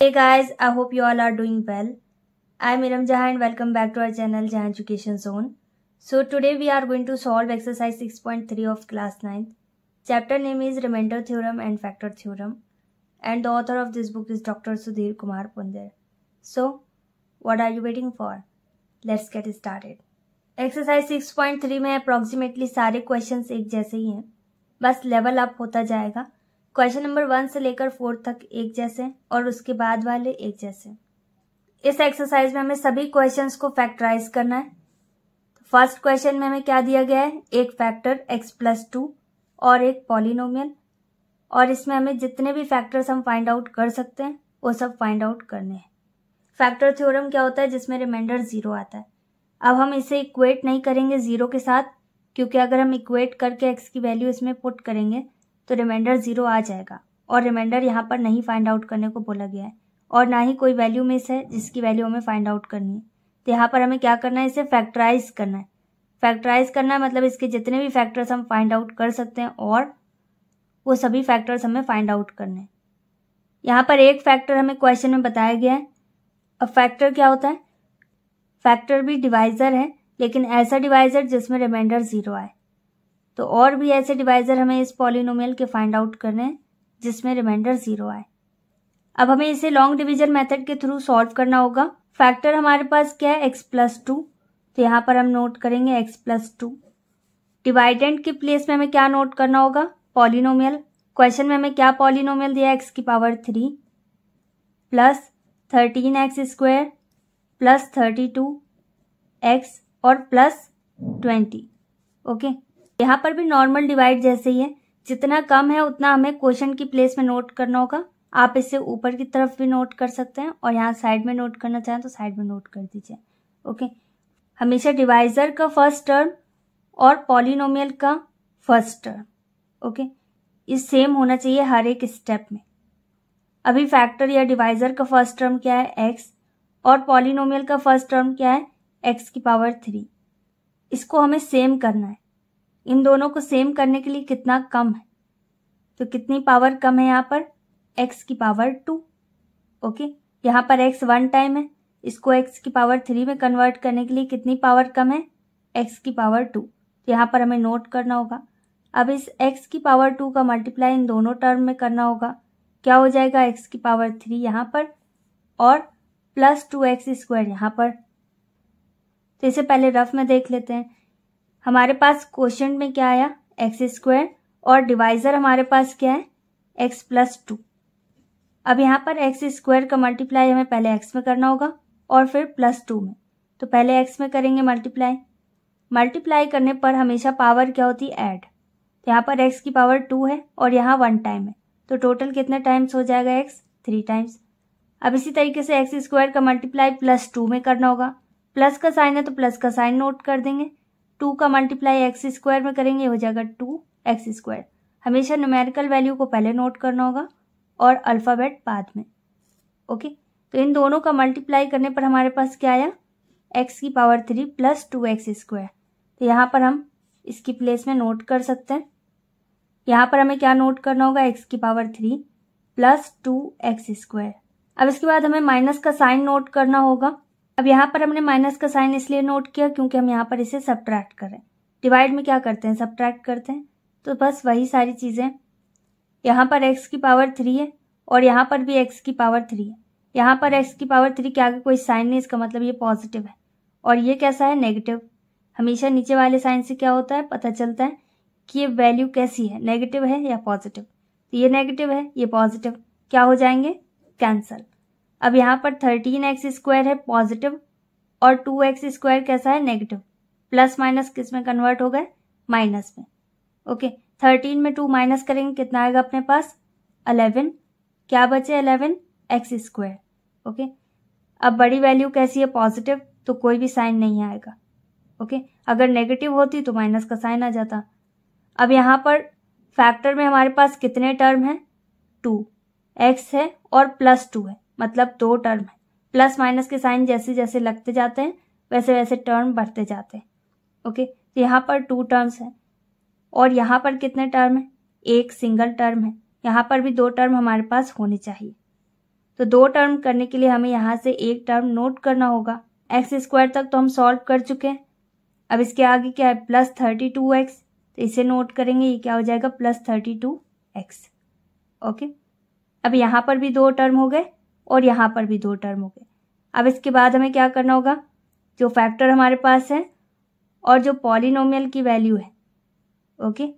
Hey guys, I hope you all are doing well. I'm Iram Jaha and welcome back to our channel Jaha Education Zone. So today we are going to solve exercise 6.3 of class 9. Chapter name is remainder theorem and factor theorem. And the author of this book is Dr. Sudhir Kumar Punder. So what are you waiting for? Let's get started. Exercise 6.3 में approximately सारे questions एक जैसे ही हैं बस level up question number one से लेकर four तक एक जैसे और उसके बाद वाले एक जैसे इस एक्सरसाइज में हमें सभी क्वेश्चंस को फैक्टराइज करना है फर्स्ट क्वेश्चन में हमें क्या दिया गया है एक फैक्टर x प्लस टू और एक पॉलिनोमियल और इसमें हमें जितने भी फैक्टर्स हम फाइंड आउट कर सकते हैं वो सब फाइंड आउट करने हैं फैक्टर थ्योरम क्या होता है जिसमें रिमाइंडर जीरो आता है अब हम इसे इक्वेट नहीं करेंगे जीरो के साथ क्योंकि अगर हम इक्वेट करके एक्स की वैल्यू इसमें पुट करेंगे तो रिमाइंडर ज़ीरो आ जाएगा और रिमाइंडर यहाँ पर नहीं फाइंड आउट करने को बोला गया है और ना ही कोई वैल्यू मिस है जिसकी वैल्यू हमें फाइंड आउट करनी है तो यहाँ पर हमें क्या करना है इसे फैक्टराइज करना है फैक्टराइज करना है मतलब इसके जितने भी फैक्टर्स हम फाइंड आउट कर सकते हैं और वो सभी फैक्टर्स हमें फाइंड आउट करने हैं यहाँ पर एक फैक्टर हमें क्वेश्चन में बताया गया है अब फैक्टर क्या होता है फैक्टर भी डिवाइज़र है लेकिन ऐसा डिवाइज़र जिसमें रिमाइंडर ज़ीरो आए तो और भी ऐसे डिवाइज़र हमें इस पॉलिनोमियल के फाइंड आउट करने हैं जिसमें रिमाइंडर ज़ीरो आए अब हमें इसे लॉन्ग डिविजन मेथड के थ्रू सॉल्व करना होगा फैक्टर हमारे पास क्या है एक्स प्लस टू तो यहाँ पर हम नोट करेंगे एक्स प्लस टू डिवाइडेंट की प्लेस में हमें क्या नोट करना होगा पॉलिनोमियल क्वेश्चन में हमें क्या पॉलिनोमियल दिया एक्स की power three plus thirteen x square plus thirty two x और प्लस ट्वेंटी ओके यहाँ पर भी नॉर्मल डिवाइड जैसे ही है जितना कम है उतना हमें क्वेश्चन की प्लेस में नोट करना होगा आप इसे ऊपर की तरफ भी नोट कर सकते हैं और यहाँ साइड में नोट करना चाहें तो साइड में नोट कर दीजिए ओके हमेशा डिवाइजर का फर्स्ट टर्म और पॉलिनोमियल का फर्स्ट टर्म ओके ये सेम होना चाहिए हर एक स्टेप में अभी फैक्टर या डिवाइजर का फर्स्ट टर्म क्या है एक्स और पॉलिनोमियल का फर्स्ट टर्म क्या है एक्स की पावर थ्री इसको हमें सेम करना है इन दोनों को सेम करने के लिए कितना कम है तो कितनी पावर कम है यहाँ पर x की पावर टू ओके यहाँ पर x वन टाइम है इसको x की पावर थ्री में कन्वर्ट करने के लिए कितनी पावर कम है x की पावर टू तो यहाँ पर हमें नोट करना होगा अब इस x की पावर टू का मल्टीप्लाई इन दोनों टर्म में करना होगा क्या हो जाएगा x की पावर थ्री यहाँ पर और प्लस टू एक्स स्क्वायर यहाँ पर तो इसे पहले रफ में देख लेते हैं हमारे पास क्वेश्चन में क्या आया एक्स स्क्वायर और डिवाइजर हमारे पास क्या है एक्स प्लस टू अब यहाँ पर एक्स स्क्वायर का मल्टीप्लाई हमें पहले एक्स में करना होगा और फिर प्लस टू में तो पहले एक्स में करेंगे मल्टीप्लाई मल्टीप्लाई करने पर हमेशा पावर क्या होती है ऐड तो यहाँ पर एक्स की पावर टू है और यहाँ वन टाइम है तो टोटल कितने टाइम्स हो जाएगा एक्स थ्री टाइम्स अब इसी तरीके से एक्स स्क्वायर का मल्टीप्लाई प्लस टू में करना होगा प्लस का साइन है तो प्लस का साइन नोट कर देंगे टू का मल्टीप्लाई एक्स स्क्वायर में करेंगे हो जाएगा टू एक्स स्क्वायर हमेशा न्यूमेरिकल वैल्यू को पहले नोट करना होगा और अल्फ़ाबेट बाद में ओके तो इन दोनों का मल्टीप्लाई करने पर हमारे पास क्या आया एक्स की power three plus two x square तो यहाँ पर हम इसकी प्लेस में नोट कर सकते हैं यहाँ पर हमें क्या नोट करना होगा एक्स की power three plus two x square अब इसके बाद हमें माइनस का साइन नोट करना होगा अब यहाँ पर हमने माइनस का साइन इसलिए नोट किया क्योंकि हम यहाँ पर इसे सब्ट्रैक्ट करें डिवाइड में क्या करते हैं सब्ट्रैक्ट करते हैं तो बस वही सारी चीज़ें यहाँ पर एक्स की पावर थ्री है और यहाँ पर भी एक्स की पावर थ्री है यहाँ पर एक्स की पावर थ्री के आगे कोई साइन नहीं इसका मतलब ये पॉजिटिव है और ये कैसा है नेगेटिव हमेशा नीचे वाले साइन से क्या होता है पता चलता है कि ये वैल्यू कैसी है नेगेटिव है या पॉजिटिव तो ये नेगेटिव है ये पॉजिटिव क्या हो जाएंगे कैंसल अब यहाँ पर थर्टीन एक्स स्क्वायर है पॉजिटिव और टू एक्स स्क्वायर कैसा है नेगेटिव प्लस माइनस किस में कन्वर्ट हो गए माइनस में ओके थर्टीन में टू माइनस करेंगे कितना आएगा अपने पास अलेवन क्या बचे अलेवन एक्स स्क्वायर ओके अब बड़ी वैल्यू कैसी है पॉजिटिव तो कोई भी साइन नहीं आएगा ओके अगर नेगेटिव होती तो माइनस का साइन आ जाता अब यहाँ पर फैक्टर में हमारे पास कितने टर्म हैं टू एक्स है और प्लस टू है मतलब दो टर्म है प्लस माइनस के साइन जैसे जैसे लगते जाते हैं वैसे वैसे टर्म बढ़ते जाते हैं ओके तो यहाँ पर टू टर्म्स हैं और यहाँ पर कितने टर्म हैं एक सिंगल टर्म है यहाँ पर भी दो टर्म हमारे पास होने चाहिए तो दो टर्म करने के लिए हमें यहाँ से एक टर्म नोट करना होगा एक्स स्क्वायर तक तो हम सॉल्व कर चुके हैं अब इसके आगे क्या है प्लस थर्टी टू एक्स तो इसे नोट करेंगे ये क्या हो जाएगा plus thirty two x okay अब यहाँ पर भी दो टर्म हो गए और यहाँ पर भी दो टर्म हो गए अब इसके बाद हमें क्या करना होगा जो फैक्टर हमारे पास है और जो पॉलिनोमियल की वैल्यू है ओके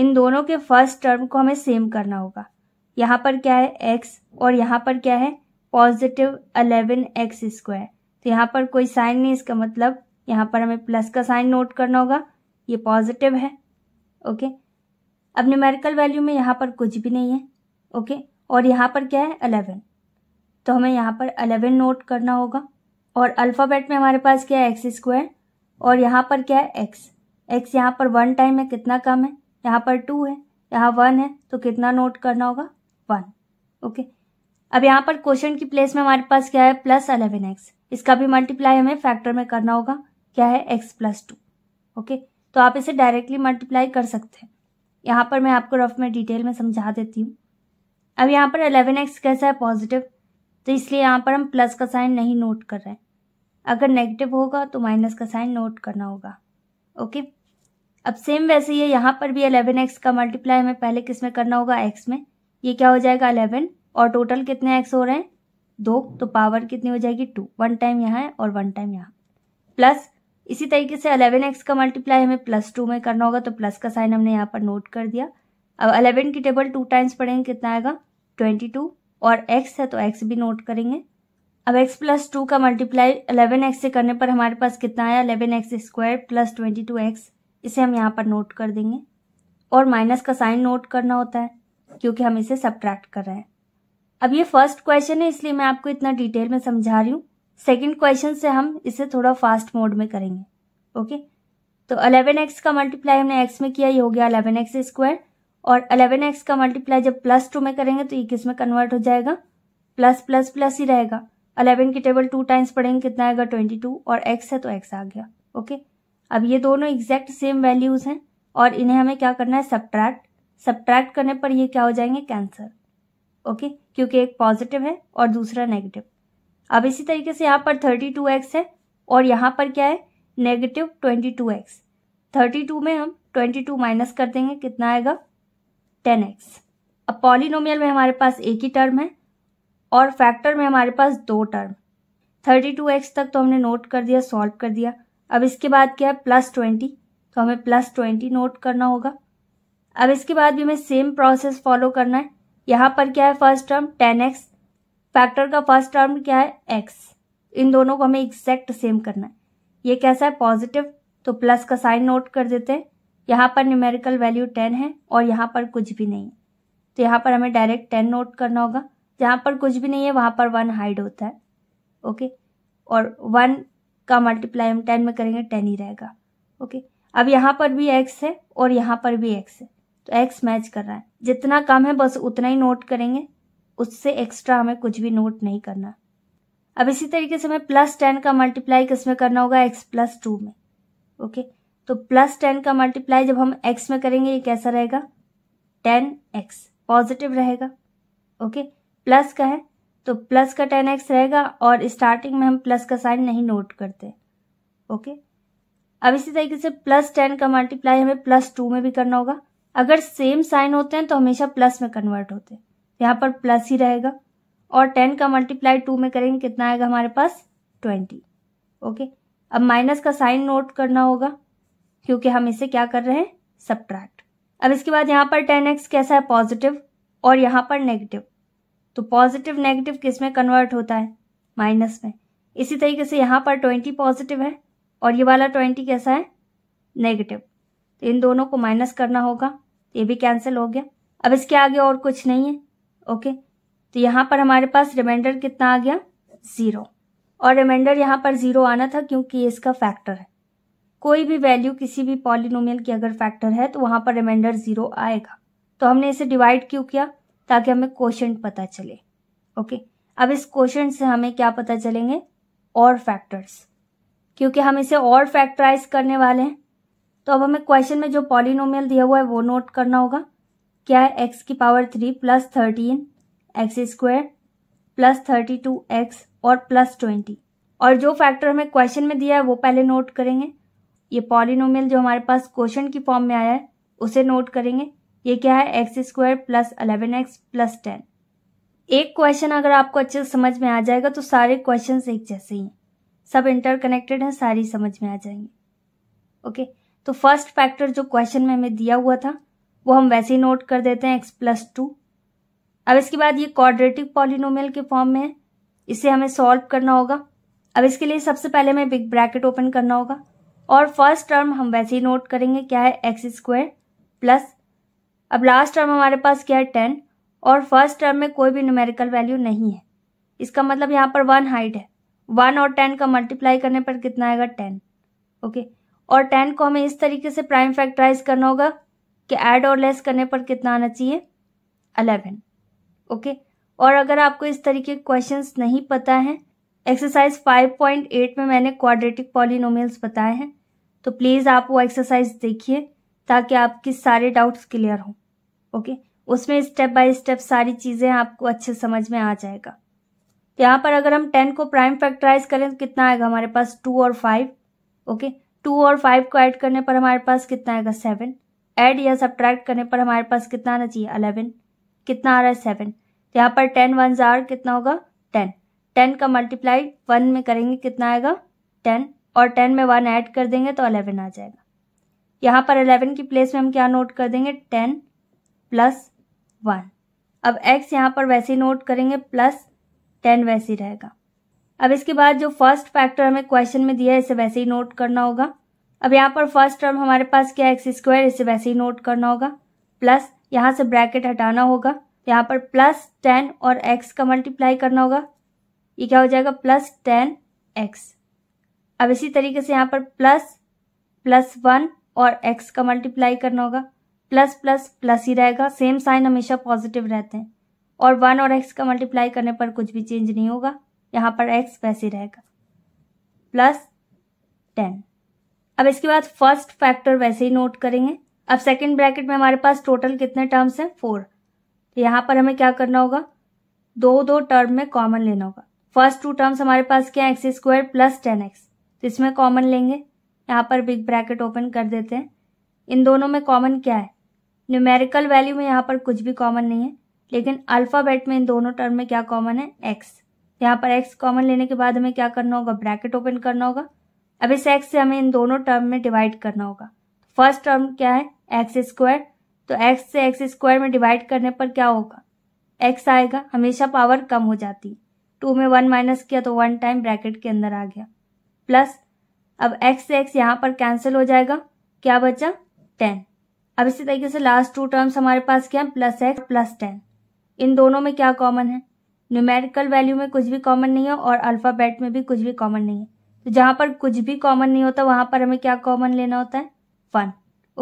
इन दोनों के फर्स्ट टर्म को हमें सेम करना होगा यहाँ पर क्या है एक्स और यहाँ पर क्या है पॉजिटिव अलेवन एक्स स्क्वायर तो यहाँ पर कोई साइन नहीं इसका मतलब यहाँ पर हमें प्लस का साइन नोट करना होगा ये पॉजिटिव है ओके अब न्यूमेरिकल वैल्यू में यहाँ पर कुछ भी नहीं है ओके और यहाँ पर क्या है अलेवन तो हमें यहाँ पर अलेवन नोट करना होगा और अल्फ़ाबेट में हमारे पास क्या है एक्स स्क्वायर और यहाँ पर क्या है एक्स एक्स यहाँ पर वन टाइम है कितना कम है यहाँ पर टू है यहाँ वन है तो कितना नोट करना होगा वन ओके अब यहाँ पर क्वेश्चन की प्लेस में हमारे पास क्या है प्लस अलेवन एक्स इसका भी मल्टीप्लाई हमें फैक्टर में करना होगा क्या है एक्स प्लस टू ओके तो आप इसे डायरेक्टली मल्टीप्लाई कर सकते हैं यहाँ पर मैं आपको रफ में डिटेल में समझा देती हूँ अब यहाँ पर अलेवन एक्स कैसा है पॉजिटिव तो इसलिए यहाँ पर हम प्लस का साइन नहीं नोट कर रहे हैं अगर नेगेटिव होगा तो माइनस का साइन नोट करना होगा ओके अब सेम वैसे ही यहाँ पर भी अलेवन एक्स का मल्टीप्लाई हमें पहले किस में करना होगा एक्स में ये क्या हो जाएगा अलेवन और टोटल कितने एक्स हो रहे हैं दो तो पावर कितनी हो जाएगी टू वन टाइम यहाँ है और वन टाइम यहाँ प्लस इसी तरीके से अलेवन एक्स का मल्टीप्लाई हमें प्लस टू में करना होगा तो प्लस का साइन हमने यहाँ पर नोट कर दिया अब अलेवन की टेबल टू टाइम्स पढ़ेंगे कितना आएगा ट्वेंटी टू और x है तो x भी नोट करेंगे अब x प्लस टू का मल्टीप्लाई अलेवन एक्स से करने पर हमारे पास कितना आया eleven x square plus twenty two x इसे हम यहाँ पर नोट कर देंगे और माइनस का साइन नोट करना होता है क्योंकि हम इसे सब्ट्रैक्ट कर रहे हैं अब ये फर्स्ट क्वेश्चन है इसलिए मैं आपको इतना डिटेल में समझा रही हूँ सेकेंड क्वेश्चन से हम इसे थोड़ा फास्ट मोड में करेंगे ओके तो अलेवन एक्स का मल्टीप्लाई हमने एक्स में किया ये हो गया अलेवन एक्स स्क्वायर और अलेवन एक्स का मल्टीप्लाई जब प्लस टू में करेंगे तो ये किस में कन्वर्ट हो जाएगा प्लस प्लस प्लस ही रहेगा अलेवन की टेबल टू टाइम्स पढ़ेंगे कितना आएगा ट्वेंटी टू और एक्स है तो एक्स आ गया ओके अब ये दोनों एग्जैक्ट सेम वैल्यूज हैं और इन्हें हमें क्या करना है सब्ट्रैक्ट सब्ट्रैक्ट करने पर ये क्या हो जाएंगे कैंसर ओके क्योंकि एक पॉजिटिव है और दूसरा नेगेटिव अब इसी तरीके से यहाँ पर थर्टी टू एक्स है और यहाँ पर क्या है negative twenty two x thirty two में हम ट्वेंटी टू माइनस कर देंगे कितना आएगा टेन एक्स अब पॉलिनोमियल में हमारे पास एक ही टर्म है और फैक्टर में हमारे पास दो टर्म थर्टी टू एक्स तक तो हमने नोट कर दिया सॉल्व कर दिया अब इसके बाद क्या है प्लस ट्वेंटी तो हमें प्लस ट्वेंटी नोट करना होगा अब इसके बाद भी हमें सेम प्रोसेस फॉलो करना है यहाँ पर क्या है first term ten x factor का फर्स्ट टर्म क्या है एक्स इन दोनों को हमें एग्जैक्ट सेम करना है ये कैसा है पॉजिटिव तो प्लस का साइन नोट कर देते हैं यहाँ पर न्यूमेरिकल वैल्यू टेन है और यहाँ पर कुछ भी नहीं है तो यहाँ पर हमें डायरेक्ट टेन नोट करना होगा जहाँ पर कुछ भी नहीं है वहाँ पर वन हाइड होता है ओके और वन का मल्टीप्लाई हम टेन में करेंगे टेन ही रहेगा ओके अब यहाँ पर भी एक्स है और यहाँ पर भी एक्स है तो एक्स मैच कर रहा है जितना कम है बस उतना ही नोट करेंगे उससे एक्स्ट्रा हमें कुछ भी नोट नहीं करना अब इसी तरीके से हमें प्लस टेन का मल्टीप्लाई किस में करना होगा एक्स प्लस टू में ओके तो प्लस टेन का मल्टीप्लाई जब हम एक्स में करेंगे ये कैसा रहेगा टेन एक्स पॉजिटिव रहेगा ओके प्लस का है तो प्लस का टेन एक्स रहेगा और स्टार्टिंग में हम प्लस का साइन नहीं नोट करते ओके अब इसी तरीके से प्लस टेन का मल्टीप्लाई हमें प्लस टू में भी करना होगा अगर सेम साइन होते हैं तो हमेशा प्लस में कन्वर्ट होते हैं यहाँ पर प्लस ही रहेगा और टेन का मल्टीप्लाई टू में करेंगे कितना आएगा हमारे पास ट्वेंटी ओके अब माइनस का साइन नोट करना होगा क्योंकि हम इसे क्या कर रहे हैं सब्ट्रैक्ट अब इसके बाद यहाँ पर टेन एक्स कैसा है पॉजिटिव और यहाँ पर नेगेटिव तो पॉजिटिव नेगेटिव किस में कन्वर्ट होता है माइनस में इसी तरीके से यहाँ पर ट्वेंटी पॉजिटिव है और ये वाला ट्वेंटी कैसा है नेगेटिव तो इन दोनों को माइनस करना होगा ये भी कैंसिल हो गया अब इसके आगे और कुछ नहीं है ओके तो यहाँ पर हमारे पास रिमाइंडर कितना आ गया ज़ीरो और रिमाइंडर यहाँ पर ज़ीरो आना था क्योंकि इसका फैक्टर है कोई भी वैल्यू किसी भी पॉलिनोमियल की अगर फैक्टर है तो वहां पर रिमाइंडर जीरो आएगा तो हमने इसे डिवाइड क्यों किया ताकि हमें क्वेश्चन पता चले ओके अब इस क्वेश्चन से हमें क्या पता चलेंगे और फैक्टर्स क्योंकि हम इसे और फैक्टराइज करने वाले हैं तो अब हमें क्वेश्चन में जो पॉलिनोमियल दिया हुआ है वो नोट करना होगा क्या है एक्स की power three plus thirteen x square plus thirty two x और प्लस ट्वेंटी और जो फैक्टर हमें क्वेश्चन में दिया है वो पहले नोट करेंगे ये पॉलिनोमियल जो हमारे पास क्वेश्चन की फॉर्म में आया है उसे नोट करेंगे ये क्या है x square plus eleven x plus ten एक क्वेश्चन अगर आपको अच्छे से समझ में आ जाएगा तो सारे क्वेश्चन एक जैसे ही हैं सब इंटरकनेक्टेड हैं सारी समझ में आ जाएंगे ओके तो फर्स्ट फैक्टर जो क्वेश्चन में हमें दिया हुआ था वो हम वैसे ही नोट कर देते हैं एक्स प्लस टू अब इसके बाद ये क्वाड्रेटिक पॉलिनोमियल के फॉर्म में है इसे हमें सॉल्व करना होगा अब इसके लिए सबसे पहले हमें बिग ब्रैकेट ओपन करना होगा और फर्स्ट टर्म हम वैसे ही नोट करेंगे क्या है एक्स स्क्वायर प्लस अब लास्ट टर्म हमारे पास क्या है टेन और फर्स्ट टर्म में कोई भी न्यूमेरिकल वैल्यू नहीं है इसका मतलब यहाँ पर वन हाइट है वन और टेन का मल्टीप्लाई करने पर कितना आएगा टेन ओके और टेन को हमें इस तरीके से प्राइम फैक्टराइज करना होगा कि एड और लेस करने पर कितना आना चाहिए अलेवन ओके और अगर आपको इस तरीके के क्वेश्चन नहीं पता है एक्सरसाइज 5.8 में मैंने क्वाड्रेटिक पॉलिनोमियल्स बताए हैं तो प्लीज़ आप वो एक्सरसाइज देखिए ताकि आपके सारे डाउट्स क्लियर हों ओके उसमें स्टेप बाय स्टेप सारी चीज़ें आपको अच्छे समझ में आ जाएगा तो यहाँ पर अगर हम टेन को प्राइम फैक्टराइज करें तो कितना आएगा हमारे पास टू और फाइव ओके टू और फाइव को ऐड करने पर हमारे पास कितना आएगा सेवन ऐड या सब्ट्रैक्ट करने पर हमारे पास कितना आना चाहिए अलेवन कितना आ रहा है सेवन तो यहाँ पर टेन वन जार कितना होगा टेन टेन का मल्टीप्लाई वन में करेंगे कितना आएगा टेन और टेन में वन ऐड कर देंगे तो अलेवन आ जाएगा यहाँ पर अलेवन की प्लेस में हम क्या नोट कर देंगे टेन प्लस वन अब एक्स यहाँ पर वैसे ही नोट करेंगे प्लस टेन वैसे ही रहेगा अब इसके बाद जो फर्स्ट फैक्टर हमें क्वेश्चन में दिया है इसे वैसे ही नोट करना होगा अब यहाँ पर फर्स्ट टर्म हमारे पास क्या है एक्स स्क्वायर इसे वैसे ही नोट करना होगा प्लस यहाँ से ब्रैकेट हटाना होगा यहाँ पर प्लस टेन और एक्स का मल्टीप्लाई करना होगा ये क्या हो जाएगा प्लस टेन एक्स अब इसी तरीके से यहाँ पर प्लस प्लस वन और एक्स का मल्टीप्लाई करना होगा प्लस प्लस प्लस ही रहेगा सेम साइन हमेशा पॉजिटिव रहते हैं और वन और एक्स का मल्टीप्लाई करने पर कुछ भी चेंज नहीं होगा यहाँ पर एक्स वैसे रहेगा प्लस टेन अब इसके बाद फर्स्ट फैक्टर वैसे ही नोट करेंगे अब सेकंड ब्रैकेट में हमारे पास टोटल कितने टर्म्स हैं फोर तो यहाँ पर हमें क्या करना होगा दो दो टर्म में कॉमन लेना होगा फर्स्ट टू टर्म्स हमारे पास क्या है x square plus ten x तो इसमें कॉमन लेंगे यहाँ पर बिग ब्रैकेट ओपन कर देते हैं इन दोनों में कॉमन क्या है न्यूमेरिकल वैल्यू में यहाँ पर कुछ भी कॉमन नहीं है लेकिन अल्फ़ाबेट में इन दोनों टर्म में क्या कॉमन है एक्स यहाँ पर एक्स कॉमन लेने के बाद हमें क्या करना होगा ब्रैकेट ओपन करना होगा अब इस एक्स से हमें इन दोनों टर्म में डिवाइड करना होगा फर्स्ट टर्म क्या है एक्स स्क्वायर तो एक्स से एक्स स्क्वायर में डिवाइड करने पर क्या होगा एक्स आएगा हमेशा पावर कम हो जाती है टू में वन माइनस किया तो वन टाइम ब्रैकेट के अंदर आ गया प्लस अब एक्स से एक्स यहाँ पर कैंसिल हो जाएगा क्या बचा टेन अब इसी तरीके से लास्ट टू टर्म्स हमारे पास क्या है प्लस एक्स प्लस टेन इन दोनों में क्या कॉमन है न्यूमेरिकल वैल्यू में कुछ भी कॉमन नहीं है और अल्फ़ाबेट में भी कुछ भी कॉमन नहीं है तो जहाँ पर कुछ भी कॉमन नहीं होता वहाँ पर हमें क्या कॉमन लेना होता है वन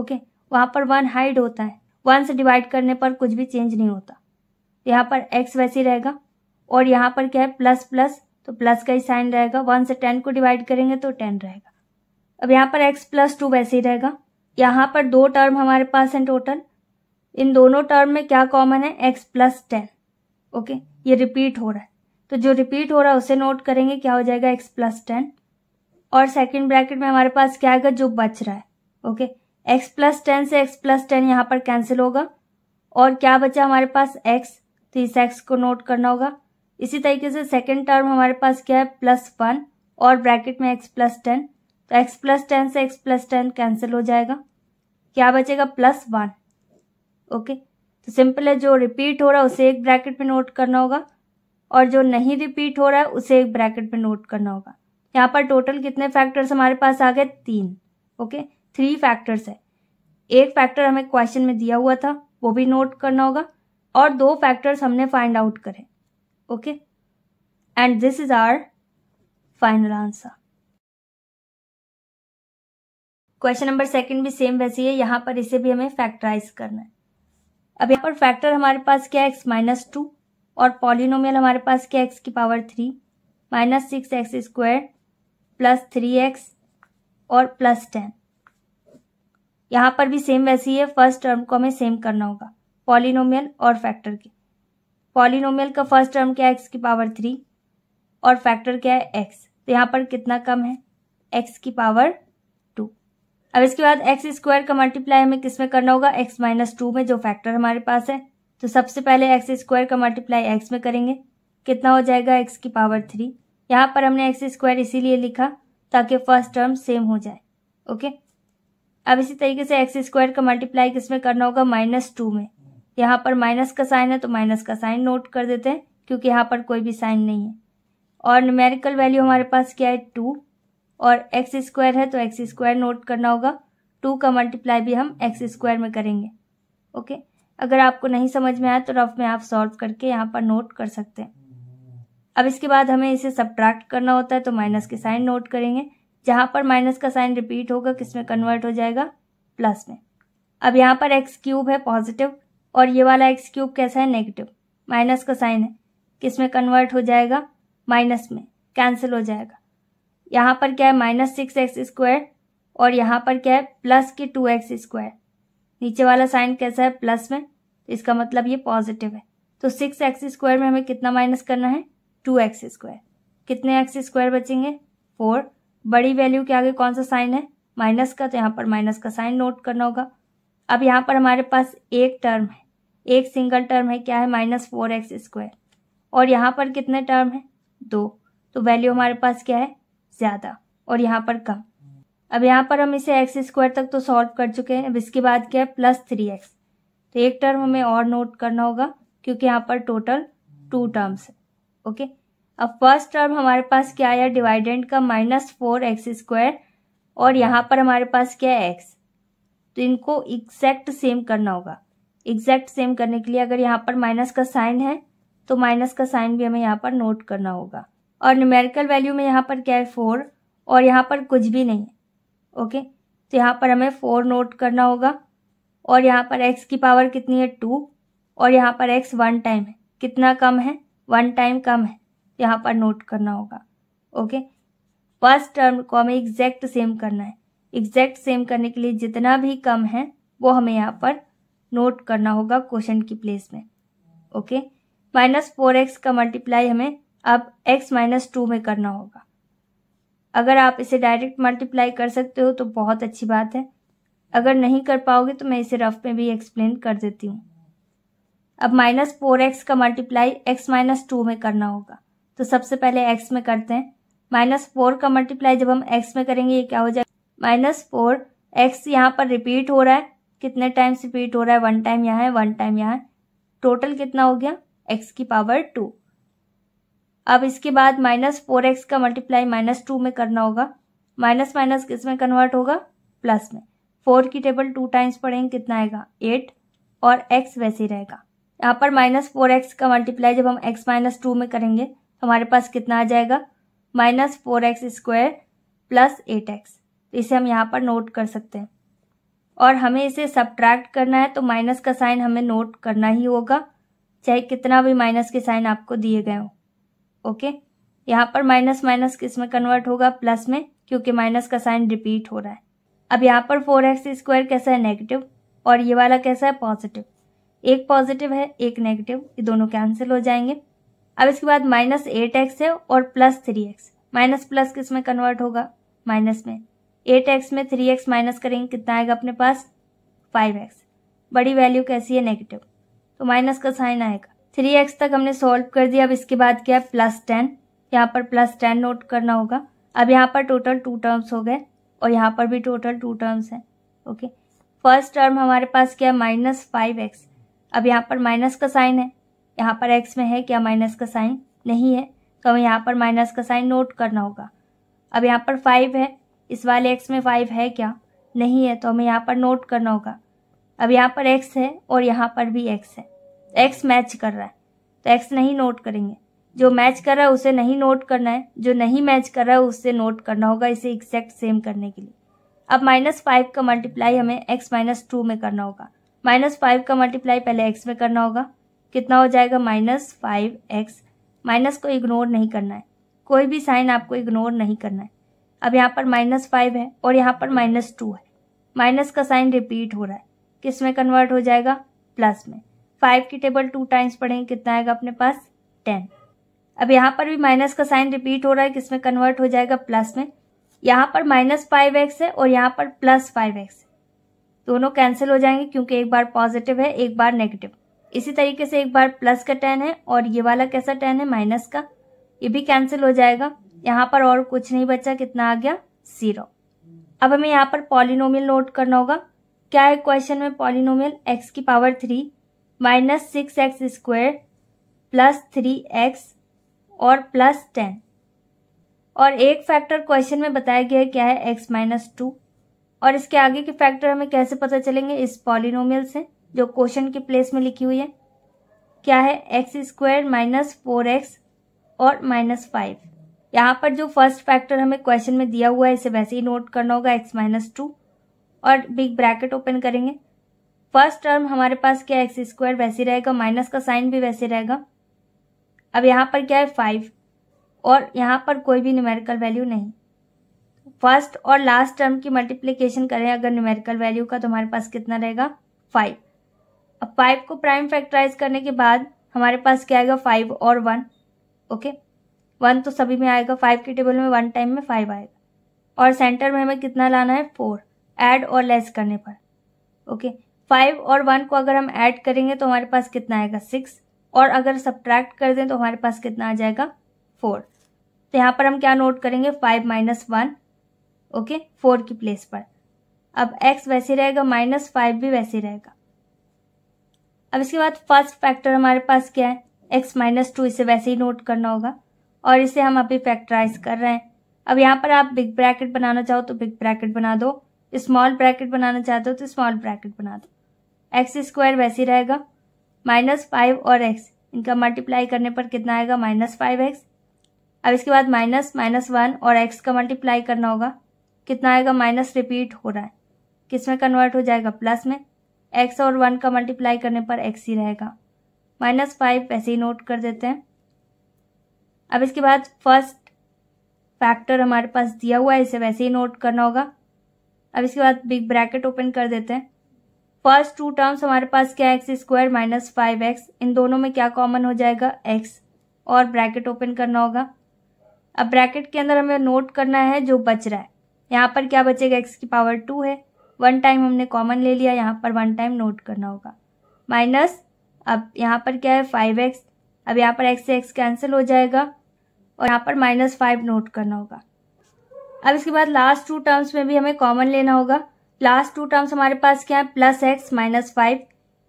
ओके वहाँ पर वन हाइड होता है वन से डिवाइड करने पर कुछ भी चेंज नहीं होता यहाँ पर एक्स वैसे रहेगा और यहाँ पर क्या है प्लस प्लस तो प्लस का ही साइन रहेगा वन से टेन को डिवाइड करेंगे तो टेन रहेगा अब यहाँ पर एक्स प्लस टू वैसे ही रहेगा यहाँ पर दो टर्म हमारे पास हैं टोटल इन दोनों टर्म में क्या कॉमन है एक्स प्लस टेन ओके ये रिपीट हो रहा है तो जो रिपीट हो रहा है उसे नोट करेंगे क्या हो जाएगा एक्स प्लस टेन और सेकेंड ब्रैकेट में हमारे पास क्या आएगा जो बच रहा है ओके एक्स प्लस टेन से एक्स प्लस टेन यहाँ पर कैंसिल होगा और क्या बचा हमारे पास एक्स तो इस एक्स को नोट करना होगा इसी तरीके से सेकेंड टर्म हमारे पास क्या है प्लस वन और ब्रैकेट में एक्स प्लस टेन तो एक्स प्लस टेन से एक्स प्लस टेन कैंसिल हो जाएगा क्या बचेगा प्लस वन ओके तो सिंपल है जो रिपीट हो रहा है उसे एक ब्रैकेट में नोट करना होगा और जो नहीं रिपीट हो रहा है उसे एक ब्रैकेट में नोट करना होगा यहाँ पर टोटल कितने फैक्टर्स हमारे पास आ गए तीन ओके थ्री फैक्टर्स है एक फैक्टर हमें क्वेश्चन में दिया हुआ था वो भी नोट करना होगा और दो फैक्टर्स हमने फाइंड आउट करें okay and this is our final answer question number second भी सेम वैसे है यहाँ पर इसे भी हमें फैक्टराइज करना है अब यहाँ पर फैक्टर हमारे पास क्या है एक्स माइनस टू और पॉलिनोमियल हमारे पास क्या एक्स की power three minus six x square plus three x और प्लस टेन यहाँ पर भी सेम वैसी है फर्स्ट टर्म को हमें सेम करना होगा पॉलिनोमियल और फैक्टर के पॉलिनोमियल का फर्स्ट टर्म क्या है एक्स की पावर थ्री और फैक्टर क्या है एक्स तो यहाँ पर कितना कम है एक्स की पावर टू अब इसके बाद एक्स स्क्वायर का मल्टीप्लाई हमें किस में करना होगा एक्स माइनस टू में जो फैक्टर हमारे पास है तो सबसे पहले एक्स स्क्वायर का मल्टीप्लाई एक्स में करेंगे कितना हो जाएगा एक्स की पावर थ्री यहाँ पर हमने एक्स स्क्वायर इसीलिए लिखा ताकि फर्स्ट टर्म सेम हो जाए ओके अब इसी तरीके से एक्स स्क्वायर का मल्टीप्लाई किस में करना होगा माइनस टू में यहाँ पर माइनस का साइन है तो माइनस का साइन नोट कर देते हैं क्योंकि यहाँ पर कोई भी साइन नहीं है और न्यूमेरिकल वैल्यू हमारे पास क्या है टू और एक्स स्क्वायर है तो एक्स स्क्वायर नोट करना होगा टू का मल्टीप्लाई भी हम एक्स स्क्वायर में करेंगे ओके अगर आपको नहीं समझ में आया तो रफ में आप सॉल्व करके यहाँ पर नोट कर सकते हैं अब इसके बाद हमें इसे सब्ट्रैक्ट करना होता है तो माइनस के साइन नोट करेंगे जहाँ पर माइनस का साइन रिपीट होगा किस में कन्वर्ट हो जाएगा प्लस में अब यहाँ पर एक्स क्यूब है पॉजिटिव और ये वाला एक्स क्यूब कैसा है नेगेटिव माइनस का साइन है किस में कन्वर्ट हो जाएगा माइनस में कैंसिल हो जाएगा यहाँ पर क्या है माइनस सिक्स एक्स स्क्वायर और यहाँ पर क्या है प्लस की टू एक्स स्क्वायर नीचे वाला साइन कैसा है प्लस में तो इसका मतलब ये पॉजिटिव है तो सिक्स एक्स स्क्वायर में हमें कितना माइनस करना है टू एक्स स्क्वायर कितने एक्स स्क्वायर बचेंगे फोर बड़ी वैल्यू के आगे कौन सा साइन है माइनस का तो यहाँ पर माइनस का साइन नोट करना होगा अब यहाँ पर हमारे पास एक टर्म है एक सिंगल टर्म है क्या है माइनस फोर एक्स स्क्वायर और यहाँ पर कितने टर्म है दो तो वैल्यू हमारे पास क्या है ज़्यादा और यहाँ पर कम अब यहाँ पर हम इसे एक्स स्क्वायर तक तो सॉल्व कर चुके हैं अब इसके बाद क्या है प्लस थ्री एक्स तो एक टर्म हमें और नोट करना होगा क्योंकि यहाँ पर टोटल टू टर्म्स है ओके अब फर्स्ट टर्म हमारे पास क्या आया डिवाइडेंट का माइनस फोर एक्स स्क्वायर और यहाँ पर हमारे पास क्या है एक्स तो इनको एग्जैक्ट सेम करना होगा एग्जैक्ट सेम करने के लिए अगर यहाँ पर माइनस का साइन है तो माइनस का साइन भी हमें यहाँ पर नोट करना होगा और न्यूमेरिकल वैल्यू में यहाँ पर क्या है फोर और यहाँ पर कुछ भी नहीं है ओके तो यहाँ पर हमें फोर नोट करना होगा और यहाँ पर एक्स की पावर कितनी है टू और यहाँ पर एक्स वन टाइम है कितना कम है वन टाइम कम है तो यहाँ पर नोट करना होगा ओके फर्स्ट टर्म को हमें एग्जैक्ट सेम करना है एग्जैक्ट सेम करने के लिए जितना भी कम है वो हमें यहाँ पर नोट करना होगा क्वेश्चन की प्लेस में ओके माइनस फोर एक्स का मल्टीप्लाई हमें अब एक्स माइनस टू में करना होगा अगर आप इसे डायरेक्ट मल्टीप्लाई कर सकते हो तो बहुत अच्छी बात है अगर नहीं कर पाओगे तो मैं इसे रफ में भी एक्सप्लेन कर देती हूँ अब माइनस फोर एक्स का मल्टीप्लाई एक्स माइनस टू में करना होगा तो सबसे पहले एक्स में करते हैं माइनस फोर का मल्टीप्लाई जब हम एक्स में करेंगे ये क्या हो जाएगा माइनस फोर एक्स यहाँ पर रिपीट हो रहा है कितने टाइम से रिपीट हो रहा है वन टाइम यहाँ है वन टाइम यहाँ है टोटल कितना हो गया एक्स की पावर टू अब इसके बाद माइनस फोर एक्स का मल्टीप्लाई माइनस टू में करना होगा माइनस माइनस किस में कन्वर्ट होगा प्लस में फोर की टेबल टू टाइम्स पढ़ेंगे कितना आएगा एट और एक्स वैसे ही रहेगा यहाँ पर माइनस फोर एक्स का मल्टीप्लाई जब हम एक्स माइनस टू में करेंगे तो हमारे पास कितना आ जाएगा minus four x square plus eight x इसे हम यहाँ पर नोट कर सकते हैं और हमें इसे सब्ट्रैक्ट करना है तो माइनस का साइन हमें नोट करना ही होगा चाहे कितना भी माइनस के साइन आपको दिए गए हो ओके यहाँ पर माइनस माइनस किस में कन्वर्ट होगा प्लस में क्योंकि माइनस का साइन रिपीट हो रहा है अब यहाँ पर फोर एक्स स्क्वायर कैसा है नेगेटिव और ये वाला कैसा है पॉजिटिव एक पॉजिटिव है एक नेगेटिव ये दोनों कैंसिल हो जाएंगे अब इसके बाद माइनस एट एक्स है और plus three x minus plus किस में कन्वर्ट होगा माइनस में एट एक्स में थ्री एक्स माइनस करेंगे कितना आएगा अपने पास फाइव एक्स बड़ी वैल्यू कैसी है नेगेटिव तो माइनस का साइन आएगा थ्री एक्स तक हमने सॉल्व कर दिया अब इसके बाद क्या है प्लस टेन यहाँ पर प्लस टेन नोट करना होगा अब यहाँ पर टोटल टू टर्म्स हो गए और यहाँ पर भी टोटल टू टर्म्स हैं ओके फर्स्ट टर्म हमारे पास क्या है माइनस फाइव एक्स अब यहाँ पर माइनस का साइन है यहाँ पर एक्स में है क्या माइनस का साइन नहीं है तो हमें यहाँ पर माइनस का साइन नोट करना होगा अब यहाँ पर फाइव है इस वाले एक्स में फाइव है क्या नहीं है तो हमें यहाँ पर नोट करना होगा अब यहाँ पर एक्स है और यहाँ पर भी एक्स है एक्स मैच कर रहा है तो एक्स नहीं नोट करेंगे जो मैच कर रहा है उसे नहीं नोट करना है जो नहीं मैच कर रहा है उसे नोट करना होगा इसे एक्जैक्ट सेम करने के लिए अब माइनस फाइव का मल्टीप्लाई हमें एक्स माइनस टू में करना होगा माइनस फाइव का मल्टीप्लाई पहले एक्स में करना होगा कितना हो जाएगा माइनस फाइव एक्स माइनस को इग्नोर नहीं करना है कोई भी साइन आपको इग्नोर नहीं करना है अब यहाँ पर माइनस फाइव है और यहाँ पर माइनस टू है माइनस का साइन रिपीट हो रहा है किस में कन्वर्ट हो जाएगा प्लस में फाइव की टेबल टू टाइम्स पढ़ेंगे कितना आएगा अपने पास टेन अब यहाँ पर भी माइनस का साइन रिपीट हो रहा है किसमें कन्वर्ट हो जाएगा प्लस में यहाँ पर माइनस फाइव एक्स है और यहाँ पर प्लस फाइव एक्स है दोनों कैंसिल हो जाएंगे क्योंकि एक बार पॉजिटिव है एक बार नेगेटिव इसी तरीके से एक बार प्लस का टेन है और ये वाला कैसा टेन है माइनस का ये भी कैंसिल हो जाएगा यहाँ पर और कुछ नहीं बचा कितना आ गया जीरो अब हमें यहाँ पर पॉलिनोमियल नोट करना होगा क्या है क्वेश्चन में पॉलिनोमियल एक्स की power three minus six x square plus three x और प्लस टेन और एक फैक्टर क्वेश्चन में बताया गया है क्या है एक्स माइनस टू और इसके आगे के फैक्टर हमें कैसे पता चलेंगे इस पॉलिनोमियल से जो क्वेश्चन के प्लेस में लिखी हुई है क्या है x square minus four x और माइनस फाइव यहाँ पर जो फर्स्ट फैक्टर हमें क्वेश्चन में दिया हुआ है इसे वैसे ही नोट करना होगा एक्स माइनस टू और बिग ब्रैकेट ओपन करेंगे फर्स्ट टर्म हमारे पास क्या एक्स स्क्वायर वैसे रहेगा माइनस का साइन भी वैसे रहेगा अब यहाँ पर क्या है फाइव और यहाँ पर कोई भी न्यूमेरिकल वैल्यू नहीं फर्स्ट और लास्ट टर्म की मल्टीप्लीकेशन करें अगर न्यूमेरिकल वैल्यू का तो हमारे पास कितना रहेगा फाइव अब फाइव को प्राइम फैक्टराइज करने के बाद हमारे पास क्या आएगा फाइव और वन ओके okay? वन तो सभी में आएगा फाइव के टेबल में वन टाइम में फाइव आएगा और सेंटर में हमें कितना लाना है फोर ऐड और लेस करने पर ओके फाइव और वन को अगर हम ऐड करेंगे तो हमारे पास कितना आएगा सिक्स और अगर सब्ट्रैक्ट कर दें तो हमारे पास कितना आ जाएगा फोर तो यहाँ पर हम क्या नोट करेंगे five minus one okay four की प्लेस पर अब एक्स वैसे रहेगा माइनस फाइव भी वैसे रहेगा अब इसके बाद फर्स्ट फैक्टर हमारे पास क्या है एक्स माइनस टू इसे वैसे ही नोट करना होगा और इसे हम अभी फैक्टराइज कर रहे हैं अब यहाँ पर आप बिग ब्रैकेट बनाना चाहो तो बिग ब्रैकेट बना दो स्मॉल ब्रैकेट बनाना चाहते हो तो स्मॉल ब्रैकेट बना दो एक्स स्क्वायर वैसे ही रहेगा माइनस फाइव और एक्स इनका मल्टीप्लाई करने पर कितना आएगा माइनस फाइव एक्स अब इसके बाद माइनस माइनस वन और एक्स का मल्टीप्लाई करना होगा कितना आएगा माइनस रिपीट हो रहा है किस में कन्वर्ट हो जाएगा प्लस में एक्स और वन का मल्टीप्लाई करने पर एक्स ही रहेगा माइनस फाइव वैसे ही नोट कर देते हैं अब इसके बाद फर्स्ट फैक्टर हमारे पास दिया हुआ है इसे वैसे ही नोट करना होगा अब इसके बाद बिग ब्रैकेट ओपन कर देते हैं फर्स्ट टू टर्म्स हमारे पास क्या x square minus five x इन दोनों में क्या कॉमन हो जाएगा एक्स और ब्रैकेट ओपन करना होगा अब ब्रैकेट के अंदर हमें नोट करना है जो बच रहा है यहाँ पर क्या बचेगा एक्स की पावर टू है वन टाइम हमने कॉमन ले लिया यहाँ पर वन टाइम नोट करना होगा माइनस अब यहाँ पर क्या है फाइव एक्स अब यहाँ पर एक्स से एक्स कैंसिल हो जाएगा और यहाँ पर माइनस फाइव नोट करना होगा अब इसके बाद लास्ट टू टर्म्स में भी हमें कॉमन लेना होगा लास्ट टू टर्म्स हमारे पास क्या है प्लस एक्स माइनस फाइव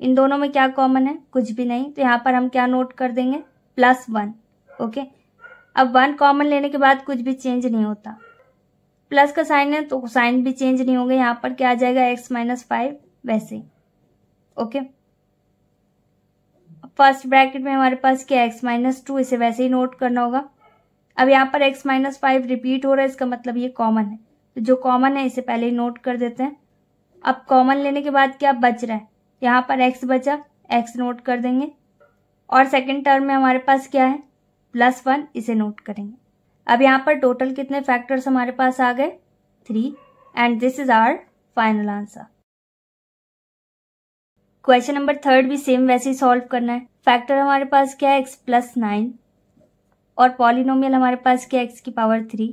इन दोनों में क्या कॉमन है कुछ भी नहीं तो यहाँ पर हम क्या नोट कर देंगे प्लस वन ओके अब वन कॉमन लेने के बाद कुछ भी चेंज नहीं होता प्लस का साइन है तो साइन भी चेंज नहीं होगा यहाँ पर क्या आ जाएगा एक्स माइनस फाइव वैसे ओके फर्स्ट ब्रैकेट में हमारे पास क्या एक्स माइनस टू इसे वैसे ही नोट करना होगा अब यहाँ पर x माइनस फाइव रिपीट हो रहा है इसका मतलब ये कॉमन है तो जो कॉमन है इसे पहले ही नोट कर देते हैं अब कॉमन लेने के बाद क्या बच रहा है यहाँ पर x बचा x नोट कर देंगे और सेकेंड टर्म में हमारे पास क्या है प्लस वन इसे नोट करेंगे अब यहाँ पर टोटल कितने फैक्टर्स हमारे पास आ गए three and this is our final answer question number third भी सेम वैसे ही सॉल्व करना है फैक्टर हमारे पास क्या है एक्स प्लस नाइन और पॉलिनोमियल हमारे पास क्या एक्स की power three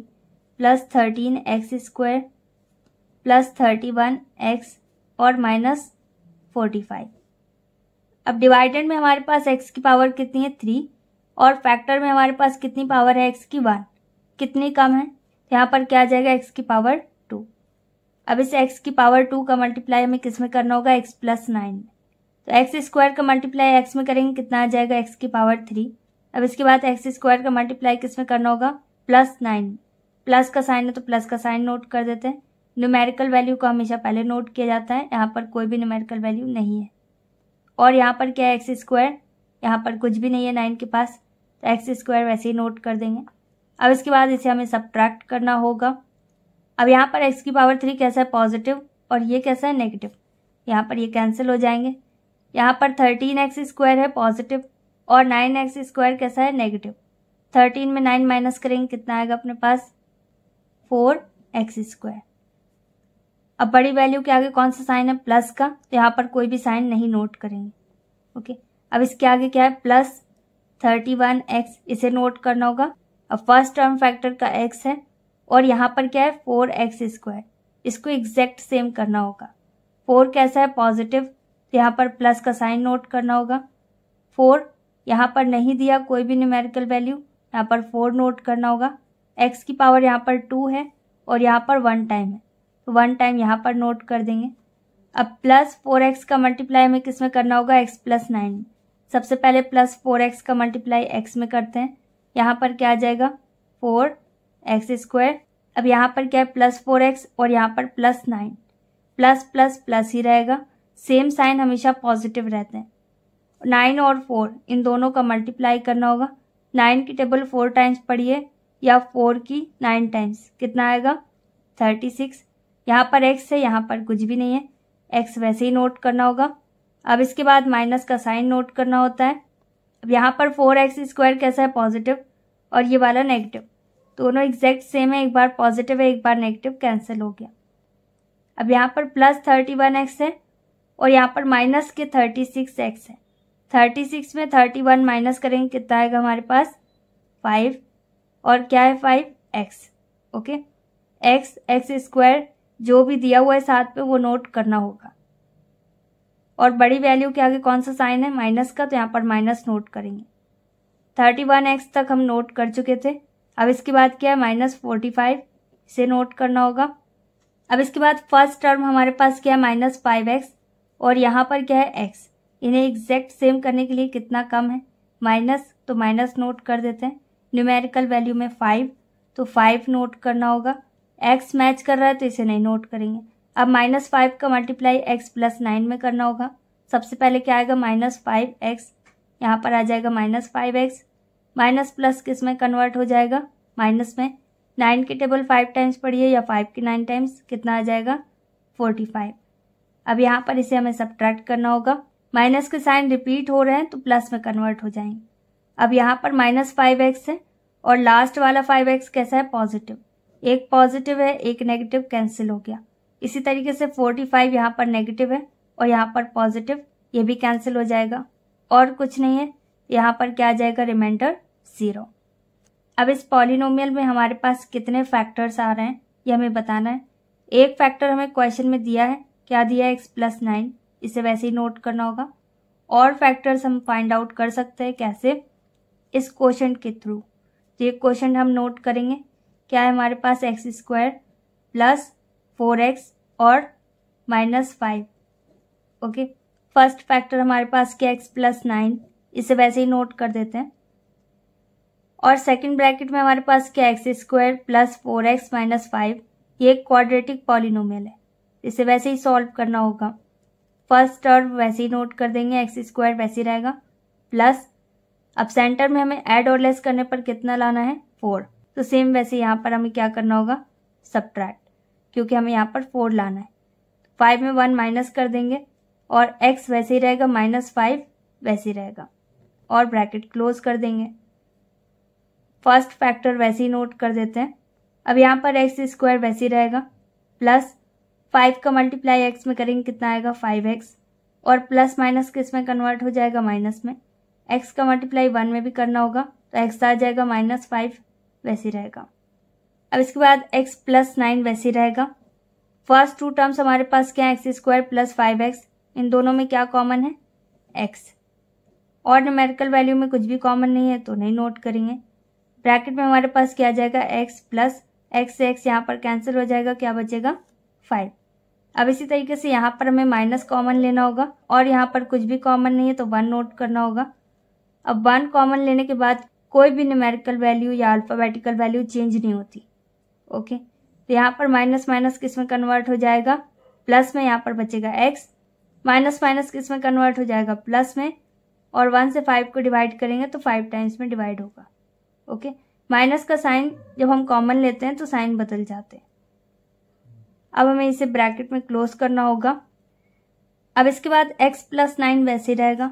plus thirteen x square plus thirty one x और माइनस फोर्टी फाइव अब डिवाइडेंड में हमारे पास एक्स की पावर कितनी है थ्री और फैक्टर में हमारे पास कितनी पावर है एक्स की वन कितनी कम है यहाँ पर क्या आ जाएगा एक्स की पावर टू अब इसे एक्स की पावर टू का मल्टीप्लाई हमें किस में करना होगा एक्स प्लस नाइन तो एक्स स्क्वायर का मल्टीप्लाई एक्स में करेंगे कितना आ जाएगा एक्स की पावर थ्री अब इसके बाद एक्स स्क्वायर का मल्टीप्लाई किस में करना होगा प्लस नाइन प्लस का साइन है तो प्लस का साइन नोट कर देते हैं न्यूमेरिकल वैल्यू को हमेशा पहले नोट किया जाता है यहाँ पर कोई भी न्यूमेरिकल वैल्यू नहीं है और यहाँ पर क्या है एक्स स्क्वायर यहाँ पर कुछ भी नहीं है नाइन के पास तो एक्स स्क्वायर वैसे ही नोट कर देंगे अब इसके बाद इसे हमें सब्ट्रैक्ट करना होगा अब यहाँ पर एक्स की पावर थ्री कैसा है पॉजिटिव और ये कैसा है नेगेटिव यहाँ पर ये कैंसिल हो जाएंगे यहाँ पर थर्टीन एक्स स्क्वायर है पॉजिटिव और नाइन एक्स स्क्वायर कैसा है नेगेटिव थर्टीन में नाइन माइनस करेंगे कितना आएगा अपने पास फोर एक्स स्क्वायर अब बड़ी वैल्यू के आगे कौन सा साइन है प्लस का तो यहाँ पर कोई भी साइन नहीं नोट करेंगे ओके अब इसके आगे क्या है प्लस थर्टी वन एक्स इसे नोट करना होगा अब फर्स्ट टर्म फैक्टर का एक्स है और यहाँ पर क्या है फोर एक्स स्क्वायर इसको एग्जैक्ट सेम करना होगा फोर कैसा है पॉजिटिव तो यहाँ पर प्लस का साइन नोट करना होगा फोर यहाँ पर नहीं दिया कोई भी न्यूमेरिकल वैल्यू यहाँ पर फोर नोट करना होगा एक्स की पावर यहाँ पर टू है और यहाँ पर वन टाइम है तो वन टाइम यहाँ पर नोट कर देंगे अब प्लस फोर एक्स का मल्टीप्लाई हमें किस में करना होगा एक्स प्लस नाइन सबसे पहले प्लस फोर एक्स का मल्टीप्लाई एक्स में करते हैं यहाँ पर क्या आ जाएगा फोर एक्स स्क्वायर अब यहाँ पर क्या है प्लस फोर एक्स और यहाँ पर plus nine plus plus plus ही रहेगा सेम साइन हमेशा पॉजिटिव रहते हैं नाइन और फोर इन दोनों का मल्टीप्लाई करना होगा नाइन की टेबल फोर टाइम्स पढ़िए या फोर की नाइन टाइम्स कितना आएगा थर्टी सिक्स यहाँ पर एक्स है यहाँ पर कुछ भी नहीं है एक्स वैसे ही नोट करना होगा अब इसके बाद माइनस का साइन नोट करना होता है अब यहाँ पर फोर एक्स स्क्वायर कैसा है पॉजिटिव और ये वाला नेगेटिव दोनों एग्जैक्ट सेम है एक बार पॉजिटिव है एक बार नेगेटिव कैंसिल हो गया अब यहाँ पर प्लस थर्टी वन एक्स है और यहाँ पर माइनस के थर्टी सिक्स एक्स है थर्टी सिक्स में थर्टी वन माइनस करेंगे कितना आएगा हमारे पास फाइव और क्या है five x okay x x square जो भी दिया हुआ है साथ पे वो नोट करना होगा और बड़ी वैल्यू के आगे कौन सा साइन है माइनस का तो यहाँ पर माइनस नोट करेंगे थर्टी वन एक्स तक हम नोट कर चुके थे अब इसके बाद क्या है माइनस फोर्टी फाइव इसे नोट करना होगा अब इसके बाद फर्स्ट टर्म हमारे पास क्या है माइनस फाइव एक्स और यहाँ पर क्या है एक्स इन्हें एग्जैक्ट सेम करने के लिए कितना कम है माइनस तो माइनस नोट कर देते हैं न्यूमेरिकल वैल्यू में फाइव तो फाइव नोट करना होगा एक्स मैच कर रहा है तो इसे नहीं नोट करेंगे अब माइनस फाइव का मल्टीप्लाई एक्स प्लस नाइन में करना होगा सबसे पहले क्या आएगा माइनस फाइव एक्स यहाँ पर आ जाएगा minus five x minus plus किस में कन्वर्ट हो जाएगा माइनस में नाइन के टेबल फाइव टाइम्स पढ़िए या फाइव की नाइन टाइम्स कितना आ जाएगा फोर्टी फाइव अब यहाँ पर इसे हमें सब्ट्रैक्ट करना होगा माइनस के साइन रिपीट हो रहे हैं तो प्लस में कन्वर्ट हो जाएंगे अब यहाँ पर माइनस फाइव एक्स है और लास्ट वाला फाइव एक्स कैसा है पॉजिटिव एक पॉजिटिव है एक नेगेटिव कैंसिल हो गया इसी तरीके से फोर्टी फाइव यहाँ पर नेगेटिव है और यहाँ पर पॉजिटिव ये भी कैंसिल हो जाएगा और कुछ नहीं है यहाँ पर क्या आ जाएगा रिमाइंडर ज़ीरो अब इस पॉलिनोमियल में हमारे पास कितने फैक्टर्स आ रहे हैं ये हमें बताना है एक फैक्टर हमें क्वेश्चन में दिया है क्या दिया है एक्स प्लस नाइन इसे वैसे ही नोट करना होगा और फैक्टर्स हम फाइंड आउट कर सकते हैं कैसे इस क्वेश्चन के थ्रू तो ये क्वेश्चन हम नोट करेंगे क्या है हमारे पास x square plus four x और minus five okay first factor हमारे पास क्या एक्स प्लस नाइन इसे वैसे ही नोट कर देते हैं और सेकंड ब्रैकेट में हमारे पास क्या x square plus four x minus five ये क्वाड्रेटिक पॉलिनोमियल है इसे वैसे ही सॉल्व करना होगा फर्स्ट टर्म वैसे ही नोट कर देंगे एक्स स्क्वायर वैसे ही रहेगा प्लस अब सेंटर में हमें ऐड और लेस करने पर कितना लाना है फोर तो सेम वैसे यहाँ पर हमें क्या करना होगा सब्ट्रैक्ट क्योंकि हमें यहाँ पर फोर लाना है फाइव में वन माइनस कर देंगे और एक्स वैसे ही रहेगा माइनस फाइव वैसे ही रहेगा और ब्रैकेट क्लोज कर देंगे फर्स्ट फैक्टर वैसे ही नोट कर देते हैं अब यहाँ पर एक्स स्क्वायर वैसे ही रहेगा प्लस फाइव का मल्टीप्लाई एक्स में करेंगे कितना आएगा फाइव एक्स और प्लस माइनस किस में कन्वर्ट हो जाएगा माइनस में एक्स का मल्टीप्लाई वन में भी करना होगा तो एक्स आ जाएगा माइनस फाइव वैसे रहेगा अब इसके बाद एक्स प्लस नाइन वैसे रहेगा फर्स्ट टू टर्म्स हमारे पास क्या है x square plus five x इन दोनों में क्या कॉमन है एक्स और न्यूमेरिकल वैल्यू में कुछ भी कॉमन नहीं है तो नहीं नोट करेंगे ब्रैकेट में हमारे पास क्या आ जाएगा एक्स प्लस एक्स से एक्स यहाँ पर कैंसिल हो जाएगा क्या बचेगा फाइव अब इसी तरीके से यहाँ पर हमें माइनस कॉमन लेना होगा और यहाँ पर कुछ भी कॉमन नहीं है तो वन नोट करना होगा अब वन कॉमन लेने के बाद कोई भी न्यूमेरिकल वैल्यू या अल्फ़ाबेटिकल वैल्यू चेंज नहीं होती ओके तो यहाँ पर माइनस माइनस किस में कन्वर्ट हो जाएगा प्लस में यहाँ पर बचेगा एक्स माइनस माइनस किस में कन्वर्ट हो जाएगा प्लस में और वन से फाइव को डिवाइड करेंगे तो फाइव टाइम्स में डिवाइड होगा ओके माइनस का साइन जब हम कॉमन लेते हैं तो साइन बदल जाते हैं अब हमें इसे ब्रैकेट में क्लोज करना होगा अब इसके बाद x प्लस नाइन वैसे रहेगा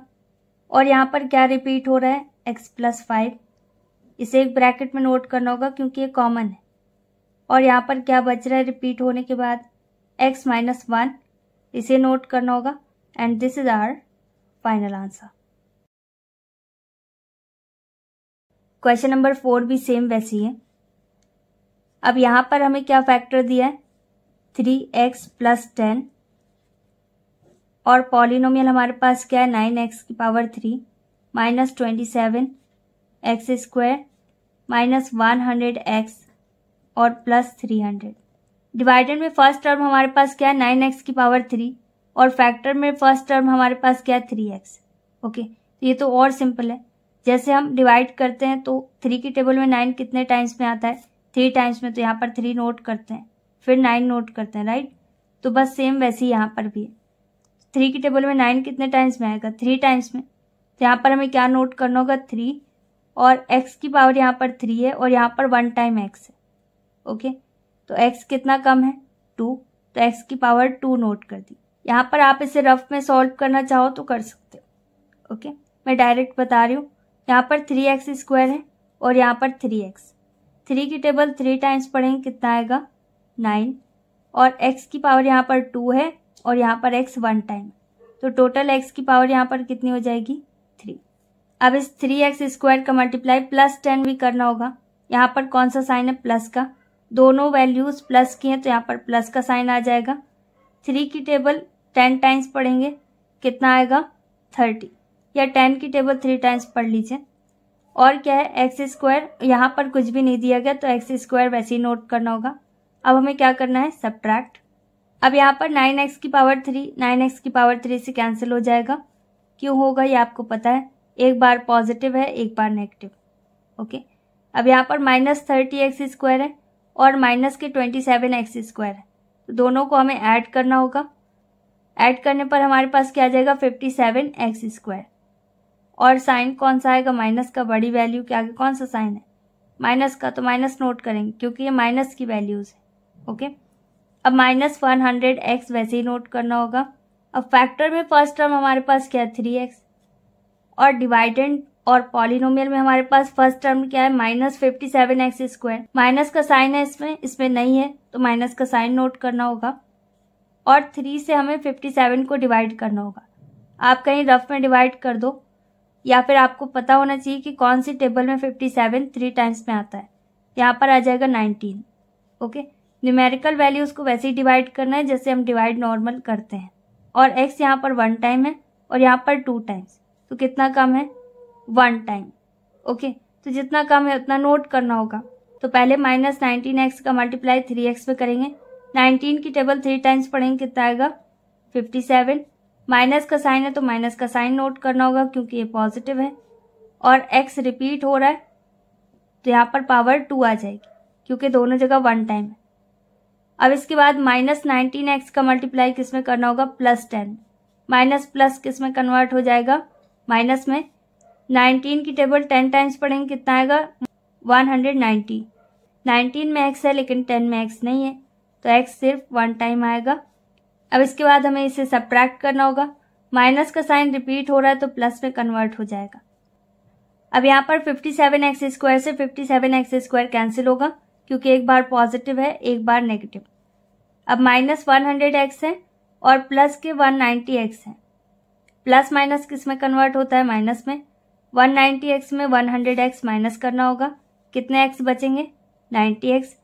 और यहाँ पर क्या रिपीट हो रहा है x प्लस फाइव इसे एक ब्रैकेट में नोट करना होगा क्योंकि ये कॉमन है और यहाँ पर क्या बच रहा है रिपीट होने के बाद x माइनस वन इसे नोट करना होगा and this is our final answer question number four भी सेम वैसी है अब यहाँ पर हमें क्या फैक्टर दिया है थ्री एक्स प्लस टेन और पॉलिनोमियल हमारे पास क्या है नाइन एक्स की power three minus twenty seven x square minus one hundred x और प्लस थ्री हंड्रेड डिवाइडेड में फर्स्ट टर्म हमारे पास क्या है नाइन एक्स की पावर थ्री और फैक्टर में फर्स्ट टर्म हमारे पास क्या है थ्री एक्स ओके तो ये तो और सिंपल है जैसे हम डिवाइड करते हैं तो थ्री की टेबल में नाइन कितने टाइम्स में आता है थ्री टाइम्स में तो यहाँ पर थ्री नोट करते हैं फिर नाइन नोट करते हैं राइट तो बस सेम वैसे यहाँ पर भी है थ्री की टेबल में नाइन कितने टाइम्स में आएगा थ्री टाइम्स में तो यहाँ पर हमें क्या नोट करना होगा थ्री और एक्स की पावर यहाँ पर थ्री है और यहाँ पर वन टाइम एक्स है ओके तो एक्स कितना कम है टू तो एक्स की पावर टू नोट कर दी यहाँ पर आप इसे रफ में सॉल्व करना चाहो तो कर सकते हो ओके मैं डायरेक्ट बता रही हूँ यहाँ पर थ्री एक्स स्क्वायर है और यहाँ पर थ्री एक्स थ्री की टेबल थ्री टाइम्स पढ़ेंगे कितना आएगा नाइन और x की पावर यहाँ पर टू है और यहाँ पर x वन टाइम तो टोटल x की पावर यहाँ पर कितनी हो जाएगी थ्री अब इस थ्री एक्स स्क्वायर का मल्टीप्लाई प्लस टेन भी करना होगा यहाँ पर कौन सा साइन है प्लस का दोनों वैल्यूज प्लस की हैं तो यहाँ पर प्लस का साइन आ जाएगा थ्री की टेबल टेन टाइम्स पढ़ेंगे कितना आएगा थर्टी या टेन की टेबल थ्री टाइम्स पढ़ लीजिए और क्या है एक्स स्क्वायर यहाँ पर कुछ भी नहीं दिया गया तो एक्स स्क्वायर वैसे ही नोट करना होगा अब हमें क्या करना है सब्ट्रैक्ट अब यहाँ पर नाइन एक्स की पावर थ्री नाइन एक्स की पावर थ्री से कैंसिल हो जाएगा क्यों होगा ये आपको पता है एक बार पॉजिटिव है एक बार नेगेटिव ओके अब यहाँ पर माइनस थर्टी एक्स स्क्वायर है और माइनस के ट्वेंटी सेवन एक्स स्क्वायर है तो दोनों को हमें ऐड करना होगा ऐड करने पर हमारे पास क्या आ जाएगा फिफ्टी सेवन एक्स स्क्वायर और साइन कौन सा आएगा माइनस का बड़ी वैल्यू क्या कौन सा साइन है माइनस का तो माइनस नोट करेंगे क्योंकि ये माइनस की वैल्यूज़ है ओके अब माइनस वन हंड्रेड एक्स वैसे ही नोट करना होगा अब फैक्टर में फर्स्ट टर्म हमारे पास क्या है थ्री एक्स और डिवाइडेंड और पॉलिनोमियल में हमारे पास फर्स्ट टर्म क्या है minus fifty seven x square minus का साइन है इसमें इसमें नहीं है तो माइनस का साइन नोट करना होगा और थ्री से हमें फिफ्टी सेवन को डिवाइड करना होगा आप कहीं रफ में डिवाइड कर दो या फिर आपको पता होना चाहिए कि कौन सी टेबल में फिफ्टी सेवन थ्री टाइम्स में आता है यहाँ पर आ जाएगा नाइनटीन ओके न्यूमेरिकल वैल्यूज को वैसे ही डिवाइड करना है जैसे हम डिवाइड नॉर्मल करते हैं और एक्स यहाँ पर वन टाइम है और यहाँ पर टू टाइम्स तो कितना कम है वन टाइम ओके तो जितना कम है उतना नोट करना होगा तो पहले माइनस नाइनटीन एक्स का मल्टीप्लाई थ्री एक्स में करेंगे नाइनटीन की टेबल थ्री टाइम्स पढ़ेंगे कितना आएगा फिफ्टी सेवन माइनस का साइन है तो माइनस का साइन नोट करना होगा क्योंकि ये पॉजिटिव है और एक्स रिपीट हो रहा है तो यहाँ पर पावर टू आ जाएगी क्योंकि दोनों जगह वन टाइम है अब इसके बाद माइनस नाइनटीन एक्स का मल्टीप्लाई किस में करना होगा प्लस टेन माइनस प्लस किस में कन्वर्ट हो जाएगा माइनस में नाइनटीन की टेबल टेन टाइम्स पढ़ेंगे कितना आएगा वन हंड्रेड नाइन्टी नाइनटीन में एक्स है लेकिन टेन में एक्स नहीं है तो एक्स सिर्फ वन टाइम आएगा अब इसके बाद हमें इसे सब्ट्रैक्ट करना होगा माइनस का साइन रिपीट हो रहा है तो प्लस में कन्वर्ट हो जाएगा अब यहाँ पर फिफ्टी सेवन एक्स स्क्वायर से fifty seven x square cancel होगा क्योंकि एक बार पॉजिटिव है एक बार नेगेटिव अब माइनस वन हंड्रेड एक्स है और प्लस के वन नाइन्टी एक्स है प्लस माइनस किस में कन्वर्ट होता है माइनस में वन नाइन्टी एक्स में वन हंड्रेड एक्स माइनस करना होगा कितने एक्स बचेंगे ninety x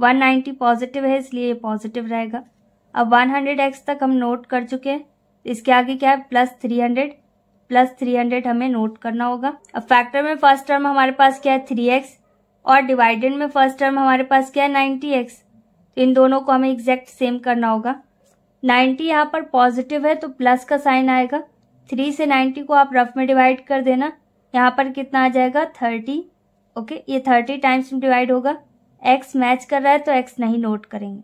one ninety positive है इसलिए ये पॉजिटिव रहेगा अब वन हंड्रेड एक्स तक हम नोट कर चुके हैं इसके आगे क्या है plus three hundred plus three hundred हमें नोट करना होगा अब फैक्टर में फर्स्ट टर्म हमारे पास क्या है थ्री एक्स और डिवाइडेड में फर्स्ट टर्म हमारे पास क्या है नाइन्टी एक्स तो इन दोनों को हमें एग्जैक्ट सेम करना होगा नाइन्टी यहाँ पर पॉजिटिव है तो प्लस का साइन आएगा थ्री से नाइन्टी को आप रफ में डिवाइड कर देना यहाँ पर कितना आ जाएगा थर्टी ओके ये थर्टी टाइम्स में डिवाइड होगा एक्स मैच कर रहा है तो एक्स नहीं नोट करेंगे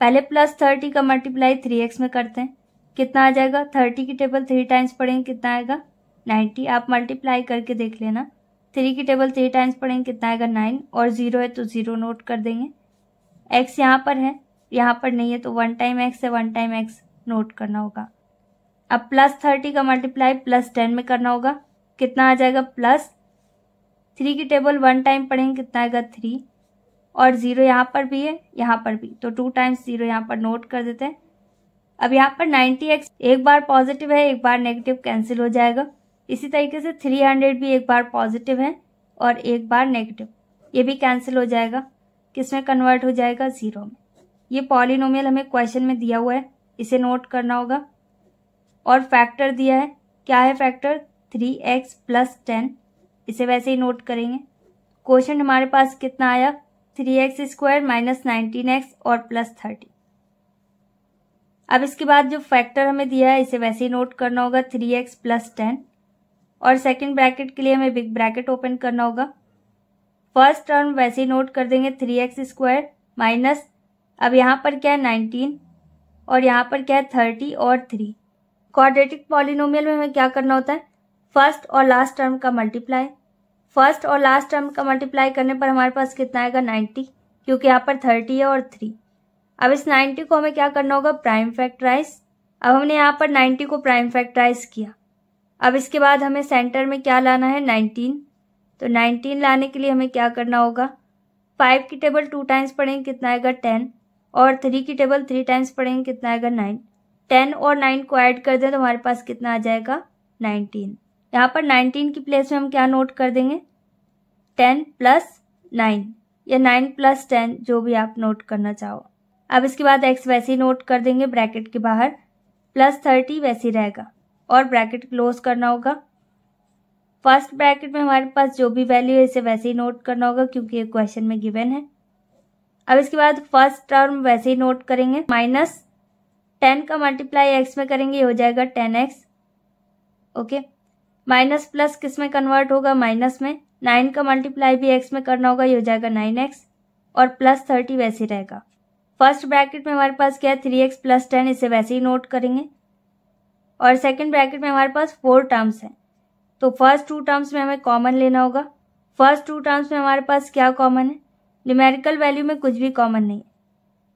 पहले प्लस थर्टी का मल्टीप्लाई थ्री एक्स में करते हैं कितना आ जाएगा थर्टी की टेबल थ्री टाइम्स पड़ेंगे कितना आएगा नाइन्टी आप मल्टीप्लाई करके देख लेना थ्री की टेबल थ्री टाइम्स पढ़ेंगे कितना आएगा नाइन और ज़ीरो है तो ज़ीरो नोट कर देंगे एक्स यहाँ पर है यहाँ पर नहीं है तो वन टाइम एक्स है वन टाइम एक्स नोट करना होगा अब प्लस थर्टी का मल्टीप्लाई प्लस टेन में करना होगा कितना आ जाएगा प्लस थ्री की टेबल वन टाइम पढ़ेंगे कितना आएगा थ्री और ज़ीरो यहाँ पर भी है यहाँ पर भी तो टू टाइम्स ज़ीरो यहाँ पर नोट कर देते हैं अब यहाँ पर नाइन्टी एक्स एक बार पॉजिटिव है एक बार नेगेटिव कैंसिल हो जाएगा इसी तरीके से थ्री हंड्रेड भी एक बार पॉजिटिव है और एक बार नेगेटिव ये भी कैंसिल हो जाएगा किस में कन्वर्ट हो जाएगा ज़ीरो में ये पॉलिनोमियल हमें क्वेश्चन में दिया हुआ है इसे नोट करना होगा और फैक्टर दिया है क्या है factor three x plus ten इसे वैसे ही नोट करेंगे क्वेश्चन हमारे पास कितना आया three x square minus nineteen x और प्लस थर्टी अब इसके बाद जो फैक्टर हमें दिया है इसे वैसे ही नोट करना होगा थ्री एक्स प्लस टेन और सेकेंड ब्रैकेट के लिए हमें बिग ब्रैकेट ओपन करना होगा फर्स्ट टर्म वैसे ही नोट कर देंगे थ्री एक्स स्क्वायर माइनस अब यहाँ पर क्या है नाइनटीन और यहाँ पर क्या है थर्टी और थ्री क्वाड्रेटिक पॉलिनोमियल में हमें क्या करना होता है फर्स्ट और लास्ट टर्म का मल्टीप्लाई फर्स्ट और लास्ट टर्म का मल्टीप्लाई करने पर हमारे पास कितना आएगा नाइन्टी क्योंकि यहाँ पर थर्टी है और थ्री अब इस नाइन्टी को हमें क्या करना होगा प्राइम फैक्टराइज अब हमने यहाँ पर नाइन्टी को प्राइम फैक्टराइज किया अब इसके बाद हमें सेंटर में क्या लाना है नाइनटीन तो नाइनटीन लाने के लिए हमें क्या करना होगा फाइव की टेबल टू टाइम्स पढ़ेंगे कितना आएगा टेन और थ्री की टेबल थ्री टाइम्स पढ़ेंगे कितना आएगा नाइन टेन और नाइन को ऐड कर दें तो हमारे पास कितना आ जाएगा नाइनटीन यहाँ पर नाइनटीन की प्लेस में हम क्या नोट कर देंगे टेन प्लस नाइन या नाइन प्लस टेन जो भी आप नोट करना चाहो अब इसके बाद एक्स वैसे ही नोट कर देंगे ब्रैकेट के बाहर प्लस थर्टी वैसे ही रहेगा और ब्रैकेट क्लोज करना होगा फर्स्ट ब्रैकेट में हमारे पास जो भी वैल्यू है इसे वैसे ही नोट करना होगा क्योंकि ये क्वेश्चन में गिवन है अब इसके बाद फर्स्ट टर्म वैसे ही नोट करेंगे माइनस टेन का मल्टीप्लाई एक्स में करेंगे ये हो जाएगा ten x okay minus plus किस में कन्वर्ट होगा माइनस में नाइन का मल्टीप्लाई भी एक्स में करना होगा ये हो जाएगा नाइन एक्स और प्लस थर्टी वैसे रहेगा फर्स्ट ब्रैकेट में हमारे पास क्या है थ्री एक्स प्लस टेन इसे वैसे ही नोट करेंगे और सेकेंड ब्रैकेट में हमारे पास फोर टर्म्स हैं तो फर्स्ट टू टर्म्स में हमें कॉमन लेना होगा फर्स्ट टू टर्म्स में हमारे पास क्या कॉमन है न्यूमेरिकल वैल्यू में कुछ भी कॉमन नहीं है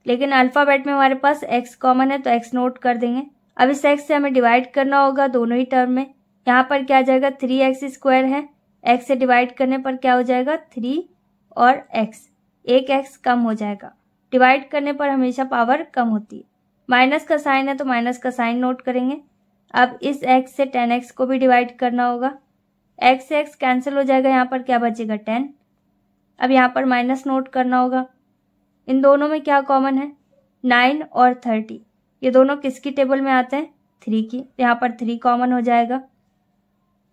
लेकिन अल्फ़ाबेट में हमारे पास एक्स कॉमन है तो एक्स नोट कर देंगे अब इस एक्स से हमें डिवाइड करना होगा दोनों ही टर्म में यहाँ पर क्या आ जाएगा थ्री एक्स स्क्वायर है एक्स से डिवाइड करने पर क्या हो जाएगा थ्री और एक्स एक एक्स कम हो जाएगा डिवाइड करने पर हमेशा पावर कम होती है माइनस का साइन है तो माइनस का साइन नोट करेंगे अब इस एक्स से टेन एक्स को भी डिवाइड करना होगा एक्स से एक्स कैंसिल हो जाएगा यहाँ पर क्या बचेगा टेन अब यहाँ पर माइनस नोट करना होगा इन दोनों में क्या कॉमन है नाइन और थर्टी ये दोनों किसकी टेबल में आते हैं थ्री की यहाँ पर थ्री कॉमन हो जाएगा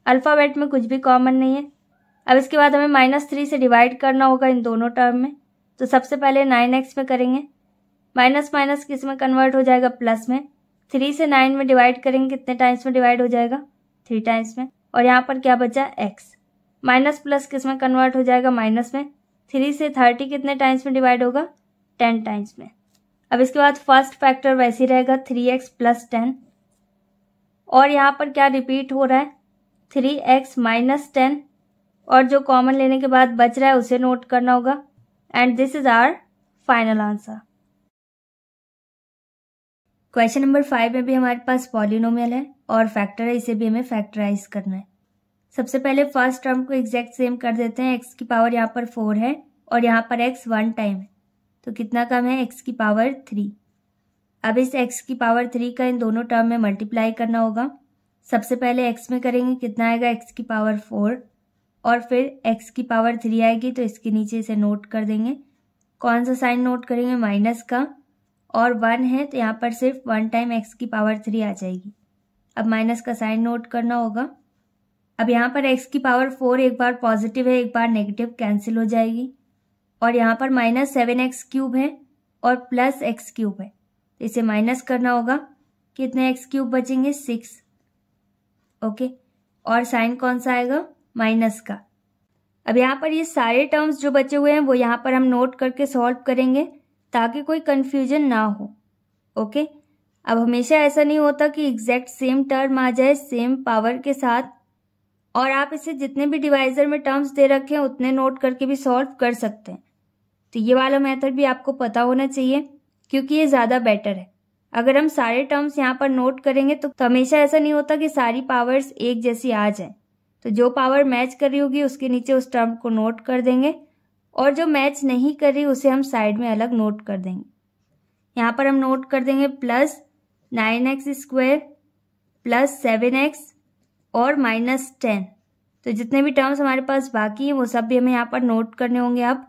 अल्फ़ाबेट में कुछ भी कॉमन नहीं है अब इसके बाद हमें माइनस थ्री से डिवाइड करना होगा इन दोनों टर्म में तो सबसे पहले नाइन एक्स में करेंगे माइनस माइनस किस में कन्वर्ट हो जाएगा प्लस में थ्री से नाइन में डिवाइड करेंगे कितने टाइम्स में डिवाइड हो जाएगा थ्री टाइम्स में और यहाँ पर क्या बचा एक्स माइनस प्लस किस में कन्वर्ट हो जाएगा माइनस में थ्री से थर्टी कितने टाइम्स में डिवाइड होगा टेन टाइम्स में अब इसके बाद फर्स्ट फैक्टर वैसे ही रहेगा थ्री एक्स प्लस टेन और यहाँ पर क्या रिपीट हो रहा है थ्री एक्स माइनस टेन और जो कॉमन लेने के बाद बच रहा है उसे नोट करना होगा and this is our final answer question number five में भी हमारे पास पॉलिनोमियल है और फैक्टर है इसे भी हमें फैक्टराइज करना है सबसे पहले फर्स्ट टर्म को एग्जैक्ट सेम कर देते हैं एक्स की पावर यहाँ पर फोर है और यहाँ पर एक्स वन टाइम है तो कितना कम है एक्स की पावर थ्री अब इस एक्स की पावर थ्री का इन दोनों टर्म में मल्टीप्लाई करना होगा सबसे पहले एक्स में करेंगे कितना आएगा एक्स की पावर फोर और फिर एक्स की पावर थ्री आएगी तो इसके नीचे इसे नोट कर देंगे कौन सा साइन नोट करेंगे माइनस का और वन है तो यहाँ पर सिर्फ वन टाइम एक्स की पावर थ्री आ जाएगी अब माइनस का साइन नोट करना होगा अब यहाँ पर एक्स की पावर फोर एक बार पॉजिटिव है एक बार नेगेटिव कैंसिल हो जाएगी और यहाँ पर माइनस सेवन एक्स क्यूब है और प्लस एक्स क्यूब है तो इसे माइनस करना होगा कितने एक्स क्यूब बचेंगे सिक्स ओके और साइन कौन सा आएगा माइनस का अब यहाँ पर ये सारे टर्म्स जो बचे हुए हैं वो यहाँ पर हम नोट करके सॉल्व करेंगे ताकि कोई कन्फ्यूजन ना हो ओके अब हमेशा ऐसा नहीं होता कि एग्जैक्ट सेम टर्म आ जाए सेम पावर के साथ और आप इसे जितने भी डिवाइजर में टर्म्स दे रखे हैं उतने नोट करके भी सॉल्व कर सकते हैं तो ये वाला मेथड भी आपको पता होना चाहिए क्योंकि ये ज़्यादा बेटर है अगर हम सारे टर्म्स यहाँ पर नोट करेंगे तो हमेशा ऐसा नहीं होता कि सारी पावर्स एक जैसी आ जाए तो जो पावर मैच कर रही होगी उसके नीचे उस टर्म को नोट कर देंगे और जो मैच नहीं कर रही उसे हम साइड में अलग नोट कर देंगे यहाँ पर हम नोट कर देंगे plus nine x square plus seven x और माइनस टेन तो जितने भी टर्म्स हमारे पास बाकी हैं वो सब भी हमें यहाँ पर नोट करने होंगे अब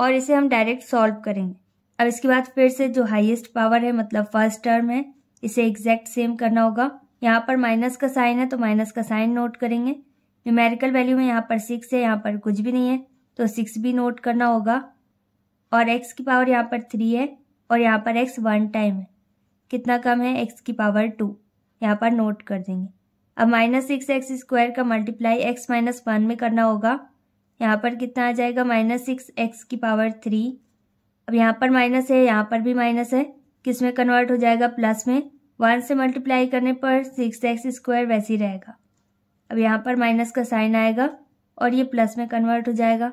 और इसे हम डायरेक्ट सॉल्व करेंगे अब इसके बाद फिर से जो हाईएस्ट पावर है मतलब फर्स्ट टर्म है इसे एग्जैक्ट सेम करना होगा यहाँ पर माइनस का साइन है तो माइनस का साइन नोट करेंगे न्यूमेरिकल वैल्यू में यहाँ पर सिक्स है यहाँ पर कुछ भी नहीं है तो सिक्स भी नोट करना होगा और एक्स की पावर यहाँ पर थ्री है और यहाँ पर एक्स वन टाइम है कितना कम है एक्स की पावर टू यहाँ पर नोट कर देंगे अब माइनस सिक्स एक्स स्क्वायर का मल्टीप्लाई एक्स माइनस वन में करना होगा यहाँ पर कितना आ जाएगा माइनस सिक्स एक्स की पावर थ्री अब यहाँ पर माइनस है यहाँ पर भी माइनस है किस में कन्वर्ट हो जाएगा प्लस में वन से मल्टीप्लाई करने पर सिक्स एक्स स्क्वायर वैसे ही रहेगा अब यहाँ पर माइनस का साइन आएगा और ये प्लस में कन्वर्ट हो जाएगा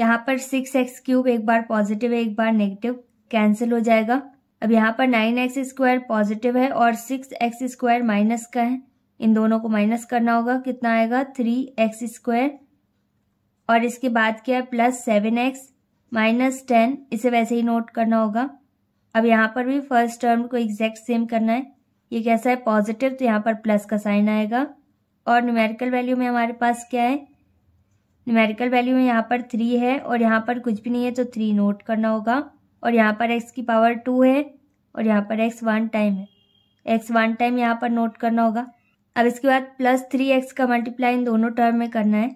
यहाँ पर सिक्स एक्स क्यूब एक बार पॉजिटिव है एक बार नेगेटिव कैंसिल हो जाएगा अब यहाँ पर नाइन एक्स स्क्वायर पॉजिटिव है और सिक्स एक्स स्क्वायर माइनस का है इन दोनों को माइनस करना होगा कितना आएगा थ्री एक्स स्क्वायर और इसके बाद क्या है plus seven x minus ten इसे वैसे ही नोट करना होगा अब यहाँ पर भी फर्स्ट टर्म को एग्जैक्ट सेम करना है ये कैसा है पॉजिटिव तो यहाँ पर प्लस का साइन आएगा और न्यूमेरिकल वैल्यू में हमारे पास क्या है न्यूमेरिकल वैल्यू में यहाँ पर थ्री है और यहाँ पर कुछ भी नहीं है तो थ्री नोट करना होगा और यहाँ पर एक्स की पावर टू है और यहाँ पर एक्स वन टाइम है एक्स वन टाइम यहाँ पर नोट करना होगा अब इसके बाद प्लस थ्री एक्स का मल्टीप्लाई इन दोनों टर्म में करना है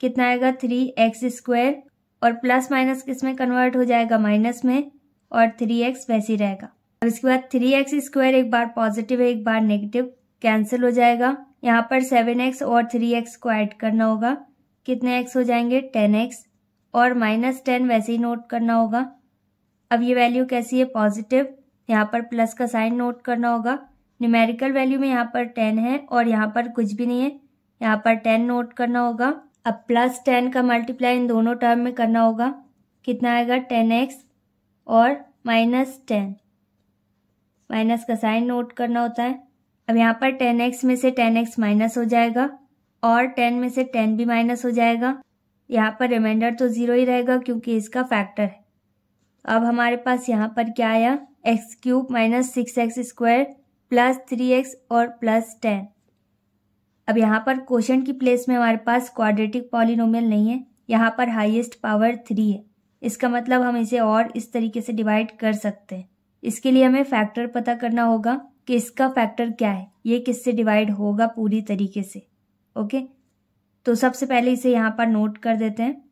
कितना आएगा थ्री एक्स स्क्वायर और प्लस माइनस किस में कन्वर्ट हो जाएगा माइनस में और थ्री एक्स वैसे ही रहेगा अब इसके बाद थ्री एक्स स्क्वायर एक बार पॉजिटिव है एक बार नेगेटिव कैंसिल हो जाएगा यहाँ पर सेवन एक्स और थ्री एक्स को ऐड करना होगा कितने एक्स हो जाएंगे टेन एक्स और माइनस टेन वैसे ही नोट करना होगा अब ये वैल्यू कैसी है पॉजिटिव यहाँ पर प्लस का साइन नोट करना होगा न्यूमेरिकल वैल्यू में यहाँ पर टेन है और यहाँ पर कुछ भी नहीं है यहाँ पर टेन नोट करना होगा अब प्लस टेन का मल्टीप्लाई इन दोनों टर्म में करना होगा कितना आएगा टेन एक्स और माइनस टेन माइनस का साइन नोट करना होता है अब यहाँ पर टेन एक्स में से टेन एक्स माइनस हो जाएगा और टेन में से टेन भी माइनस हो जाएगा यहाँ पर रिमाइंडर तो ज़ीरो ही रहेगा क्योंकि इसका फैक्टर है अब हमारे पास यहाँ पर क्या आया x cube minus six x square plus three x और प्लस टेन अब यहाँ पर क्वेश्चन की प्लेस में हमारे पास क्वाड्रेटिक पॉलिनोमियल नहीं है यहाँ पर हाईएस्ट पावर थ्री है इसका मतलब हम इसे और इस तरीके से डिवाइड कर सकते हैं इसके लिए हमें फैक्टर पता करना होगा कि इसका फैक्टर क्या है ये किससे डिवाइड होगा पूरी तरीके से ओके तो सबसे पहले इसे यहाँ पर नोट कर देते हैं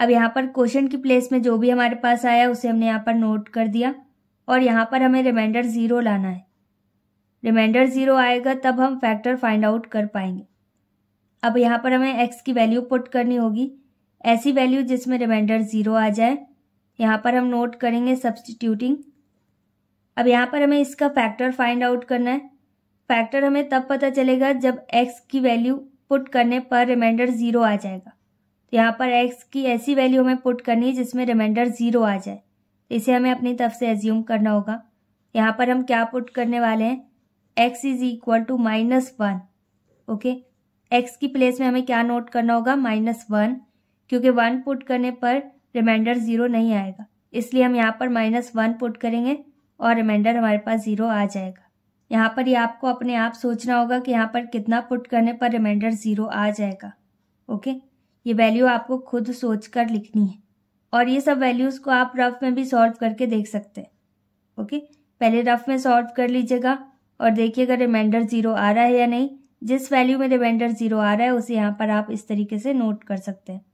अब यहाँ पर क्वेश्चन की प्लेस में जो भी हमारे पास आया उसे हमने यहाँ पर नोट कर दिया और यहाँ पर हमें रिमाइंडर ज़ीरो लाना है रिमाइंडर ज़ीरो आएगा तब हम फैक्टर फाइंड आउट कर पाएंगे अब यहाँ पर हमें एक्स की वैल्यू पुट करनी होगी ऐसी वैल्यू जिसमें रिमाइंडर ज़ीरो आ जाए यहाँ पर हम नोट करेंगे सब्सटीट्यूटिंग अब यहाँ पर हमें इसका फैक्टर फाइंड आउट करना है फैक्टर हमें तब पता चलेगा जब एक्स की वैल्यू पुट करने पर रिमाइंडर ज़ीरो आ जाएगा तो यहाँ पर एक्स की ऐसी वैल्यू हमें पुट करनी है जिसमें रिमाइंडर ज़ीरो आ जाए तो इसे हमें अपनी तरफ से एज्यूम करना होगा यहाँ पर हम क्या पुट करने वाले हैं x is equal to minus one okay x की प्लेस में हमें क्या नोट करना होगा माइनस वन क्योंकि वन पुट करने पर रिमाइंडर ज़ीरो नहीं आएगा इसलिए हम यहाँ पर माइनस वन पुट करेंगे और रिमाइंडर हमारे पास ज़ीरो आ जाएगा यहाँ पर ये आपको अपने आप सोचना होगा कि यहाँ पर कितना पुट करने पर रिमाइंडर ज़ीरो आ जाएगा ओके ये वैल्यू आपको खुद सोच कर लिखनी है और ये सब वैल्यूज़ को आप रफ में भी सॉल्व करके देख सकते हैं ओके पहले रफ में सॉल्व कर लीजिएगा और देखिएगा रिमाइंडर ज़ीरो आ रहा है या नहीं जिस वैल्यू में रिमाइंडर ज़ीरो आ रहा है उसे यहाँ पर आप इस तरीके से नोट कर सकते हैं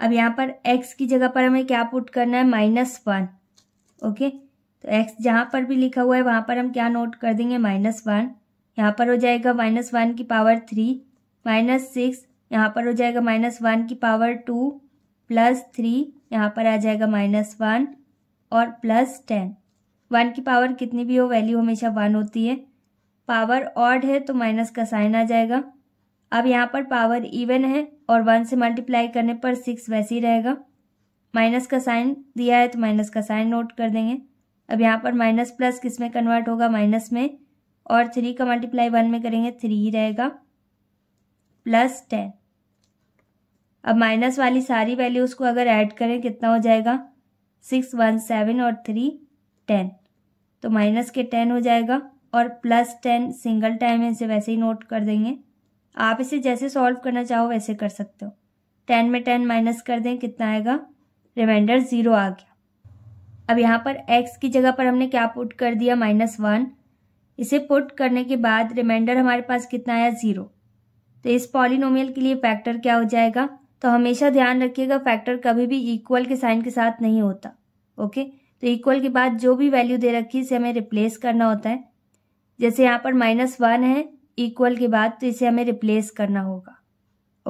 अब यहाँ पर एक्स की जगह पर हमें क्या पुट करना है माइनस वन ओके तो एक्स जहाँ पर भी लिखा हुआ है वहाँ पर हम क्या नोट कर देंगे माइनस वन यहाँ पर हो जाएगा माइनस वन की पावर थ्री माइनस सिक्स यहाँ पर हो जाएगा माइनस वन की पावर टू प्लस थ्री यहाँ पर आ जाएगा माइनस वन और प्लस टेन वन की पावर कितनी भी हो वैल्यू हमेशा वन होती है पावर ऑड है तो माइनस का साइन आ जाएगा अब यहाँ पर पावर इवन है और वन से मल्टीप्लाई करने पर सिक्स वैसे ही रहेगा माइनस का साइन दिया है तो माइनस का साइन नोट कर देंगे अब यहाँ पर माइनस प्लस किस में कन्वर्ट होगा माइनस में और थ्री का मल्टीप्लाई वन में करेंगे थ्री ही रहेगा प्लस टेन अब माइनस वाली सारी वैल्यूज़ को अगर ऐड करें कितना हो जाएगा सिक्स वन सेवन और थ्री टेन तो माइनस के टेन हो जाएगा और प्लस टेन सिंगल टाइम है इसे वैसे ही नोट कर देंगे आप इसे जैसे सॉल्व करना चाहो वैसे कर सकते हो टेन में टेन माइनस कर दें कितना आएगा रिमाइंडर ज़ीरो आ गया अब यहाँ पर x की जगह पर हमने क्या पुट कर दिया माइनस वन इसे पुट करने के बाद रिमाइंडर हमारे पास कितना आया ज़ीरो तो इस पॉलिनोमियल के लिए फैक्टर क्या हो जाएगा तो हमेशा ध्यान रखिएगा फैक्टर कभी भी इक्वल के साइन के साथ नहीं होता ओके तो इक्वल के बाद जो भी वैल्यू दे रखी है इसे हमें रिप्लेस करना होता है जैसे यहाँ पर माइनस वन है इक्वल के बाद तो इसे हमें रिप्लेस करना होगा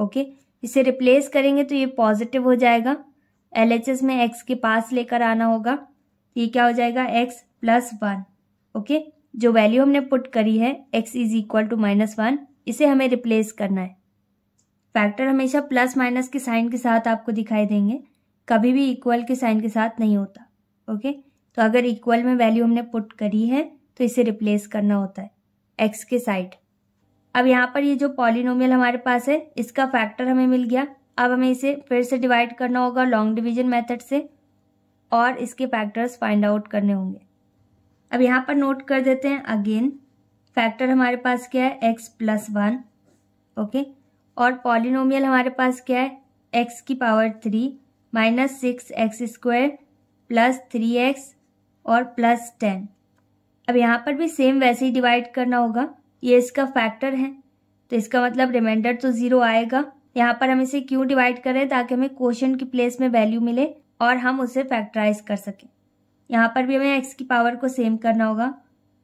ओके इसे रिप्लेस करेंगे तो ये पॉजिटिव हो जाएगा एल एच एस में एक्स के पास लेकर आना होगा ये क्या हो जाएगा एक्स प्लस वन ओके जो वैल्यू हमने पुट करी है x is equal to minus one इसे हमें रिप्लेस करना है फैक्टर हमेशा प्लस माइनस के साइन के साथ आपको दिखाई देंगे कभी भी इक्वल के साइन के साथ नहीं होता ओके तो अगर इक्वल में वैल्यू हमने पुट करी है तो इसे रिप्लेस करना होता है एक्स के साइड अब यहाँ पर ये जो पॉलिनोमियल हमारे पास है इसका फैक्टर हमें मिल गया अब हमें इसे फिर से डिवाइड करना होगा लॉन्ग डिवीजन मेथड से और इसके फैक्टर्स फाइंड आउट करने होंगे अब यहाँ पर नोट कर देते हैं अगेन फैक्टर हमारे पास क्या है एक्स प्लस वन ओके और पॉलिनोमियल हमारे पास क्या है एक्स की power three minus six x square plus three x और प्लस टेन अब यहाँ पर भी सेम वैसे ही डिवाइड करना होगा ये इसका फैक्टर है तो इसका मतलब रिमाइंडर तो ज़ीरो आएगा यहाँ पर हम इसे क्यों डिवाइड करें ताकि हमें क्वेश्चन की प्लेस में वैल्यू मिले और हम उसे फैक्टराइज कर सकें यहाँ पर भी हमें एक्स की पावर को सेम करना होगा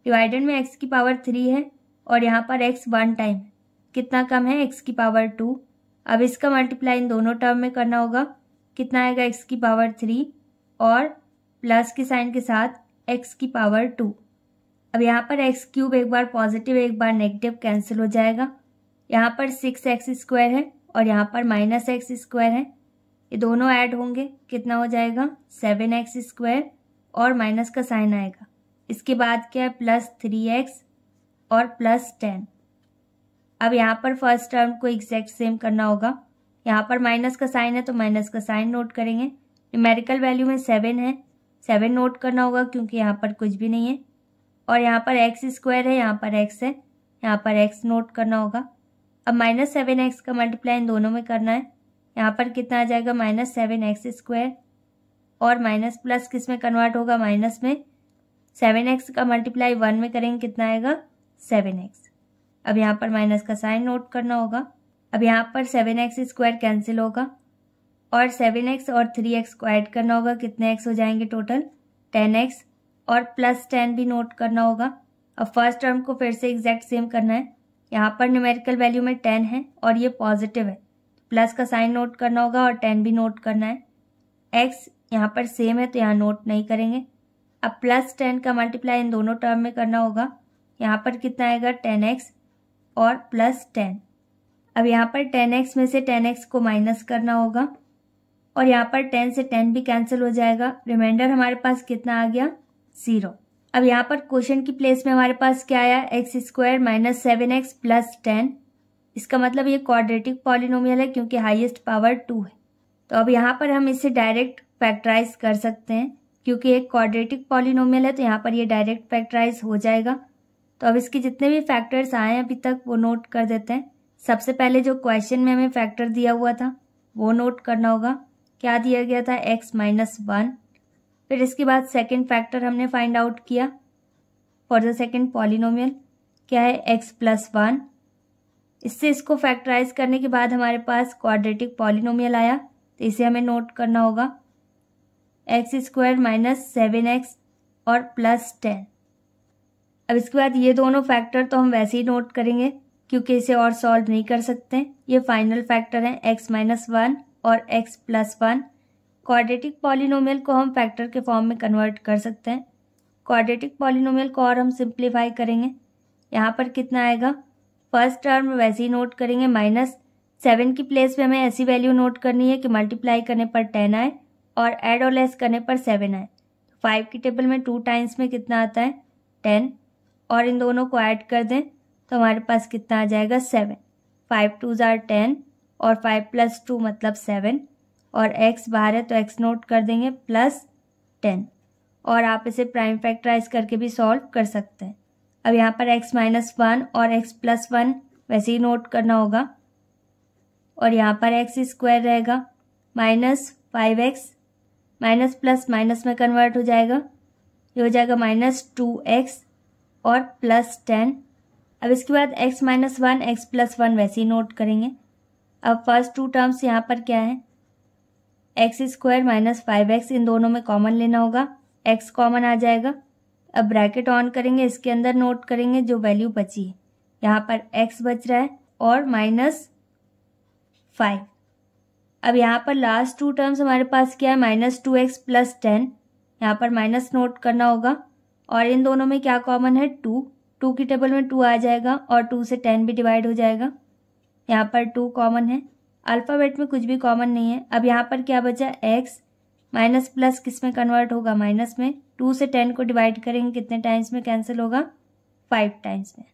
डिवाइडेड में एक्स की पावर थ्री है और यहाँ पर एक्स वन टाइम कितना कम है एक्स की पावर टू अब इसका मल्टीप्लाई इन दोनों टर्म में करना होगा कितना आएगा एक्स की पावर थ्री और प्लस के साइन के साथ एक्स की पावर टू अब यहाँ पर एक्स क्यूब एक बार पॉजिटिव एक बार नेगेटिव कैंसिल हो जाएगा यहाँ पर सिक्स एक्स स्क्वायर है और यहाँ पर माइनस एक्स स्क्वायर है ये दोनों ऐड होंगे कितना हो जाएगा सेवन एक्स स्क्वायर और माइनस का साइन आएगा इसके बाद क्या है प्लस थ्री एक्स और प्लस टेन अब यहाँ पर फर्स्ट टर्म को एग्जैक्ट सेम करना होगा यहाँ पर माइनस का साइन है तो माइनस का साइन नोट करेंगे न्यूमेरिकल वैल्यू में सेवन है सेवन नोट करना होगा क्योंकि यहाँ पर कुछ भी नहीं है और यहाँ पर एक्स स्क्वायर है यहाँ पर एक्स है यहाँ पर एक्स नोट करना होगा अब माइनस सेवन एक्स का मल्टीप्लाई इन दोनों में करना है यहाँ पर कितना आ जाएगा माइनस सेवन एक्स स्क्वायर और माइनस प्लस किस में कन्वर्ट होगा माइनस में सेवन एक्स का मल्टीप्लाई वन में करेंगे कितना आएगा सेवन एक्स अब यहाँ पर माइनस का साइन नोट करना होगा अब यहाँ पर सेवन एक्स स्क्वायर कैंसिल होगा और सेवन एक्स और थ्री एक्स को ऐड करना होगा कितने एक्स हो जाएंगे टोटल टेन एक्स और प्लस टेन भी नोट करना होगा अब फर्स्ट टर्म को फिर से एग्जैक्ट सेम करना है यहाँ पर न्यूमेरिकल वैल्यू में टेन है और ये पॉजिटिव है प्लस का साइन नोट करना होगा और टेन भी नोट करना है एक्स यहाँ पर सेम है तो यहाँ नोट नहीं करेंगे अब प्लस टेन का मल्टीप्लाई इन दोनों टर्म में करना होगा यहाँ पर कितना आएगा टेन एक्स और प्लस टेन अब यहाँ पर टेन एक्स में से टेन एक्स को माइनस करना होगा और यहाँ पर टेन से टेन भी कैंसिल हो जाएगा रिमाइंडर हमारे पास कितना आ गया ज़ीरो अब यहाँ पर क्वेश्चन की प्लेस में हमारे पास क्या आया x square minus seven x plus ten इसका मतलब ये क्वाड्रेटिक पॉलिनोमियल है क्योंकि हाईएस्ट पावर टू है तो अब यहाँ पर हम इसे डायरेक्ट फैक्टराइज कर सकते हैं क्योंकि एक क्वाड्रेटिक पॉलिनोमियल है तो यहाँ पर ये डायरेक्ट फैक्टराइज हो जाएगा तो अब इसके जितने भी फैक्टर्स आए हैं अभी तक वो नोट कर देते हैं सबसे पहले जो क्वेश्चन में हमें फैक्टर दिया हुआ था वो नोट करना होगा क्या दिया गया था एक्स माइनस वन फिर इसके बाद सेकेंड फैक्टर हमने फाइंड आउट किया फॉर द सेकेंड पॉलिनोमियल क्या है एक्स प्लस वन इससे इसको फैक्टराइज करने के बाद हमारे पास क्वाड्रेटिक पॉलिनोमियल आया तो इसे हमें नोट करना होगा x square minus seven x और प्लस टेन अब इसके बाद ये दोनों फैक्टर तो हम वैसे ही नोट करेंगे क्योंकि इसे और सॉल्व नहीं कर सकते ये फाइनल फैक्टर हैं एक्स माइनस वन और x plus one quadratic polynomial को हम फैक्टर के फॉर्म में कन्वर्ट कर सकते हैं क्वाड्रेटिक पॉलिनोमियल को और हम सिंप्लीफाई करेंगे यहाँ पर कितना आएगा फर्स्ट टर्म वैसे ही नोट करेंगे माइनस सेवन की प्लेस पे हमें ऐसी वैल्यू नोट करनी है कि मल्टीप्लाई करने पर टेन आए और एड और लेस करने पर सेवन आए फाइव की टेबल में टू टाइम्स में कितना आता है टेन और इन दोनों को ऐड कर दें तो हमारे पास कितना आ जाएगा seven five two are ten और फाइव प्लस टू मतलब सेवन और एक्स बाहर है तो एक्स नोट कर देंगे प्लस टेन और आप इसे प्राइम फैक्टराइज करके भी सॉल्व कर सकते हैं अब यहाँ पर x माइनस वन और x प्लस वन वैसे ही नोट करना होगा और यहाँ पर एक्स स्क्वायर रहेगा minus five x minus plus minus में कन्वर्ट हो जाएगा ये हो जाएगा माइनस टू एक्स और प्लस टेन अब इसके बाद x minus one x plus one वैसे ही नोट करेंगे अब फर्स्ट टू टर्म्स यहाँ पर क्या है x square minus five x इन दोनों में कॉमन लेना होगा एक्स कॉमन आ जाएगा अब ब्रैकेट ऑन करेंगे इसके अंदर नोट करेंगे जो वैल्यू बची है यहाँ पर एक्स बच रहा है और माइनस फाइव अब यहाँ पर लास्ट टू टर्म्स हमारे पास क्या है minus two x plus ten यहाँ पर माइनस नोट करना होगा और इन दोनों में क्या कॉमन है टू टू की टेबल में टू आ जाएगा और टू से टेन भी डिवाइड हो जाएगा यहाँ पर टू कॉमन है अल्फ़ाबेट में कुछ भी कॉमन नहीं है अब यहाँ पर क्या बचा एक्स माइनस प्लस किस में कन्वर्ट होगा माइनस में टू से टेन को डिवाइड करेंगे कितने टाइम्स में कैंसिल होगा फाइव टाइम्स में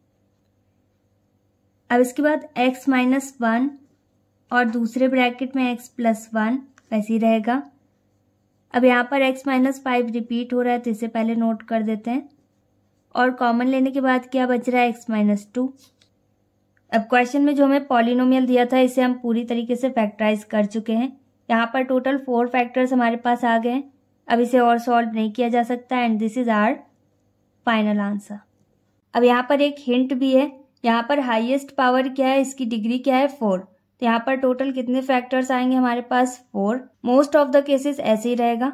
अब इसके बाद x माइनस वन और दूसरे ब्रैकेट में x प्लस वन वैसे ही रहेगा अब यहाँ पर x माइनस फाइव रिपीट हो रहा है तो इसे पहले नोट कर देते हैं और कॉमन लेने के बाद क्या बच रहा है x माइनस टू अब क्वेश्चन में जो हमें पॉलिनोमियल दिया था इसे हम पूरी तरीके से फैक्टराइज कर चुके हैं यहाँ पर टोटल फोर फैक्टर्स हमारे पास आ गए हैं अब इसे और सॉल्व नहीं किया जा सकता and this is our final answer अब यहाँ पर एक हिंट भी है यहाँ पर हाईएस्ट पावर क्या है इसकी डिग्री क्या है फोर तो यहाँ पर टोटल कितने फैक्टर्स आएंगे हमारे पास for most of the cases ऐसे ही रहेगा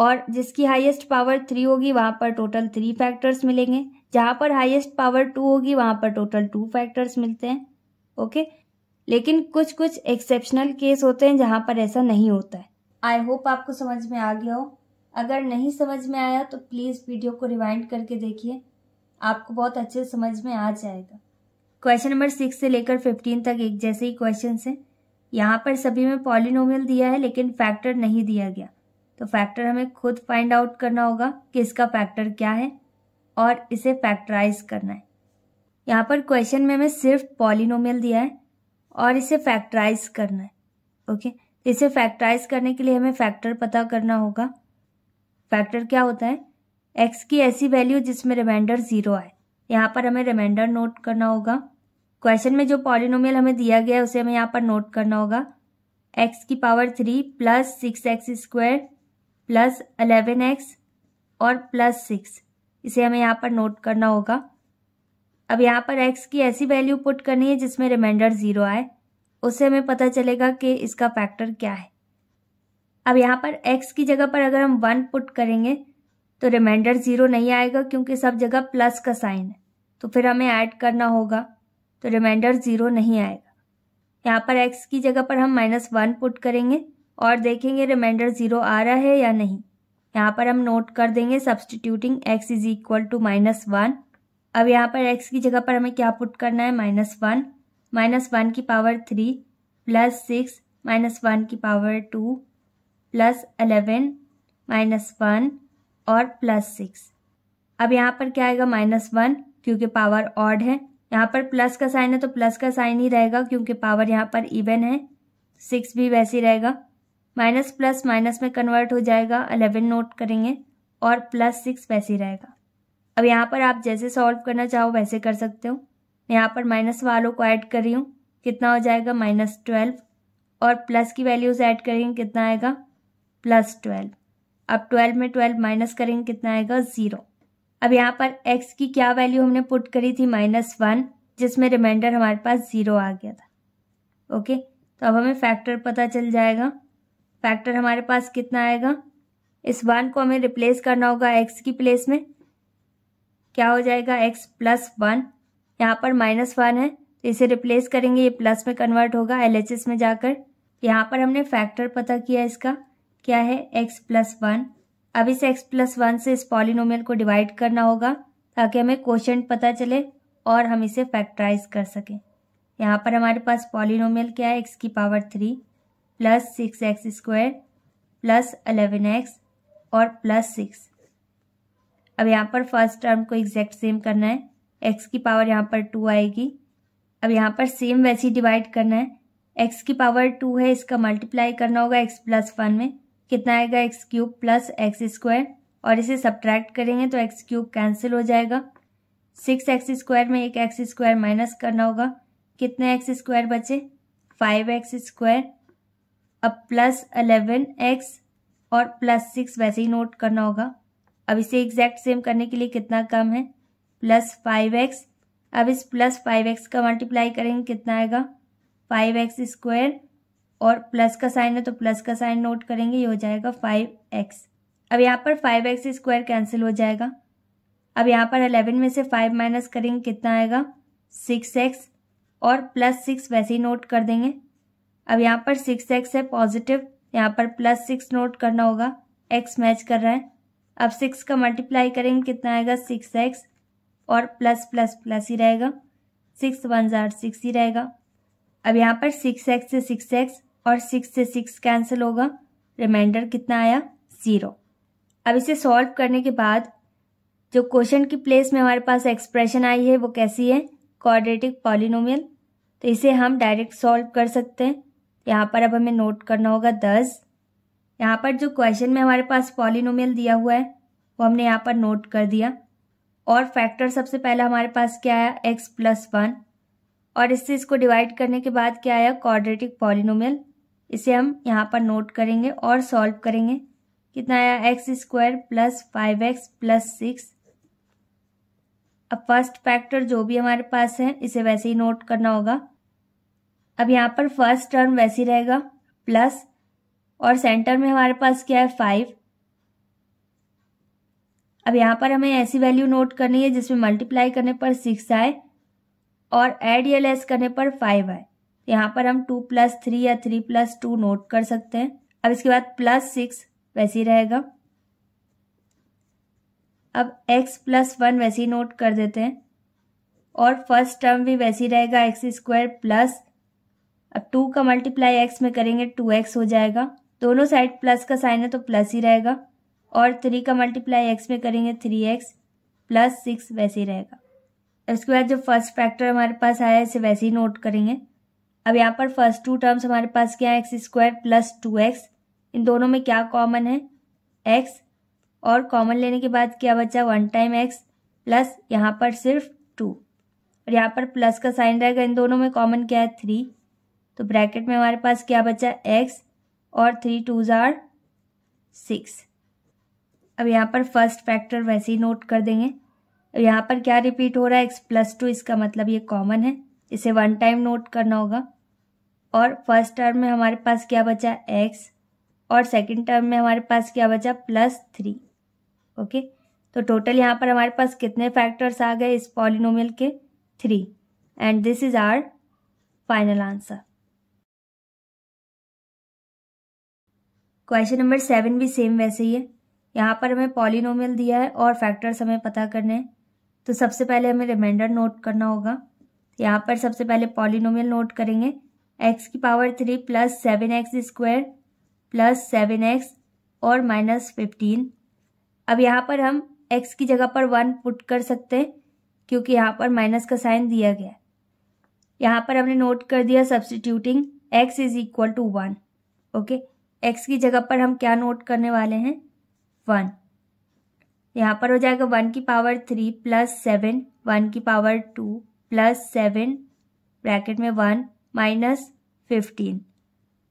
और जिसकी हाईएस्ट पावर थ्री होगी वहाँ पर टोटल थ्री फैक्टर्स मिलेंगे जहाँ पर हाईएस्ट पावर टू होगी वहाँ पर टोटल टू फैक्टर्स मिलते हैं ओके लेकिन कुछ कुछ एक्सेप्शनल केस होते हैं जहाँ पर ऐसा नहीं होता है आई होप आपको समझ में आ गया हो अगर नहीं समझ में आया तो प्लीज़ वीडियो को रिवाइंड करके देखिए आपको बहुत अच्छे से समझ में आ जाएगा क्वेश्चन नंबर सिक्स से लेकर फिफ्टीन तक एक जैसे ही क्वेश्चन है यहाँ पर सभी में पॉलिनोमियल दिया है लेकिन फैक्टर नहीं दिया गया तो फैक्टर हमें खुद फाइंड आउट करना होगा कि इसका फैक्टर क्या है और इसे फैक्टराइज करना है यहाँ पर क्वेश्चन में हमें सिर्फ पॉलिनोमियल दिया है और इसे फैक्टराइज करना है ओके इसे फैक्टराइज करने के लिए हमें फैक्टर पता करना होगा फैक्टर क्या होता है एक्स की ऐसी वैल्यू जिसमें रिमाइंडर ज़ीरो आए यहाँ पर हमें रिमाइंडर नोट करना होगा क्वेश्चन में जो पॉलिनोमियल हमें दिया गया है उसे हमें यहाँ पर नोट करना होगा एक्स की power three plus six x square plus eleven x और प्लस सिक्स इसे हमें यहाँ पर नोट करना होगा अब यहाँ पर एक्स की ऐसी वैल्यू पुट करनी है जिसमें रिमाइंडर ज़ीरो आए उससे हमें पता चलेगा कि इसका फैक्टर क्या है अब यहाँ पर एक्स की जगह पर अगर हम वन पुट करेंगे तो रिमाइंडर ज़ीरो नहीं आएगा क्योंकि सब जगह प्लस का साइन है तो फिर हमें ऐड करना होगा तो रिमाइंडर ज़ीरो नहीं आएगा यहाँ पर एक्स की जगह पर हम माइनस वन पुट करेंगे और देखेंगे रिमाइंडर ज़ीरो आ रहा है या नहीं यहाँ पर हम नोट कर देंगे substituting x is equal to minus one अब यहाँ पर एक्स की जगह पर हमें क्या पुट करना है माइनस वन माइनस वन की power three plus six minus one की power two plus eleven minus one और प्लस सिक्स अब यहाँ पर क्या आएगा माइनस वन क्योंकि पावर ऑड है यहाँ पर प्लस का साइन है तो प्लस का साइन ही रहेगा क्योंकि पावर यहाँ पर इवन है सिक्स भी वैसे ही रहेगा माइनस प्लस माइनस में कन्वर्ट हो जाएगा अलेवन नोट करेंगे और प्लस सिक्स वैसे ही रहेगा अब यहाँ पर आप जैसे सॉल्व करना चाहो वैसे कर सकते हो यहाँ पर माइनस वालों को ऐड कर रही हूँ कितना हो जाएगा माइनस ट्वेल्व और प्लस की वैल्यूज़ ऐड करेंगे कितना आएगा प्लस ट्वेल्व अब ट्वेल्व में ट्वेल्व माइनस करेंगे कितना आएगा ज़ीरो अब यहाँ पर एक्स की क्या वैल्यू हमने पुट करी थी माइनस वन जिसमें रिमाइंडर हमारे पास ज़ीरो आ गया था ओके तो अब हमें फैक्टर पता चल जाएगा फैक्टर हमारे पास कितना आएगा इस वन को हमें रिप्लेस करना होगा एक्स की प्लेस में क्या हो जाएगा एक्स प्लस वन यहाँ पर माइनस वन है तो इसे रिप्लेस करेंगे ये प्लस में कन्वर्ट होगा एल में जाकर यहाँ पर हमने फैक्टर पता किया इसका क्या है एक्स प्लस वन अब इस एक्स प्लस वन से इस पॉलिनोमियल को डिवाइड करना होगा ताकि हमें क्वेश्चन पता चले और हम इसे फैक्टराइज कर सकें यहाँ पर हमारे पास पॉलिनोमियल क्या है एक्स की power three plus six x square plus eleven x और प्लस सिक्स अब यहाँ पर फर्स्ट टर्म को एग्जैक्ट सेम करना है एक्स की पावर यहाँ पर टू आएगी अब यहाँ पर सेम वैसे ही डिवाइड करना है एक्स की पावर टू है इसका मल्टीप्लाई करना होगा एक्स प्लस वन में कितना आएगा x cube plus x square और इसे सब्ट्रैक्ट करेंगे तो एक्स क्यूब कैंसिल हो जाएगा सिक्स एक्स स्क्वायर में एक एक्स स्क्वायर माइनस करना होगा कितने एक्स स्क्वायर बचे फाइव एक्स स्क्वायर अब प्लस अलेवन एक्स और प्लस सिक्स वैसे ही नोट करना होगा अब इसे एग्जैक्ट सेम करने के लिए कितना कम है प्लस फाइव एक्स अब इस प्लस फाइव एक्स का मल्टीप्लाई करेंगे कितना आएगा फाइव एक्स स्क्वायर और प्लस का साइन है तो प्लस का साइन नोट करेंगे ये हो जाएगा फाइव एक्स अब यहाँ पर फाइव एक्स स्क्वायर कैंसिल हो जाएगा अब यहाँ पर अलेवन में से फाइव माइनस करेंगे कितना आएगा सिक्स एक्स और प्लस सिक्स वैसे ही नोट कर देंगे अब यहाँ पर सिक्स एक्स है पॉजिटिव यहाँ पर प्लस सिक्स नोट करना होगा एक्स मैच कर रहा है अब सिक्स का मल्टीप्लाई करेंगे कितना आएगा सिक्स एक्स और प्लस प्लस प्लस ही रहेगा सिक्स वन ज़ार सिक्स ही रहेगा अब यहाँ पर सिक्स एक्स से सिक्स एक्स और सिक्स से सिक्स कैंसिल होगा रिमाइंडर कितना आया ज़ीरो अब इसे सॉल्व करने के बाद जो क्वेश्चन की प्लेस में हमारे पास एक्सप्रेशन आई है वो कैसी है कॉर्डेटिक पॉलिनोमियल तो इसे हम डायरेक्ट सॉल्व कर सकते हैं यहाँ पर अब हमें नोट करना होगा दस यहाँ पर जो क्वेश्चन में हमारे पास पॉलिनोमियल दिया हुआ है वो हमने यहाँ पर नोट कर दिया और फैक्टर सबसे पहला हमारे पास क्या आया एक्स प्लस वन और इससे इसको डिवाइड करने के बाद क्या आया क्वाड्रेटिक पॉलिनोमियल इसे हम यहाँ पर नोट करेंगे और सॉल्व करेंगे कितना आया x square plus five x plus six अब फर्स्ट फैक्टर जो भी हमारे पास है इसे वैसे ही नोट करना होगा अब यहाँ पर फर्स्ट टर्म वैसी रहेगा प्लस और सेंटर में हमारे पास क्या है फाइव अब यहाँ पर हमें ऐसी वैल्यू नोट करनी है जिसमें मल्टीप्लाई करने पर सिक्स आए और एड या लेस करने पर फाइव आए यहाँ पर हम टू प्लस थ्री या थ्री प्लस टू नोट कर सकते हैं अब इसके बाद प्लस सिक्स वैसी रहेगा अब x प्लस वन वैसी नोट कर देते हैं और फर्स्ट टर्म भी वैसी रहेगा एक्स स्क्वायर प्लस अब टू का मल्टीप्लाई एक्स में करेंगे टू एक्स हो जाएगा दोनों साइड प्लस का साइन है तो प्लस ही रहेगा और थ्री का मल्टीप्लाई एक्स में करेंगे थ्री एक्स प्लस सिक्स वैसे ही रहेगा उसके बाद जो फर्स्ट फैक्टर हमारे पास आया है इसे वैसे ही नोट करेंगे अब यहाँ पर फर्स्ट टू टर्म्स हमारे पास क्या है x square plus two x इन दोनों में क्या कॉमन है एक्स और कॉमन लेने के बाद क्या बचा वन टाइम एक्स प्लस यहाँ पर सिर्फ टू और यहाँ पर प्लस का साइन रहेगा इन दोनों में कॉमन क्या है थ्री तो ब्रैकेट में हमारे पास क्या बचा एक्स और थ्री टू ज़ार सिक्स अब यहाँ पर फर्स्ट फैक्टर वैसे ही नोट कर देंगे अब यहाँ पर क्या रिपीट हो रहा है एक्स प्लस टू इसका मतलब ये कॉमन है इसे वन टाइम नोट करना होगा और फर्स्ट टर्म में हमारे पास क्या बचा एक्स और सेकेंड टर्म में हमारे पास क्या बचा प्लस थ्री ओके तो टोटल यहाँ पर हमारे पास कितने फैक्टर्स आ गए इस पॉलिनोमियल के three and this is our final answer question number seven भी सेम वैसे ही है यहाँ पर हमें पॉलिनोमियल दिया है और फैक्टर्स हमें पता करने हैं तो सबसे पहले हमें रिमाइंडर नोट करना होगा यहाँ पर सबसे पहले पॉलिनोमियल नोट करेंगे एक्स की power three plus seven x square plus seven x और माइनस फिफ्टीन अब यहाँ पर हम एक्स की जगह पर वन पुट कर सकते हैं क्योंकि यहाँ पर माइनस का साइन दिया गया है यहाँ पर हमने नोट कर दिया substituting x is equal to one okay x की जगह पर हम क्या नोट करने वाले हैं वन यहाँ पर हो जाएगा वन की power three plus seven one की power two plus seven bracket में वन माइनस फिफ्टीन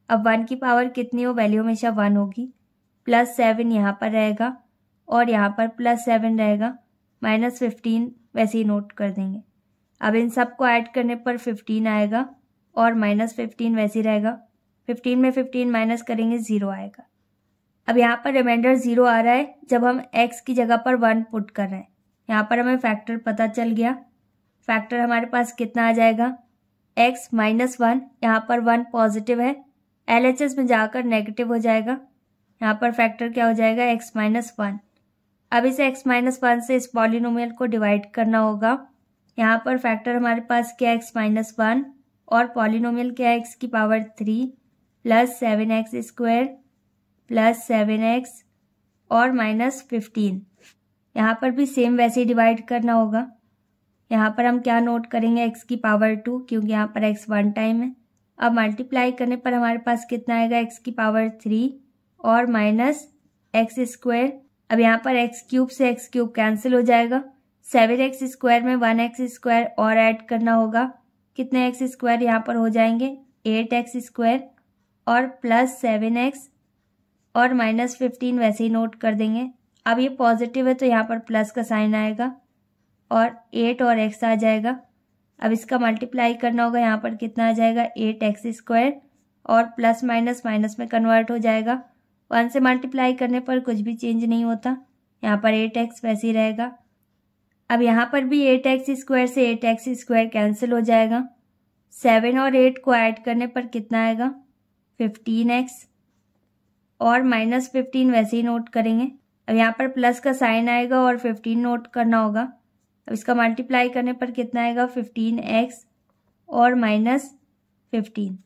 अब वन की पावर कितनी हो वैल्यू हमेशा वन होगी प्लस सेवन यहाँ पर रहेगा और यहाँ पर प्लस सेवन रहेगा माइनस फिफ्टीन वैसे ही नोट कर देंगे अब इन सब को ऐड करने पर फिफ्टीन आएगा और माइनस फिफ्टीन वैसे ही रहेगा फिफ्टीन में फिफ्टीन माइनस करेंगे ज़ीरो आएगा अब यहाँ पर रिमाइंडर ज़ीरो आ रहा है जब हम एक्स की जगह पर वन पुट कर रहे हैं यहाँ पर हमें फैक्टर पता चल गया फैक्टर हमारे पास कितना आ जाएगा एक्स माइनस वन यहाँ पर वन पॉजिटिव है एल एच एस में जाकर नेगेटिव हो जाएगा यहाँ पर फैक्टर क्या हो जाएगा एक्स माइनस वन अब इसे एक्स माइनस वन से इस पॉलिनोमियल को डिवाइड करना होगा यहाँ पर फैक्टर हमारे पास क्या एक्स माइनस वन और पॉलिनोमियल क्या है एक्स की power three plus seven x square plus seven x और माइनस फिफ्टीन यहाँ पर भी सेम वैसे ही डिवाइड करना होगा यहाँ पर हम क्या नोट करेंगे एक्स की पावर टू क्योंकि यहाँ पर एक्स वन टाइम है अब मल्टीप्लाई करने पर हमारे पास कितना आएगा एक्स की पावर थ्री और माइनस एक्स स्क्वायर अब यहाँ पर एक्स क्यूब से एक्स क्यूब कैंसिल हो जाएगा सेवन एक्स स्क्वायर में वन एक्स स्क्वायर और ऐड करना होगा कितने एक्स स्क्वायर यहाँ पर हो जाएंगे एट एक्स स्क्वायर और प्लस सेवन एक्स और माइनस फिफ्टीन वैसे ही नोट कर देंगे अब ये पॉजिटिव है तो यहाँ पर प्लस का साइन आएगा और एट और एक्स आ जाएगा अब इसका मल्टीप्लाई करना होगा यहाँ पर कितना आ जाएगा एट एक्स स्क्वायर और प्लस माइनस माइनस में कन्वर्ट हो जाएगा वन से मल्टीप्लाई करने पर कुछ भी चेंज नहीं होता यहाँ पर एट एक्स वैसे ही रहेगा अब यहाँ पर भी एट एक्स स्क्वायर से एट एक्स स्क्वायर कैंसिल हो जाएगा सेवन और एट को ऐड करने पर कितना आएगा फिफ्टीन एक्स और माइनस फिफ्टीन वैसे ही नोट करेंगे अब यहाँ पर प्लस का साइन आएगा और फिफ्टीन नोट करना होगा अब इसका मल्टीप्लाई करने पर कितना आएगा फिफ्टीन एक्स और माइनस फिफ्टीन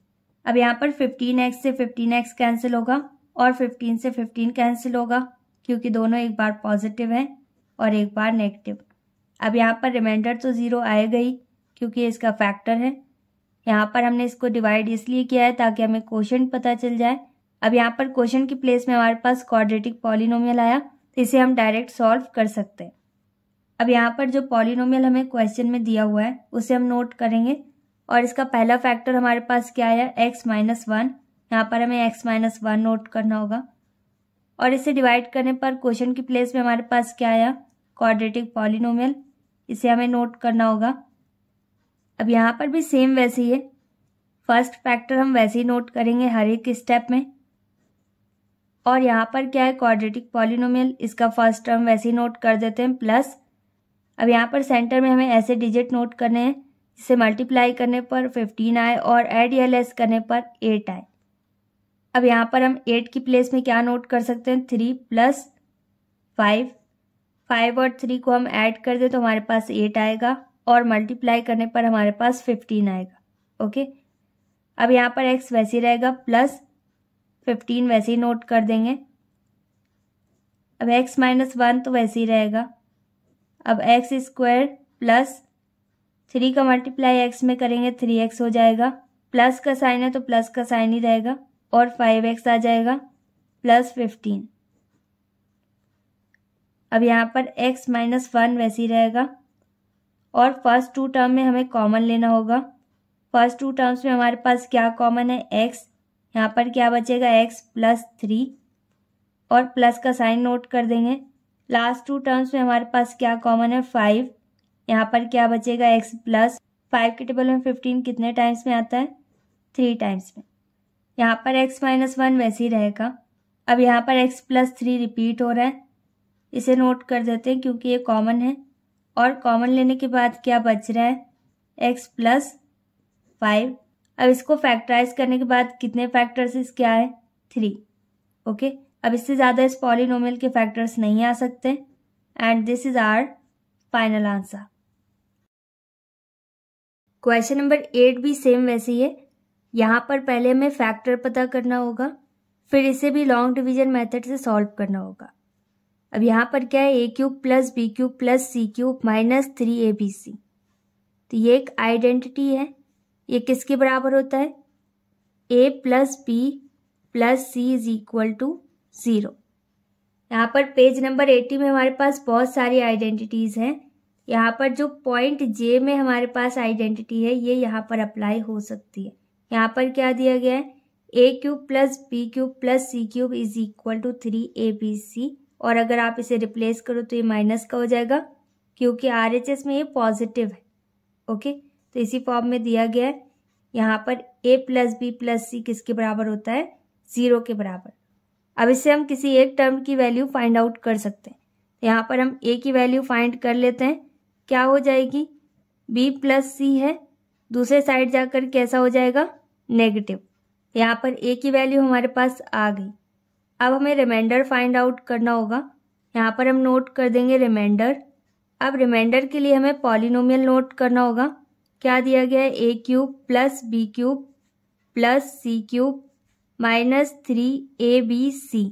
अब यहाँ पर फिफ्टीन एक्स से फिफ्टीन एक्स कैंसिल होगा और फिफ्टीन से फिफ्टीन कैंसिल होगा क्योंकि दोनों एक बार पॉजिटिव हैं और एक बार नेगेटिव अब यहाँ पर रिमाइंडर तो ज़ीरो आएगा ही क्योंकि इसका फैक्टर है यहाँ पर हमने इसको डिवाइड इसलिए किया है ताकि हमें क्वेश्चन पता चल जाए अब यहाँ पर क्वेश्चन की प्लेस में हमारे पास क्वाड्रेटिक पॉलिनोमियल आया तो इसे हम डायरेक्ट सॉल्व कर सकते हैं अब यहाँ पर जो पॉलिनोमियल हमें क्वेश्चन में दिया हुआ है उसे हम नोट करेंगे और इसका पहला फैक्टर हमारे पास क्या आया एक्स माइनस वन यहाँ पर हमें एक्स माइनस वन नोट करना होगा और इसे डिवाइड करने पर क्वेश्चन की प्लेस में हमारे पास क्या आया क्वाड्रेटिक पॉलिनोमियल इसे हमें नोट करना होगा अब यहाँ पर भी सेम वैसे ही है फर्स्ट फैक्टर हम वैसे ही नोट करेंगे हर एक स्टेप में और यहाँ पर क्या है क्वाड्रेटिक पॉलिनोमियल इसका फर्स्ट टर्म वैसे ही नोट कर देते हैं प्लस अब यहाँ पर सेंटर में हमें ऐसे डिजिट नोट करने हैं जिसे मल्टीप्लाई करने पर फिफ्टीन आए और एड या लेस करने पर एट आए अब यहाँ पर हम एट की प्लेस में क्या नोट कर सकते हैं थ्री प्लस फाइव फाइव और थ्री को हम ऐड कर दें तो हमारे पास एट आएगा और मल्टीप्लाई करने पर हमारे पास फिफ्टीन आएगा ओके अब यहाँ पर एक्स वैसे रहेगा प्लस फिफ्टीन वैसे ही नोट कर देंगे अब एक्स माइनस वन तो वैसे ही रहेगा अब एक्स स्क्वायर प्लस थ्री का मल्टीप्लाई एक्स में करेंगे थ्री एक्स हो जाएगा प्लस का साइन है तो प्लस का साइन ही रहेगा और फाइव एक्स आ जाएगा प्लस फिफ्टीन अब यहाँ पर एक्स माइनस वन वैसे ही रहेगा और फर्स्ट टू टर्म में हमें कॉमन लेना होगा फर्स्ट टू टर्म्स में हमारे पास क्या कॉमन है एक्स यहाँ पर क्या बचेगा एक्स प्लस थ्री और प्लस का साइन नोट कर देंगे लास्ट टू टर्म्स में हमारे पास क्या कॉमन है फाइव यहाँ पर क्या बचेगा एक्स प्लस फाइव के टेबल में फिफ्टीन कितने टाइम्स में आता है थ्री टाइम्स में यहाँ पर एक्स माइनस वन वैसे ही रहेगा अब यहाँ पर एक्स प्लस थ्री रिपीट हो रहा है इसे नोट कर देते हैं क्योंकि ये कॉमन है और कॉमन लेने के बाद क्या बच रहा है एक्स प्लस फाइव अब इसको फैक्टराइज करने के बाद कितने फैक्टर्स क्या है थ्री ओके अब इससे ज़्यादा इस पॉलिनोमियल के फैक्टर्स नहीं आ सकते and this is our final answer question number eight भी सेम वैसे ही है यहाँ पर पहले हमें फैक्टर पता करना होगा फिर इसे भी लॉन्ग डिवीजन मेथड से सॉल्व करना होगा अब यहाँ पर क्या है a cube plus b cube plus c cube minus three a b c तो ये एक आइडेंटिटी है ये किसके बराबर होता है a plus b plus c is equal to zero यहाँ पर पेज नंबर एटी में हमारे पास बहुत सारी आइडेंटिटीज़ हैं यहाँ पर जो पॉइंट जे में हमारे पास आइडेंटिटी है ये यहाँ पर अप्लाई हो सकती है यहाँ पर क्या दिया गया है a cube plus b cube plus c cube is equal to three a b c और अगर आप इसे रिप्लेस करो तो ये माइनस का हो जाएगा क्योंकि आर एच एस में ये पॉजिटिव है ओके तो इसी फॉर्म में दिया गया है यहाँ पर a plus b plus c किसके बराबर होता है ज़ीरो के बराबर अब इससे हम किसी एक टर्म की वैल्यू फाइंड आउट कर सकते हैं तो यहाँ पर हम ए की वैल्यू फाइंड कर लेते हैं क्या हो जाएगी बी प्लस सी है दूसरे साइड जाकर कैसा हो जाएगा नेगेटिव यहाँ पर ए की वैल्यू हमारे पास आ गई अब हमें रिमाइंडर फाइंड आउट करना होगा यहाँ पर हम नोट कर देंगे रिमाइंडर अब रिमाइंडर के लिए हमें पॉलिनोमियल नोट करना होगा क्या दिया गया है a cube plus b cube plus c cube minus three a b c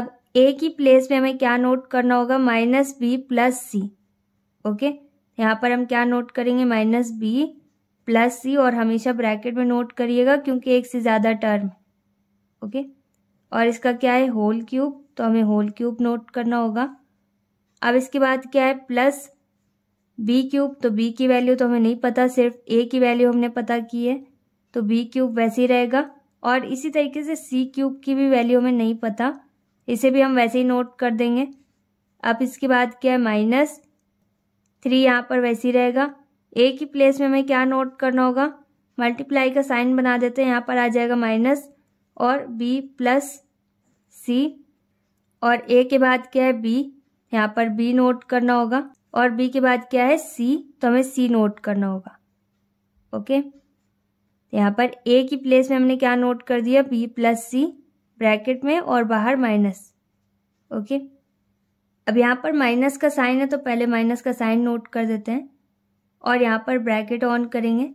अब ए की प्लेस में हमें क्या नोट करना होगा minus b plus c okay यहाँ पर हम क्या नोट करेंगे माइनस बी प्लस सी और हमेशा ब्रैकेट में नोट करिएगा क्योंकि एक से ज़्यादा टर्म ओके और इसका क्या है होल क्यूब तो हमें होल क्यूब नोट करना होगा अब इसके बाद क्या है प्लस बी क्यूब तो बी की वैल्यू तो हमें नहीं पता सिर्फ ए की वैल्यू हमने पता की है तो बी क्यूब वैसे ही रहेगा और इसी तरीके से सी क्यूब की भी वैल्यू हमें नहीं पता इसे भी हम वैसे ही नोट कर देंगे अब इसके बाद क्या है माइनस थ्री यहाँ पर वैसे ही रहेगा ए की प्लेस में हमें क्या नोट करना होगा मल्टीप्लाई का साइन बना देते हैं यहाँ पर आ जाएगा माइनस और बी प्लस सी और ए के बाद क्या है बी यहाँ पर बी नोट करना होगा और बी के बाद क्या है सी तो हमें सी नोट करना होगा ओके यहाँ पर ए की प्लेस में हमने क्या नोट कर दिया बी प्लस सी ब्रैकेट में और बाहर माइनस ओके अब यहाँ पर माइनस का साइन है तो पहले माइनस का साइन नोट कर देते हैं और यहाँ पर ब्रैकेट ऑन करेंगे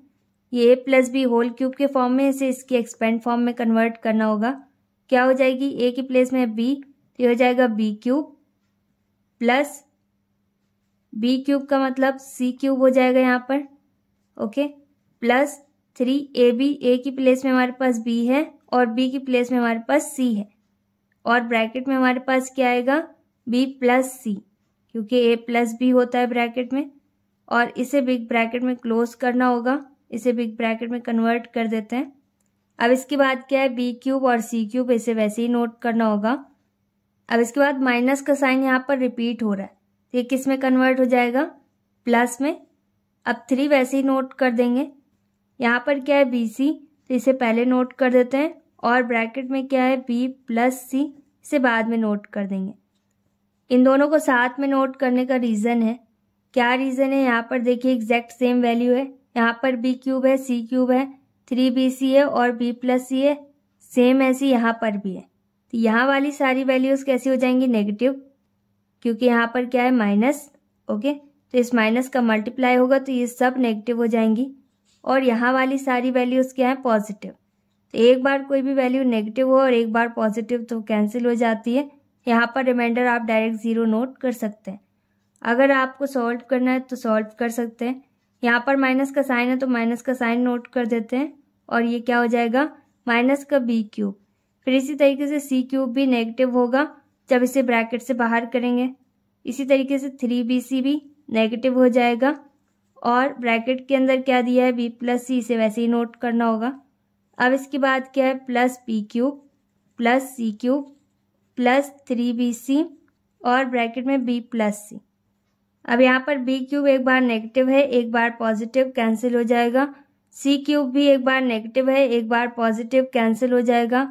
ये a plus b whole cube के फॉर्म में इसे इसकी एक्सपेंड फॉर्म में कन्वर्ट करना होगा क्या हो जाएगी ए की प्लेस में बी तो ये हो जाएगा b cube plus b cube का मतलब सी क्यूब हो जाएगा यहाँ पर okay plus three a b a की प्लेस में हमारे पास बी है और बी की प्लेस में हमारे पास सी है और ब्रैकेट में हमारे पास क्या आएगा बी प्लस सी क्योंकि ए प्लस बी होता है ब्रैकेट में और इसे बिग ब्रैकेट में क्लोज करना होगा इसे बिग ब्रैकेट में कन्वर्ट कर देते हैं अब इसके बाद क्या है बी क्यूब और सी क्यूब इसे वैसे ही नोट करना होगा अब इसके बाद माइनस का साइन यहाँ पर रिपीट हो रहा है ये किस में कन्वर्ट हो जाएगा प्लस में अब थ्री वैसे ही नोट कर देंगे यहाँ पर क्या है बी सी तो इसे पहले नोट कर देते हैं और ब्रैकेट में क्या है बी प्लस सी इसे बाद में नोट कर देंगे इन दोनों को साथ में नोट करने का रीज़न है क्या रीज़न है यहाँ पर देखिए एग्जैक्ट सेम वैल्यू है यहाँ पर बी क्यूब है सी क्यूब है थ्री बी सी है और बी प्लस सी है सेम ऐसी यहाँ पर भी है तो यहाँ वाली सारी वैल्यूज़ कैसी हो जाएंगी नेगेटिव क्योंकि यहाँ पर क्या है माइनस ओके तो इस माइनस का मल्टीप्लाई होगा तो ये सब नेगेटिव हो जाएंगी और यहाँ वाली सारी वैल्यूज़ क्या है पॉजिटिव तो एक बार कोई भी वैल्यू नेगेटिव हो और एक बार पॉजिटिव तो कैंसिल हो जाती है यहाँ पर रिमाइंडर आप डायरेक्ट ज़ीरो नोट कर सकते हैं अगर आपको सॉल्व करना है तो सॉल्व कर सकते हैं यहाँ पर माइनस का साइन है तो माइनस का साइन नोट कर देते हैं और ये क्या हो जाएगा माइनस का बी क्यूब फिर इसी तरीके से सी क्यूब भी नेगेटिव होगा जब इसे ब्रैकेट से बाहर करेंगे इसी तरीके से थ्री बी सी भी नेगेटिव हो जाएगा और ब्रैकेट के अंदर क्या दिया है बी प्लस सी इसे वैसे ही नोट करना होगा अब इसके बाद क्या है plus b cube plus c cube plus three b c और ब्रैकेट में बी प्लस सी अब यहाँ पर बी क्यूब एक बार नेगेटिव है एक बार पॉजिटिव कैंसिल हो जाएगा सी क्यूब भी एक बार नेगेटिव है एक बार पॉजिटिव कैंसिल हो जाएगा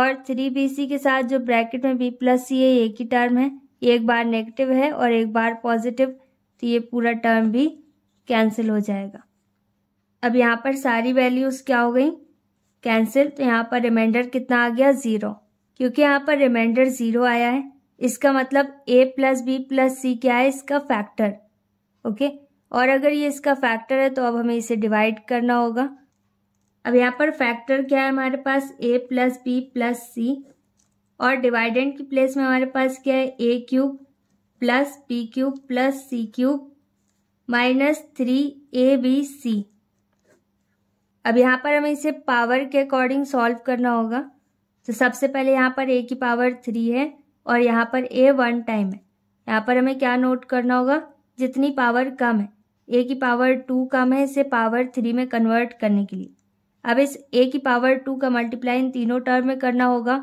और थ्री बी सी के साथ जो ब्रैकेट में बी प्लस सी है ये एक ही टर्म है ये एक बार नेगेटिव है और एक बार पॉजिटिव तो ये पूरा टर्म भी कैंसिल हो जाएगा अब यहाँ पर सारी वैल्यूज़ क्या हो गई कैंसिल तो यहाँ पर रिमाइंडर कितना आ गया ज़ीरो क्योंकि यहाँ पर रिमाइंडर ज़ीरो आया है इसका मतलब a plus b plus c क्या है इसका फैक्टर ओके और अगर ये इसका फैक्टर है तो अब हमें इसे डिवाइड करना होगा अब यहाँ पर फैक्टर क्या है हमारे पास a plus b plus c और डिवाइडेंट की प्लेस में हमारे पास क्या है a cube plus b cube plus c cube minus three a b c अब यहाँ पर हमें इसे पावर के अकॉर्डिंग सॉल्व करना होगा तो सबसे पहले यहाँ पर ए की पावर थ्री है और यहाँ पर ए वन टाइम है यहाँ पर हमें क्या नोट करना होगा जितनी पावर कम है ए की पावर टू कम है इसे पावर थ्री में कन्वर्ट करने के लिए अब इस ए की पावर टू का मल्टीप्लाई इन तीनों टर्म में करना होगा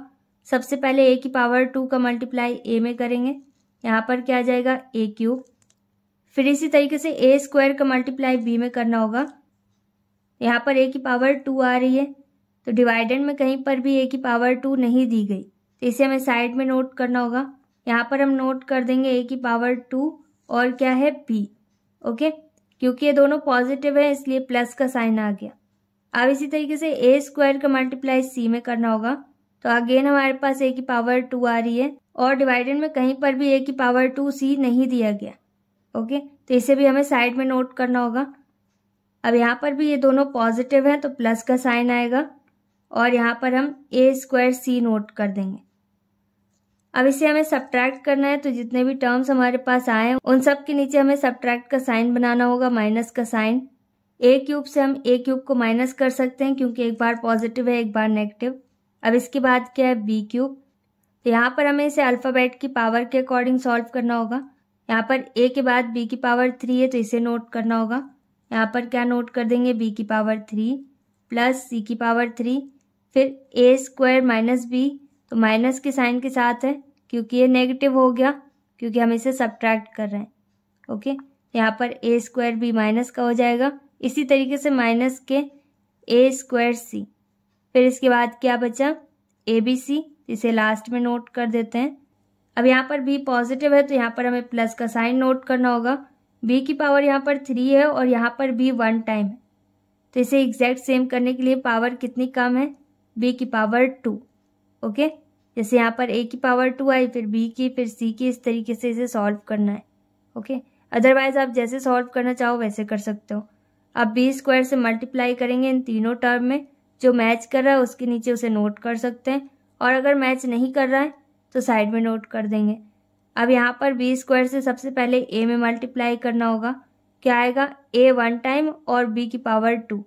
सबसे पहले ए की पावर टू का मल्टीप्लाई ए में करेंगे यहाँ पर क्या आ जाएगा ए क्यूब फिर इसी तरीके से ए स्क्वायर का मल्टीप्लाई बी में करना होगा यहाँ पर ए की पावर टू आ रही है तो डिवाइडेंड में कहीं पर भी ए की पावर टू नहीं दी गई इसे हमें साइड में नोट करना होगा यहाँ पर हम नोट कर देंगे ए की पावर टू और क्या है बी ओके क्योंकि ये दोनों पॉजिटिव है इसलिए प्लस का साइन आ गया अब इसी तरीके से ए स्क्वायर का मल्टीप्लाई सी में करना होगा तो अगेन हमारे पास ए की पावर टू आ रही है और डिवाइडेड में कहीं पर भी ए की पावर टू सी नहीं दिया गया ओके तो इसे भी हमें साइड में नोट करना होगा अब यहाँ पर भी ये दोनों पॉजिटिव हैं तो प्लस का साइन आएगा और यहाँ पर हम ए स्क्वायर सी नोट कर देंगे अब इसे हमें सब्ट्रैक्ट करना है तो जितने भी टर्म्स हमारे पास आए उन सब के नीचे हमें सब्ट्रैक्ट का साइन बनाना होगा माइनस का साइन ए क्यूब से हम ए क्यूब को माइनस कर सकते हैं क्योंकि एक बार पॉजिटिव है एक बार नेगेटिव अब इसके बाद क्या है बी क्यूब तो यहाँ पर हमें इसे अल्फ़ाबेट की पावर के अकॉर्डिंग सॉल्व करना होगा यहाँ पर ए के बाद बी की पावर थ्री है तो इसे नोट करना होगा यहाँ पर क्या नोट कर देंगे बी की पावर थ्री प्लस सी की पावर थ्री फिर ए स्क्वायर माइनस बी तो माइनस के साइन के साथ है क्योंकि ये नेगेटिव हो गया क्योंकि हम इसे सब्ट्रैक्ट कर रहे हैं ओके तो यहाँ पर ए स्क्वायर बी माइनस का हो जाएगा इसी तरीके से माइनस के ए स्क्वायर सी फिर इसके बाद क्या बचा ए बी सी इसे लास्ट में नोट कर देते हैं अब यहाँ पर बी पॉजिटिव है तो यहाँ पर हमें प्लस का साइन नोट करना होगा बी की पावर यहाँ पर थ्री है और यहाँ पर बी वन टाइम है तो इसे एग्जैक्ट सेम करने के लिए पावर कितनी कम है बी की पावर टू ओके जैसे यहाँ पर ए की पावर टू आई फिर बी की फिर सी की इस तरीके से इसे सॉल्व करना है ओके अदरवाइज आप जैसे सॉल्व करना चाहो वैसे कर सकते हो आप बी स्क्वायर से मल्टीप्लाई करेंगे इन तीनों टर्म में जो मैच कर रहा है उसके नीचे उसे नोट कर सकते हैं और अगर मैच नहीं कर रहा है तो साइड में नोट कर देंगे अब यहाँ पर बी स्क्वायर से सबसे पहले ए में मल्टीप्लाई करना होगा क्या आएगा ए वन टाइम और बी की पावर टू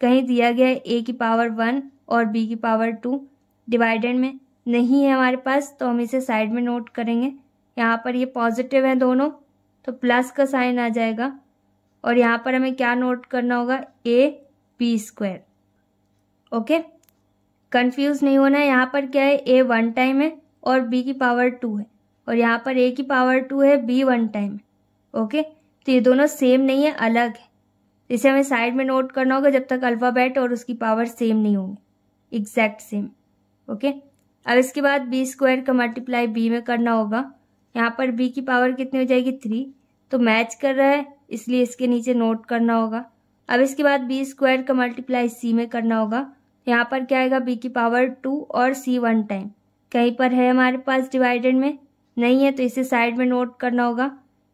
कहीं दिया गया है ए की पावर वन और बी की पावर टू डिवाइडेड में नहीं है हमारे पास तो हम इसे साइड में नोट करेंगे यहाँ पर ये पॉजिटिव है दोनों तो प्लस का साइन आ जाएगा और यहाँ पर हमें क्या नोट करना होगा a p square okay confuse नहीं होना है यहाँ पर क्या है ए वन टाइम है और बी की पावर टू है और यहाँ पर ए की पावर टू है बी वन टाइम है ओके तो ये दोनों सेम नहीं है अलग है इसे हमें साइड में नोट करना होगा जब तक अल्फ़ाबेट और उसकी पावर सेम नहीं होंगे एग्जैक्ट सेम ओके अब इसके बाद बी स्क्वायर का मल्टीप्लाई बी में करना होगा यहाँ पर बी की पावर कितनी हो जाएगी थ्री तो मैच कर रहा है इसलिए इसके नीचे नोट करना होगा अब इसके बाद बी स्क्वायर का मल्टीप्लाई सी में करना होगा यहाँ पर क्या आएगा बी की पावर टू और सी वन टाइम कहीं पर है हमारे पास डिवाइडेड में नहीं है तो इसे साइड में नोट करना होगा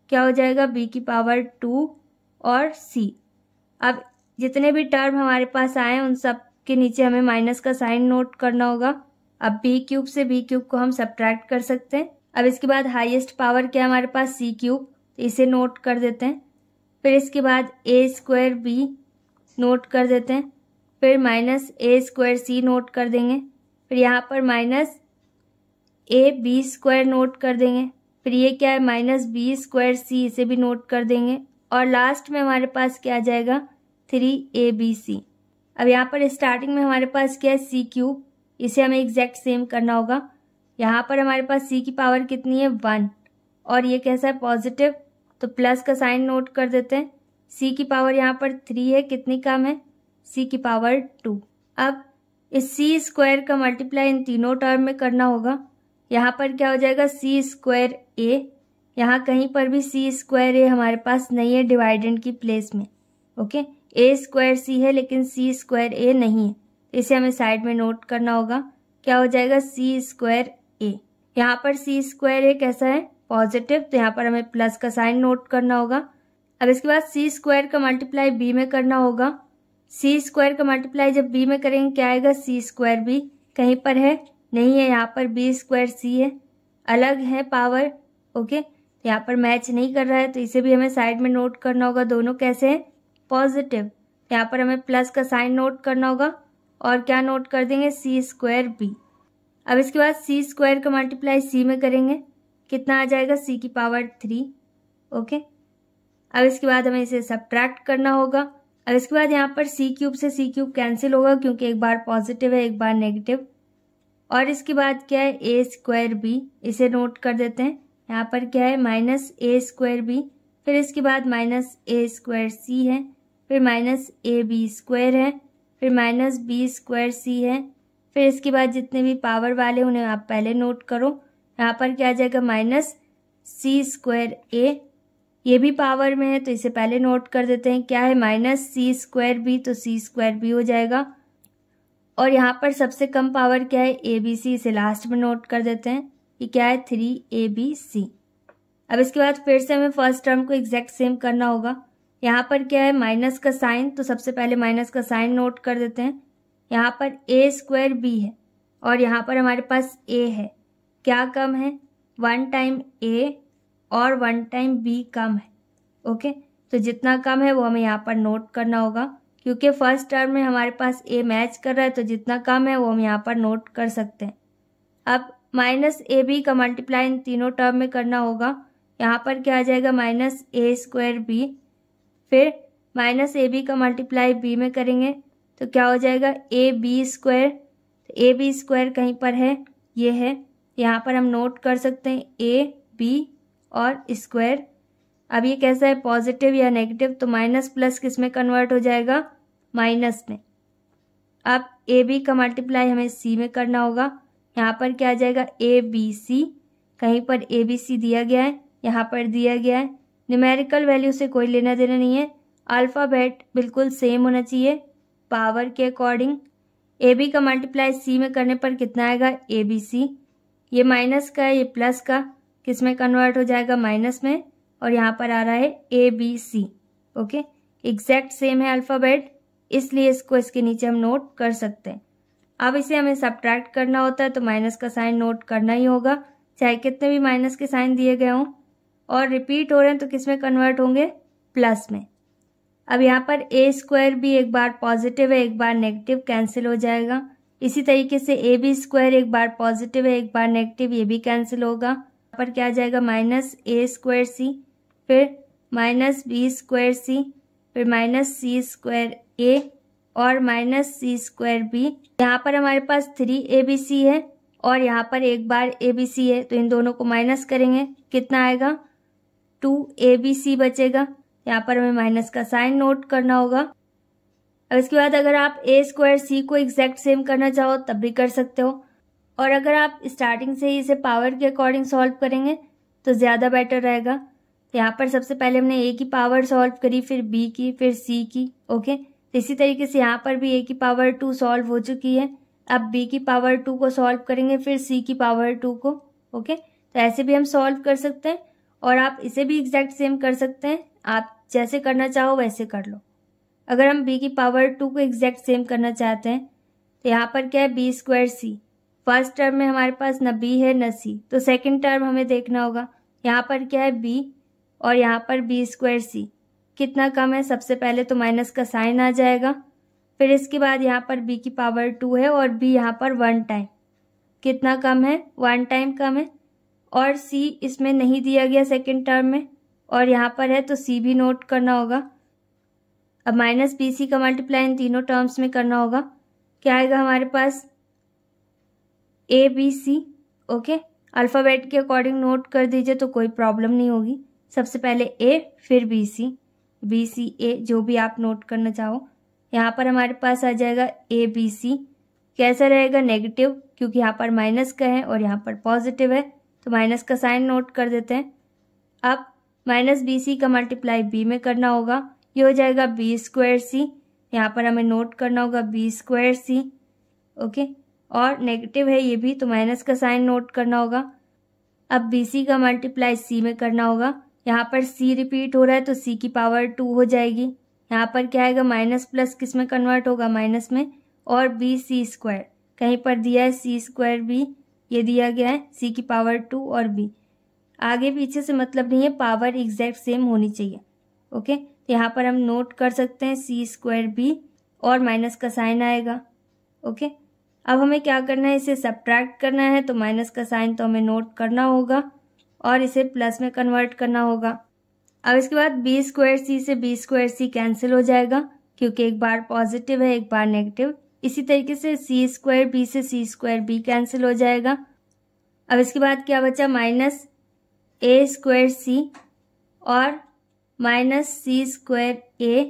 क्या हो जाएगा बी की पावर टू और सी अब जितने भी टर्म हमारे पास आए उन सब के नीचे हमें माइनस का साइन नोट करना होगा अब बी क्यूब से बी क्यूब को हम सब्ट्रैक्ट कर सकते हैं अब इसके बाद हाईएस्ट पावर क्या है हमारे पास सी क्यूब इसे नोट कर देते हैं फिर इसके बाद ए स्क्वायर बी नोट कर देते हैं फिर minus a square c note कर देंगे फिर यहाँ पर minus a b square note कर देंगे फिर ये क्या है माइनस बी स्क्वायर सी इसे भी नोट कर देंगे और लास्ट में हमारे पास क्या आ जाएगा थ्री ए बी सी अब यहाँ पर स्टार्टिंग में हमारे पास क्या है सी क्यूब इसे हमें एग्जैक्ट सेम करना होगा यहाँ पर हमारे पास सी की पावर कितनी है वन और ये कैसा है पॉजिटिव तो प्लस का साइन नोट कर देते हैं सी की पावर यहाँ पर थ्री है कितनी कम है सी की पावर टू अब इस सी स्क्वायर का मल्टीप्लाई इन तीनों टर्म में करना होगा यहाँ पर क्या हो जाएगा सी स्क्वायर ए यहाँ कहीं पर भी सी स्क्वायर ए हमारे पास नहीं है डिवाइडेंड की प्लेस में ओके ए स्क्वायर सी है लेकिन सी स्क्वायर ए नहीं है इसे हमें साइड में नोट करना होगा क्या हो जाएगा सी स्क्वायर ए यहाँ पर सी स्क्वायर ए कैसा है पॉजिटिव तो यहाँ पर हमें प्लस का साइन नोट करना होगा अब इसके बाद सी स्क्वायर का मल्टीप्लाई बी में करना होगा सी स्क्वायर का मल्टीप्लाई जब बी में करेंगे क्या आएगा सी स्क्वायर बी कहीं पर है नहीं है यहाँ पर बी स्क्वायर सी है अलग है पावर ओके तो यहाँ पर मैच नहीं कर रहा है तो इसे भी हमें साइड में नोट करना होगा दोनों कैसे हैं पॉजिटिव यहाँ पर हमें प्लस का साइन नोट करना होगा और क्या नोट कर देंगे सी स्क्वायर बी अब इसके बाद सी स्क्वायर का मल्टीप्लाई सी में करेंगे कितना आ जाएगा सी की पावर थ्री ओके अब इसके बाद हमें इसे सब्ट्रैक्ट करना होगा अब इसके बाद यहाँ पर सी क्यूब से सी क्यूब कैंसिल होगा क्योंकि एक बार पॉजिटिव है एक बार नेगेटिव और इसके बाद क्या है ए स्क्वायर बी इसे नोट कर देते हैं यहाँ पर क्या है माइनस ए स्क्वायर बी फिर इसके बाद माइनस ए स्क्वायर सी है फिर माइनस ए बी स्क्वायर है फिर माइनस बी स्क्वायर सी है फिर इसके बाद जितने भी पावर वाले उन्हें आप पहले नोट करो यहाँ पर क्या आ जाएगा माइनस सी स्क्वायर ए ये भी पावर में है तो इसे पहले नोट कर देते हैं क्या है माइनस सी स्क्वायर बी तो सी स्क्वायर बी हो जाएगा और यहाँ पर सबसे कम पावर क्या है ए बी सी इसे लास्ट में नोट कर देते हैं ये क्या है थ्री ए बी सी अब इसके बाद फिर से हमें फर्स्ट टर्म को एग्जैक्ट सेम करना होगा यहाँ पर क्या है माइनस का साइन तो सबसे पहले माइनस का साइन नोट कर देते हैं यहाँ पर ए स्क्वायर बी है और यहाँ पर हमारे पास ए है क्या कम है वन टाइम ए और वन टाइम बी कम है ओके तो जितना कम है वो हमें यहाँ पर नोट करना होगा क्योंकि फर्स्ट टर्म में हमारे पास ए मैच कर रहा है तो जितना कम है वो हम यहाँ पर नोट कर सकते हैं अब माइनस ए बी का मल्टीप्लाई इन तीनों टर्म में करना होगा यहाँ पर क्या आ जाएगा माइनस ए स्क्वायर बी फिर माइनस ए बी का मल्टीप्लाई बी में करेंगे तो क्या हो जाएगा ए बी स्क्वायर तो ए बी स्क्वायर कहीं पर है ये है यहाँ पर हम नोट कर सकते हैं ए बी और स्क्वायर अब ये कैसा है पॉजिटिव या नेगेटिव तो माइनस प्लस किस में कन्वर्ट हो जाएगा माइनस में अब ए बी का मल्टीप्लाई हमें सी में करना होगा यहाँ पर क्या आ जाएगा ए बी सी कहीं पर ए बी सी दिया गया है यहाँ पर दिया गया है न्यूमेरिकल वैल्यू से कोई लेना देना नहीं है अल्फ़ाबेट बिल्कुल सेम होना चाहिए पावर के अकॉर्डिंग ए बी का मल्टीप्लाई सी में करने पर कितना आएगा ए बी सी ये माइनस का है ये प्लस का किस में कन्वर्ट हो जाएगा माइनस में और यहाँ पर आ रहा है a b c okay exact same है अल्फ़ाबेट इसलिए इसको इसके नीचे हम नोट कर सकते हैं अब इसे हमें सब्ट्रैक्ट करना होता है तो माइनस का साइन नोट करना ही होगा चाहे कितने भी माइनस के साइन दिए गए हों और रिपीट हो रहे हैं तो किस में कन्वर्ट होंगे प्लस में अब यहाँ पर ए स्क्वायर भी एक बार पॉजिटिव है एक बार नेगेटिव कैंसिल हो जाएगा इसी तरीके से ए बी स्क्वायर एक बार पॉजिटिव है एक बार नेगेटिव ये भी कैंसिल होगा यहाँ पर क्या आ जाएगा माइनस ए स्क्वायर सी फिर माइनस बी स्क्वायर सी फिर माइनस सी स्क्वायर ए और माइनस सी स्क्वायर बी यहाँ पर हमारे पास थ्री ए बी सी है और यहाँ पर एक बार ए बी सी है तो इन दोनों को माइनस करेंगे कितना आएगा टू ए बी सी बचेगा यहाँ पर हमें माइनस का साइन नोट करना होगा अब इसके बाद अगर आप ए स्क्वायर सी को एग्जैक्ट सेम करना चाहो तब भी कर सकते हो और अगर आप स्टार्टिंग से ही इसे पावर के अकॉर्डिंग सॉल्व करेंगे तो ज़्यादा बेटर रहेगा यहाँ पर सबसे पहले हमने ए की पावर सॉल्व करी फिर बी की फिर सी की ओके तो इसी तरीके से यहाँ पर भी ए की पावर टू सॉल्व हो चुकी है अब बी की पावर टू को सॉल्व करेंगे फिर सी की पावर टू को ओके तो ऐसे भी हम सॉल्व कर सकते हैं और आप इसे भी एग्जैक्ट सेम कर सकते हैं आप जैसे करना चाहो वैसे कर लो अगर हम बी की पावर टू को एग्जैक्ट सेम करना चाहते हैं तो यहाँ पर क्या है b square c first term में हमारे पास न बी है न सी तो सेकेंड टर्म हमें देखना होगा यहाँ पर क्या है बी और यहाँ पर बी स्क्वायर सी कितना कम है सबसे पहले तो माइनस का साइन आ जाएगा फिर इसके बाद यहाँ पर बी की पावर टू है और बी यहाँ पर वन टाइम कितना कम है वन टाइम कम है और सी इसमें नहीं दिया गया सेकेंड टर्म में और यहाँ पर है तो सी भी नोट करना होगा अब माइनस बी सी का मल्टीप्लाई इन तीनों टर्म्स में करना होगा क्या आएगा हमारे पास a b c okay alphabet के अकॉर्डिंग नोट कर दीजिए तो कोई प्रॉब्लम नहीं होगी सबसे पहले ए फिर बी सी बी सी ए जो भी आप नोट करना चाहो यहाँ पर हमारे पास आ जाएगा ए बी सी कैसा रहेगा नेगेटिव क्योंकि यहाँ पर माइनस का है और यहाँ पर पॉजिटिव है तो माइनस का साइन नोट कर देते हैं अब माइनस बी सी का मल्टीप्लाई बी में करना होगा ये हो जाएगा बी स्क्वायर सी यहाँ पर हमें नोट करना होगा बी स्क्वायर सी ओके और नेगेटिव है ये भी तो माइनस का साइन नोट करना होगा अब बी सी का मल्टीप्लाई सी में करना होगा यहाँ पर सी रिपीट हो रहा है तो सी की पावर टू हो जाएगी यहाँ पर क्या आएगा माइनस प्लस किस में कन्वर्ट होगा माइनस में और बी सी स्क्वायर कहीं पर दिया है सी स्क्वायर बी ये दिया गया है सी की पावर टू और बी आगे पीछे से मतलब नहीं है पावर एग्जैक्ट सेम होनी चाहिए ओके तो यहाँ पर हम नोट कर सकते हैं सी स्क्वायर बी और माइनस का साइन आएगा ओके अब हमें क्या करना है इसे सब्ट्रैक्ट करना है तो माइनस का साइन तो हमें नोट करना होगा और इसे प्लस में कन्वर्ट करना होगा अब इसके बाद बी स्क्वायर सी से बी स्क्वायर सी कैंसिल हो जाएगा क्योंकि एक बार पॉजिटिव है एक बार नेगेटिव इसी तरीके से सी स्क्वायर बी से सी स्क्वायर बी कैंसिल हो जाएगा अब इसके बाद क्या बचा माइनस ए स्क्वायर सी और माइनस सी स्क्वायर ए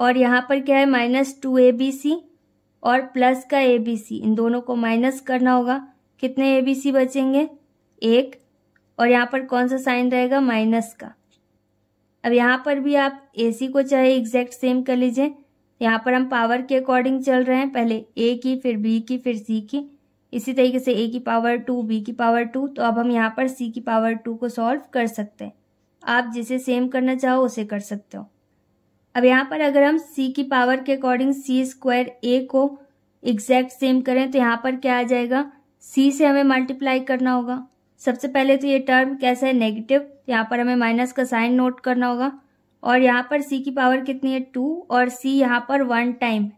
और यहाँ पर क्या है minus two a b c और प्लस का ए बी सी इन दोनों को माइनस करना होगा कितने ए बी सी बचेंगे एक और यहाँ पर कौन सा साइन रहेगा माइनस का अब यहाँ पर भी आप ए सी को चाहे एग्जैक्ट सेम कर लीजिए यहाँ पर हम पावर के अकॉर्डिंग चल रहे हैं पहले ए की फिर बी की फिर सी की इसी तरीके से ए की पावर टू बी की पावर टू तो अब हम यहाँ पर सी की पावर टू को सॉल्व कर सकते हैं आप जिसे सेम करना चाहो उसे कर सकते हो अब यहाँ पर अगर हम सी की पावर के अकॉर्डिंग सी स्क्वायर ए को एग्जैक्ट सेम करें तो यहाँ पर क्या आ जाएगा सी से हमें मल्टीप्लाई करना होगा सबसे पहले तो ये टर्म कैसा है नेगेटिव यहाँ पर हमें माइनस का साइन नोट करना होगा और यहाँ पर सी की पावर कितनी है टू और सी यहाँ पर वन टाइम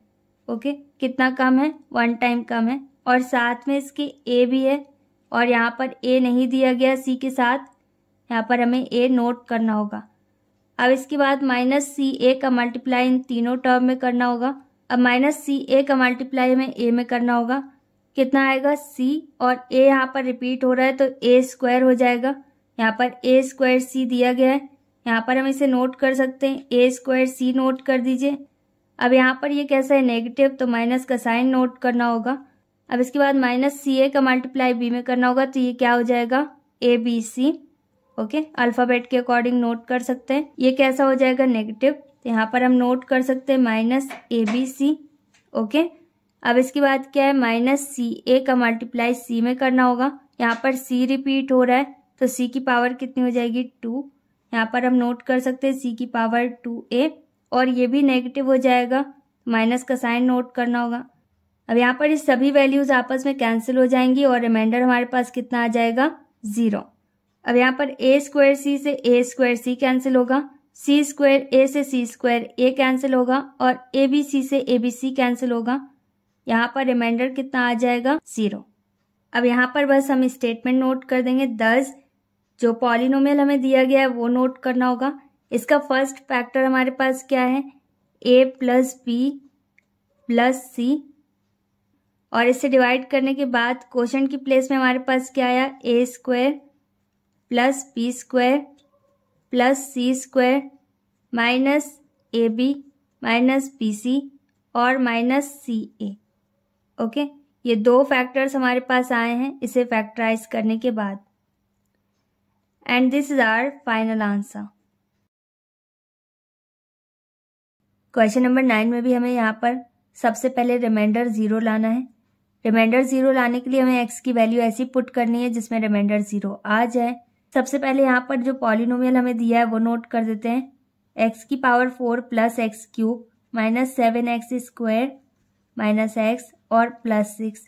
ओके कितना कम है वन टाइम कम है और साथ में इसके ए भी है और यहाँ पर ए नहीं दिया गया सी के साथ यहाँ पर हमें ए नोट करना होगा अब इसके बाद माइनस सी ए का मल्टीप्लाई इन तीनों टर्म में करना होगा अब माइनस सी ए का मल्टीप्लाई हमें ए में करना होगा कितना आएगा सी और ए यहाँ पर रिपीट हो रहा है तो ए स्क्वायर हो जाएगा यहाँ पर ए स्क्वायर सी दिया गया है यहाँ पर हम इसे नोट कर सकते हैं ए स्क्वायर सी नोट कर दीजिए अब यहाँ पर ये कैसा है नेगेटिव तो माइनस का साइन नोट करना होगा अब इसके बाद माइनस सी ए का मल्टीप्लाई बी में करना होगा तो ये क्या हो जाएगा a b c okay alphabet के अकॉर्डिंग नोट कर सकते हैं ये कैसा हो जाएगा नेगेटिव तो यहाँ पर हम नोट कर सकते हैं minus a b c okay अब इसके बाद क्या है माइनस सी ए का मल्टीप्लाई सी में करना होगा यहाँ पर सी रिपीट हो रहा है तो सी की पावर कितनी हो जाएगी टू यहाँ पर हम नोट कर सकते हैं सी की पावर टू ए और ये भी नेगेटिव हो जाएगा माइनस का साइन नोट करना होगा अब यहाँ पर ये सभी वैल्यूज आपस में कैंसिल हो जाएंगी और रिमाइंडर हमारे पास कितना आ जाएगा जीरो अब यहाँ पर ए स्क्वायर सी से ए स्क्वायर सी कैंसिल होगा सी स्क्वायर ए से सी स्क्वायर ए कैंसिल होगा और ए बी सी से ए बी सी कैंसिल होगा यहाँ पर रिमाइंडर कितना आ जाएगा जीरो अब यहाँ पर बस हम स्टेटमेंट नोट कर देंगे दस जो पॉलिनोमियल हमें दिया गया है वो नोट करना होगा इसका फर्स्ट फैक्टर हमारे पास क्या है a plus b plus c और इसे डिवाइड करने के बाद क्वेश्चन की प्लेस में हमारे पास क्या आया a square plus b square plus c square minus a b minus b c और माइनस सी ए ओके ये दो फैक्टर्स हमारे पास आए हैं इसे फैक्टराइज करने के बाद And this is our final answer. Question number nine में भी हमें यहाँ पर सबसे पहले रिमाइंडर जीरो लाना है रिमाइंडर जीरो लाने के लिए हमें एक्स की वैल्यू ऐसी पुट करनी है जिसमें रिमाइंडर जीरो आ जाए सबसे पहले यहाँ पर जो पॉलिनोमियल हमें दिया है वो नोट कर देते हैं एक्स की power four plus x cube minus seven x square minus x और प्लस सिक्स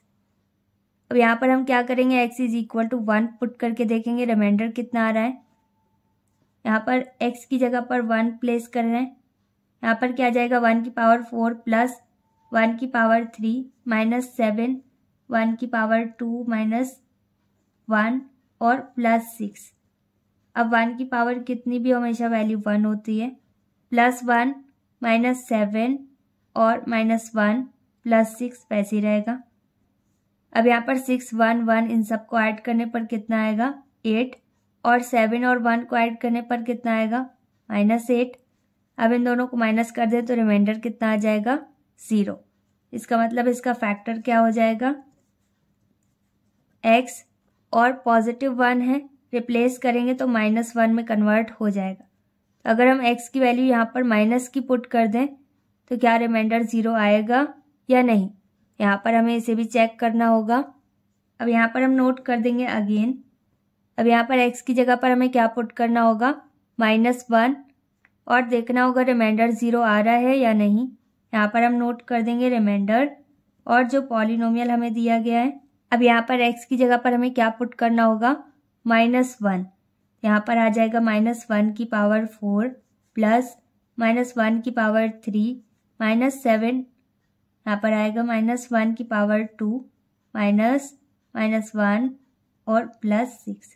अब यहाँ पर हम क्या करेंगे x is equal to one put करके देखेंगे रिमाइंडर कितना आ रहा है यहाँ पर x की जगह पर वन प्लेस कर रहे हैं यहाँ पर क्या जाएगा वन की पावर फोर प्लस वन की power three minus seven one की पावर टू माइनस वन और प्लस सिक्स अब वन की पावर कितनी भी हमेशा वैल्यू वन होती है प्लस वन माइनस सेवन और माइनस वन प्लस सिक्स वैसे ही रहेगा अब यहाँ पर सिक्स वन वन इन सब को ऐड करने पर कितना आएगा एट और सेवन और वन को ऐड करने पर कितना आएगा माइनस एट अब इन दोनों को माइनस कर दें तो रिमाइंडर कितना आ जाएगा ज़ीरो इसका मतलब इसका फैक्टर क्या हो जाएगा एक्स और पॉजिटिव वन है रिप्लेस करेंगे तो माइनस वन में कन्वर्ट हो जाएगा अगर हम एक्स की वैल्यू यहाँ पर माइनस की पुट कर दें तो क्या रिमाइंडर ज़ीरो आएगा या नहीं यहाँ पर हमें इसे भी चेक करना होगा अब यहाँ पर हम नोट कर देंगे अगेन अब यहाँ पर एक्स की जगह पर हमें क्या पुट करना होगा माइनस वन और देखना होगा रिमाइंडर ज़ीरो आ रहा है या नहीं यहाँ पर हम नोट कर देंगे रिमाइंडर और जो पॉलिनोमियल हमें दिया गया है अब यहाँ पर एक्स की जगह पर हमें क्या पुट करना होगा माइनस वन यहाँ पर आ जाएगा माइनस वन की power four plus minus one की पावर थ्री माइनस सेवन यहाँ पर आएगा माइनस वन की power two minus minus one और प्लस सिक्स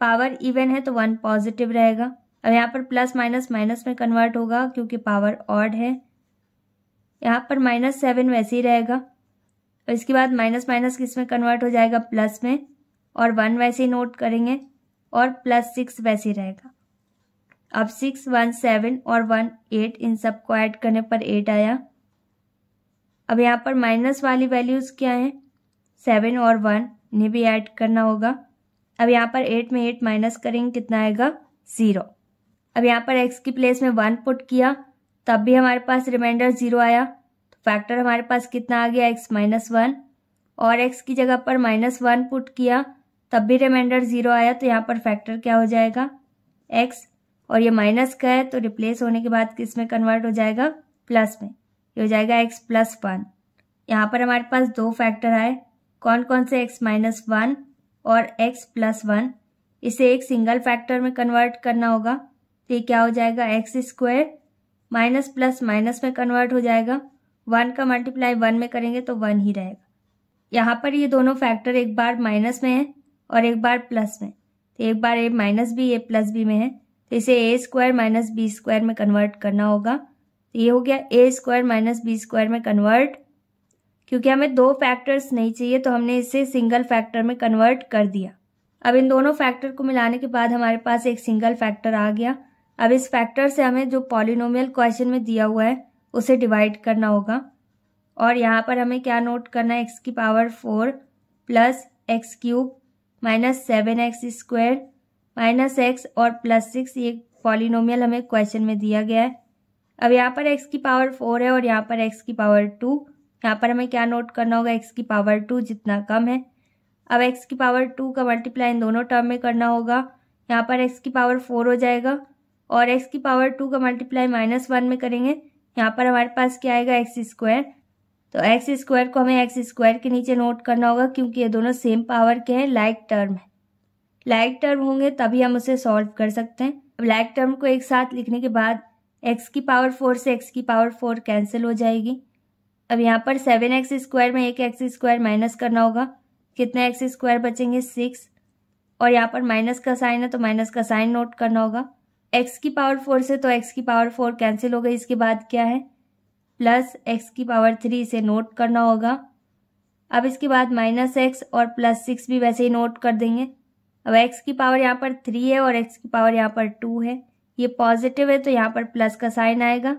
पावर इवन है तो वन पॉजिटिव रहेगा अब यहाँ पर प्लस माइनस माइनस में कन्वर्ट होगा क्योंकि पावर ऑड है यहाँ पर माइनस सेवन वैसे ही रहेगा और इसके बाद माइनस माइनस किस में कन्वर्ट हो जाएगा प्लस में और वन वैसे ही नोट करेंगे और प्लस सिक्स वैसे ही रहेगा अब सिक्स वन सेवन और वन एट इन सबको ऐड करने पर एट आया अब यहाँ पर माइनस वाली वैल्यूज़ क्या हैं सेवन और वन इन्हें भी ऐड करना होगा अब यहाँ पर एट में एट माइनस करेंगे कितना आएगा ज़ीरो अब यहाँ पर एक्स की प्लेस में वन पुट किया तब भी हमारे पास रिमाइंडर ज़ीरो आया तो फैक्टर हमारे पास कितना आ गया एक्स माइनस वन और एक्स की जगह पर माइनस वन पुट किया तब भी रिमाइंडर ज़ीरो आया तो यहाँ पर फैक्टर क्या हो जाएगा एक्स और ये माइनस का है तो रिप्लेस होने के बाद किस में कन्वर्ट हो जाएगा प्लस में ये हो जाएगा एक्स प्लस वन यहाँ पर हमारे पास दो फैक्टर आए कौन कौन से एक्स माइनस वन और एक्स प्लस वन इसे एक सिंगल फैक्टर में कन्वर्ट करना होगा तो ये क्या हो जाएगा x square minus plus minus में कन्वर्ट हो जाएगा वन का मल्टीप्लाई वन में करेंगे तो वन ही रहेगा यहाँ पर ये दोनों फैक्टर एक बार माइनस में है और एक बार प्लस में तो एक बार a minus b a plus b में है तो इसे a square minus b square में कन्वर्ट करना होगा तो ये हो गया a square minus b square में कन्वर्ट क्योंकि हमें दो फैक्टर्स नहीं चाहिए तो हमने इसे सिंगल फैक्टर में कन्वर्ट कर दिया अब इन दोनों फैक्टर को मिलाने के बाद हमारे पास एक सिंगल फैक्टर आ गया अब इस फैक्टर से हमें जो पॉलिनोमियल क्वेश्चन में दिया हुआ है उसे डिवाइड करना होगा और यहाँ पर हमें क्या नोट करना है एक्स की power four plus x cube minus seven x square minus x और प्लस सिक्स ये पॉलिनोमियल हमें क्वेश्चन में दिया गया है अब यहाँ पर एक्स की पावर फोर है और यहाँ पर एक्स की पावर टू यहाँ पर हमें क्या नोट करना होगा एक्स की पावर टू जितना कम है अब एक्स की पावर टू का मल्टीप्लाई इन दोनों टर्म में करना होगा यहाँ पर एक्स की पावर फोर हो जाएगा और एक्स की पावर टू का मल्टीप्लाई माइनस वन में करेंगे यहाँ पर हमारे पास क्या आएगा एक्स स्क्वायर तो एक्स स्क्वायर को हमें एक्स स्क्वायर के नीचे नोट करना होगा क्योंकि ये दोनों सेम पावर के हैं लाइक टर्म है लाइक टर्म होंगे तभी हम उसे सॉल्व कर सकते हैं अब लाइक टर्म को एक साथ लिखने के बाद एक्स की पावर फोर से एक्स की पावर फोर कैंसिल हो जाएगी अब यहाँ पर सेवन एक्स स्क्वायर में एक एक्स स्क्वायर माइनस करना होगा कितने एक्स स्क्वायर बचेंगे सिक्स और यहाँ पर माइनस का साइन है तो माइनस का साइन नोट करना होगा एक्स की पावर फोर से तो एक्स की पावर फोर कैंसिल हो गई इसके बाद क्या है प्लस एक्स की पावर थ्री इसे नोट करना होगा अब इसके बाद माइनस एक्स और प्लस सिक्स भी वैसे ही नोट कर देंगे अब एक्स की पावर यहाँ पर थ्री है और एक्स की पावर यहाँ पर टू है ये पॉजिटिव है तो यहाँ पर प्लस का साइन आएगा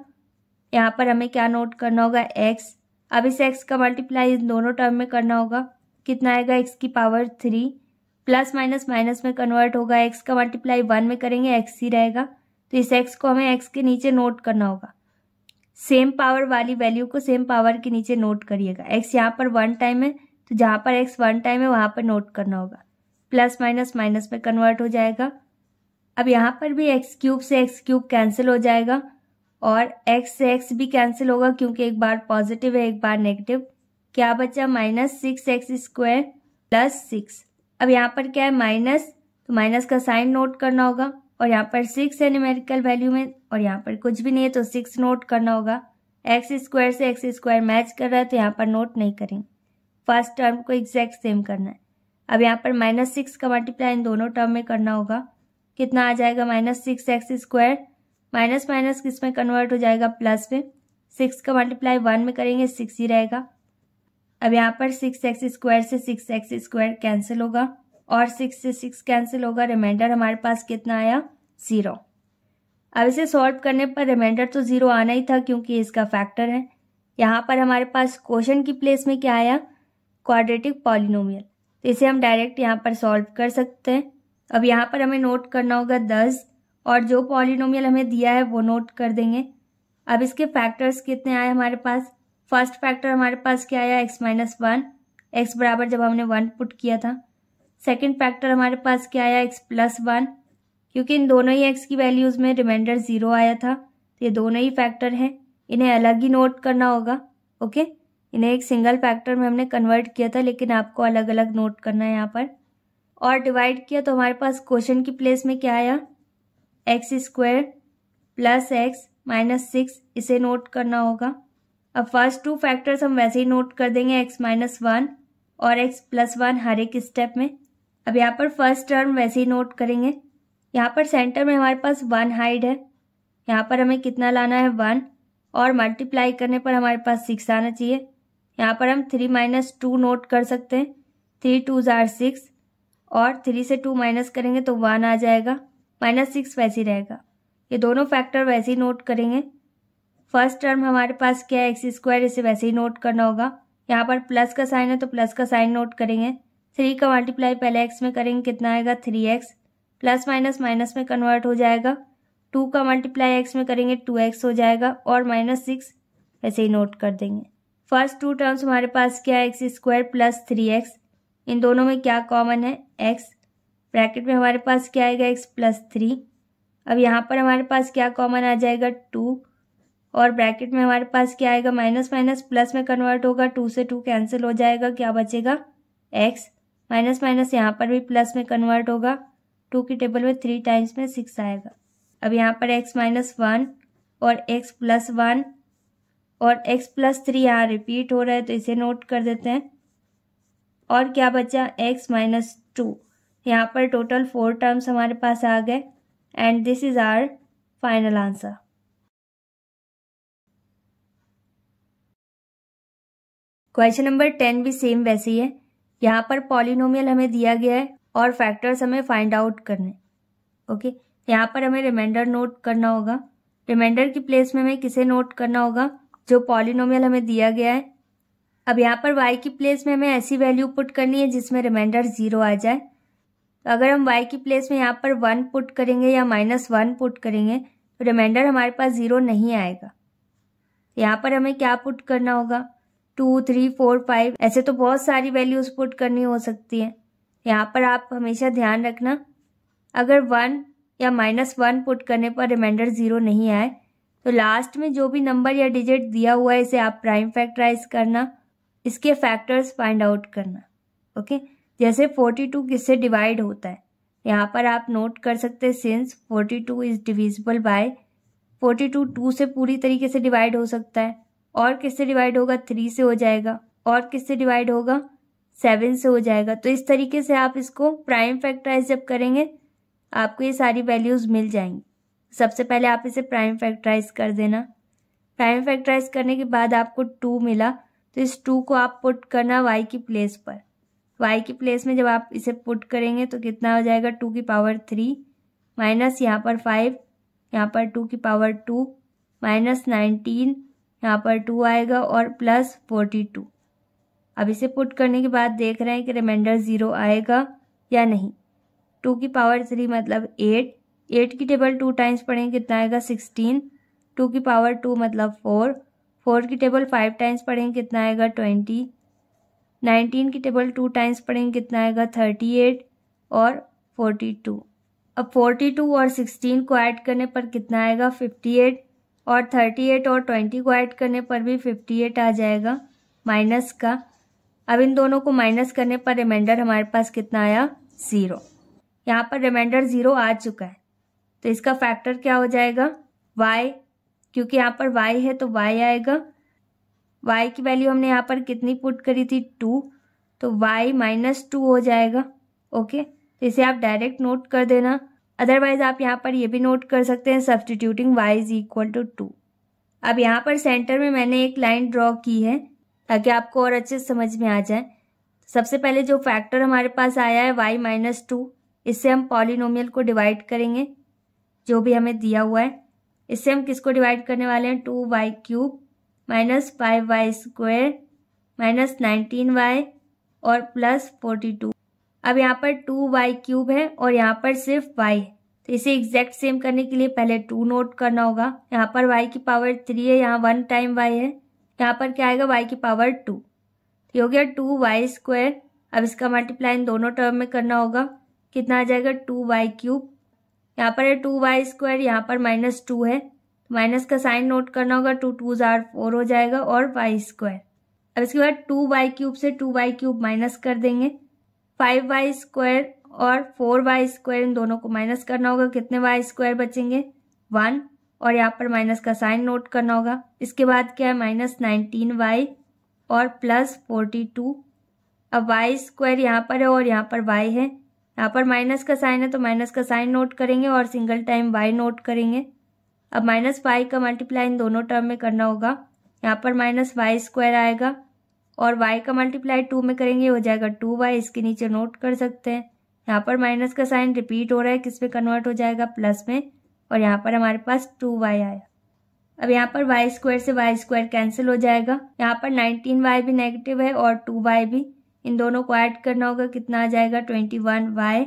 यहाँ पर हमें क्या नोट करना होगा एक्स अब इस एक्स का मल्टीप्लाई इन दोनों टर्म में करना होगा कितना आएगा एक्स की power three plus minus minus में कन्वर्ट होगा एक्स का मल्टीप्लाई वन में करेंगे एक्स ही रहेगा तो इस एक्स को हमें एक्स के नीचे नोट करना होगा सेम पावर वाली वैल्यू को सेम पावर के नीचे नोट करिएगा एक्स यहाँ पर वन टाइम है तो जहाँ पर एक्स वन टाइम है वहाँ पर नोट करना होगा प्लस माइनस माइनस में कन्वर्ट हो जाएगा अब यहाँ पर भी एक्स क्यूब से एक्स क्यूब कैंसिल हो जाएगा और एक्स से एक्स भी कैंसिल होगा क्योंकि एक बार पॉजिटिव है एक बार नेगेटिव क्या बचा minus six x square plus six अब यहाँ पर क्या है माइनस तो माइनस का साइन नोट करना होगा और यहाँ पर सिक्स है न्यूमेरिकल वैल्यू में और यहाँ पर कुछ भी नहीं है तो सिक्स नोट करना होगा एक्स स्क्वायर से एक्स स्क्वायर मैच कर रहा है तो यहाँ पर नोट नहीं करेंगे फर्स्ट टर्म को एग्जैक्ट सेम करना है अब यहाँ पर माइनस सिक्स का मल्टीप्लाई इन दोनों टर्म में करना होगा कितना आ जाएगा minus six x square minus minus किस में कन्वर्ट हो जाएगा प्लस में सिक्स का मल्टीप्लाई वन में करेंगे सिक्स ही रहेगा अब यहाँ पर सिक्स एक्स स्क्वायर से सिक्स एक्स स्क्वायर कैंसिल होगा और सिक्स से सिक्स कैंसिल होगा रिमाइंडर हमारे पास कितना आया ज़ीरो अब इसे सॉल्व करने पर रिमाइंडर तो ज़ीरो आना ही था क्योंकि इसका फैक्टर है यहाँ पर हमारे पास क्वेश्चन की प्लेस में क्या आया क्वाड्रेटिक पॉलिनोमियल तो इसे हम डायरेक्ट यहाँ पर सॉल्व कर सकते हैं अब यहाँ पर हमें नोट करना होगा दस और जो पॉलिनोमियल हमें दिया है वो नोट कर देंगे अब इसके फैक्टर्स कितने आए हमारे पास फर्स्ट फैक्टर हमारे पास क्या आया एक्स माइनस वन एक्स बराबर जब हमने वन पुट किया था सेकेंड फैक्टर हमारे पास क्या आया एक्स प्लस वन क्योंकि इन दोनों ही एक्स की वैल्यूज़ में रिमाइंडर ज़ीरो आया था तो ये दोनों ही फैक्टर हैं इन्हें अलग ही नोट करना होगा ओके इन्हें एक सिंगल फैक्टर में हमने कन्वर्ट किया था लेकिन आपको अलग अलग नोट करना है यहाँ पर और डिवाइड किया तो हमारे पास क्वेश्चन की प्लेस में क्या आया x square plus x minus six इसे नोट करना होगा अब फर्स्ट टू फैक्टर्स हम वैसे ही नोट कर देंगे एक्स माइनस वन और एक्स प्लस वन हर एक स्टेप में अब यहाँ पर फर्स्ट टर्म वैसे ही नोट करेंगे यहाँ पर सेंटर में हमारे पास वन हाइड है यहाँ पर हमें कितना लाना है वन और मल्टीप्लाई करने पर हमारे पास सिक्स आना चाहिए यहाँ पर हम थ्री माइनस टू नोट कर सकते हैं थ्री टू ज़ार सिक्स और थ्री से टू माइनस करेंगे तो वन आ जाएगा माइनस सिक्स वैसे ही रहेगा ये दोनों फैक्टर वैसे ही नोट करेंगे फर्स्ट टर्म हमारे पास क्या है एक्स स्क्वायर इसे वैसे ही नोट करना होगा यहाँ पर प्लस का साइन है तो प्लस का साइन नोट करेंगे थ्री का मल्टीप्लाई पहले एक्स में करेंगे कितना आएगा three x plus minus minus में कन्वर्ट हो जाएगा टू का मल्टीप्लाई एक्स में करेंगे टू एक्स हो जाएगा और माइनस सिक्स वैसे ही नोट कर देंगे फर्स्ट टू टर्म्स हमारे पास क्या है x square plus three x इन दोनों में क्या कॉमन है एक्स ब्रैकेट में हमारे पास क्या आएगा एक्स प्लस थ्री अब यहाँ पर हमारे पास क्या कॉमन आ जाएगा टू और ब्रैकेट में हमारे पास क्या आएगा माइनस माइनस प्लस में कन्वर्ट होगा टू से टू कैंसिल हो जाएगा क्या बचेगा एक्स माइनस माइनस यहाँ पर भी प्लस में कन्वर्ट होगा टू की टेबल में थ्री टाइम्स में सिक्स आएगा अब यहाँ पर एक्स माइनस वन और एक्स प्लस वन और एक्स प्लस थ्री यहाँ रिपीट हो रहा है तो इसे नोट कर देते हैं और क्या बचा x माइनस टू यहाँ पर टोटल फोर टर्म्स हमारे पास आ गए and this is our final answer question number ten भी सेम वैसे ही है यहाँ पर पॉलिनोमियल हमें दिया गया है और फैक्टर्स हमें फाइंड आउट करने ओके okay? यहाँ पर हमें रिमाइंडर नोट करना होगा रिमाइंडर की प्लेस में हमें किसे नोट करना होगा जो पॉलिनोमियल हमें दिया गया है अब यहाँ पर y की प्लेस में हमें ऐसी वैल्यू पुट करनी है जिसमें रिमाइंडर ज़ीरो आ जाए तो अगर हम y की प्लेस में यहाँ पर वन पुट करेंगे या माइनस वन पुट करेंगे तो रिमाइंडर हमारे पास ज़ीरो नहीं आएगा यहाँ पर हमें क्या पुट करना होगा टू थ्री फोर फाइव ऐसे तो बहुत सारी वैल्यूज़ पुट करनी हो सकती है यहाँ पर आप हमेशा ध्यान रखना अगर वन या माइनस वन पुट करने पर रिमाइंडर ज़ीरो नहीं आए तो लास्ट में जो भी नंबर या डिजिट दिया हुआ है इसे आप प्राइम फैक्टराइज करना इसके फैक्टर्स फाइंड आउट करना ओके जैसे फोर्टी टू किससे डिवाइड होता है यहाँ पर आप नोट कर सकते हैं since forty two is divisible by forty two two से पूरी तरीके से डिवाइड हो सकता है और किससे डिवाइड होगा थ्री से हो जाएगा और किससे डिवाइड होगा सेवन से हो जाएगा तो इस तरीके से आप इसको प्राइम फैक्टराइज जब करेंगे आपको ये सारी वैल्यूज़ मिल जाएंगी सबसे पहले आप इसे प्राइम फैक्टराइज कर देना प्राइम फैक्टराइज करने के बाद आपको टू मिला तो इस टू को आप पुट करना वाई की प्लेस पर वाई की प्लेस में जब आप इसे पुट करेंगे तो कितना हो जाएगा टू की पावर थ्री माइनस यहाँ पर फाइव यहाँ पर टू की पावर टू माइनस नाइनटीन यहाँ पर टू आएगा और प्लस फोर्टी टू अब इसे पुट करने के बाद देख रहे हैं कि रिमाइंडर ज़ीरो आएगा या नहीं टू की पावर थ्री मतलब एट एट की टेबल टू टाइम्स पढ़ेंगे कितना आएगा सिक्सटीन टू की पावर टू मतलब फोर फोर की टेबल फाइव टाइम्स पढ़ेंगे कितना आएगा ट्वेंटी नाइनटीन की टेबल टू टाइम्स पढ़ेंगे कितना आएगा थर्टी एट और फोर्टी टू अब फोर्टी टू और सिक्सटीन को ऐड करने पर कितना आएगा फिफ्टी एट और थर्टी एट और ट्वेंटी को ऐड करने पर भी फिफ्टी एट आ जाएगा माइनस का अब इन दोनों को माइनस करने पर रिमाइंडर हमारे पास कितना आया ज़ीरो यहाँ पर रिमाइंडर ज़ीरो आ चुका है तो इसका फैक्टर क्या हो जाएगा वाई क्योंकि यहाँ पर y है तो y आएगा y की वैल्यू हमने यहाँ पर कितनी पुट करी थी टू तो y माइनस टू हो जाएगा ओके तो इसे आप डायरेक्ट नोट कर देना अदरवाइज आप यहाँ पर ये भी नोट कर सकते हैं substituting y is equal to two अब यहाँ पर सेंटर में मैंने एक लाइन ड्रॉ की है ताकि आपको और अच्छे समझ में आ जाए सबसे पहले जो फैक्टर हमारे पास आया है वाई माइनस टू इससे हम पॉलिनोमियल को डिवाइड करेंगे जो भी हमें दिया हुआ है इससे हम किसको डिवाइड करने वाले हैं two y cube minus five y square minus nineteen y और प्लस फोर्टी टू अब यहाँ पर टू वाई क्यूब है और यहाँ पर सिर्फ वाई तो इसे एग्जैक्ट सेम करने के लिए पहले टू नोट करना होगा यहाँ पर वाई की पावर थ्री है यहाँ वन टाइम वाई है यहाँ पर क्या आएगा वाई की पावर टू तो ये हो गया टू वाई स्क्वायर अब इसका मल्टीप्लाई इन दोनों टर्म में करना होगा कितना आ जाएगा टू वाई क्यूब यहाँ पर है टू वाई स्क्वायर यहाँ पर माइनस टू है माइनस का साइन नोट करना होगा टू टू जार फोर हो जाएगा और वाई स्क्वायर अब इसके बाद टू वाई क्यूब से टू वाई क्यूब माइनस कर देंगे फाइव वाई स्क्वायर और फोर वाई स्क्वायर इन दोनों को माइनस करना होगा कितने वाई स्क्वायर बचेंगे वन और यहाँ पर माइनस का साइन नोट करना होगा इसके बाद क्या है माइनस नाइनटीन वाई और प्लस फोर्टी टू अब वाई स्क्वायर यहाँ पर है और यहाँ पर वाई है यहाँ पर माइनस का साइन है तो माइनस का साइन नोट करेंगे और सिंगल टाइम वाई नोट करेंगे अब माइनस वाई का मल्टीप्लाई इन दोनों टर्म में करना होगा यहाँ पर माइनस वाई स्क्वायर आएगा और वाई का मल्टीप्लाई टू में करेंगे हो जाएगा टू वाई इसके नीचे नोट कर सकते हैं यहाँ पर माइनस का साइन रिपीट हो रहा है किस पे कन्वर्ट हो जाएगा प्लस में और यहाँ पर हमारे पास टू वाई आया अब यहाँ पर वाई स्क्वायर से वाई स्क्वायर कैंसिल हो जाएगा यहाँ पर नाइनटीन वाई भी नेगेटिव है और टू वाई भी इन दोनों को ऐड करना होगा कितना आ जाएगा ट्वेंटी वन वाई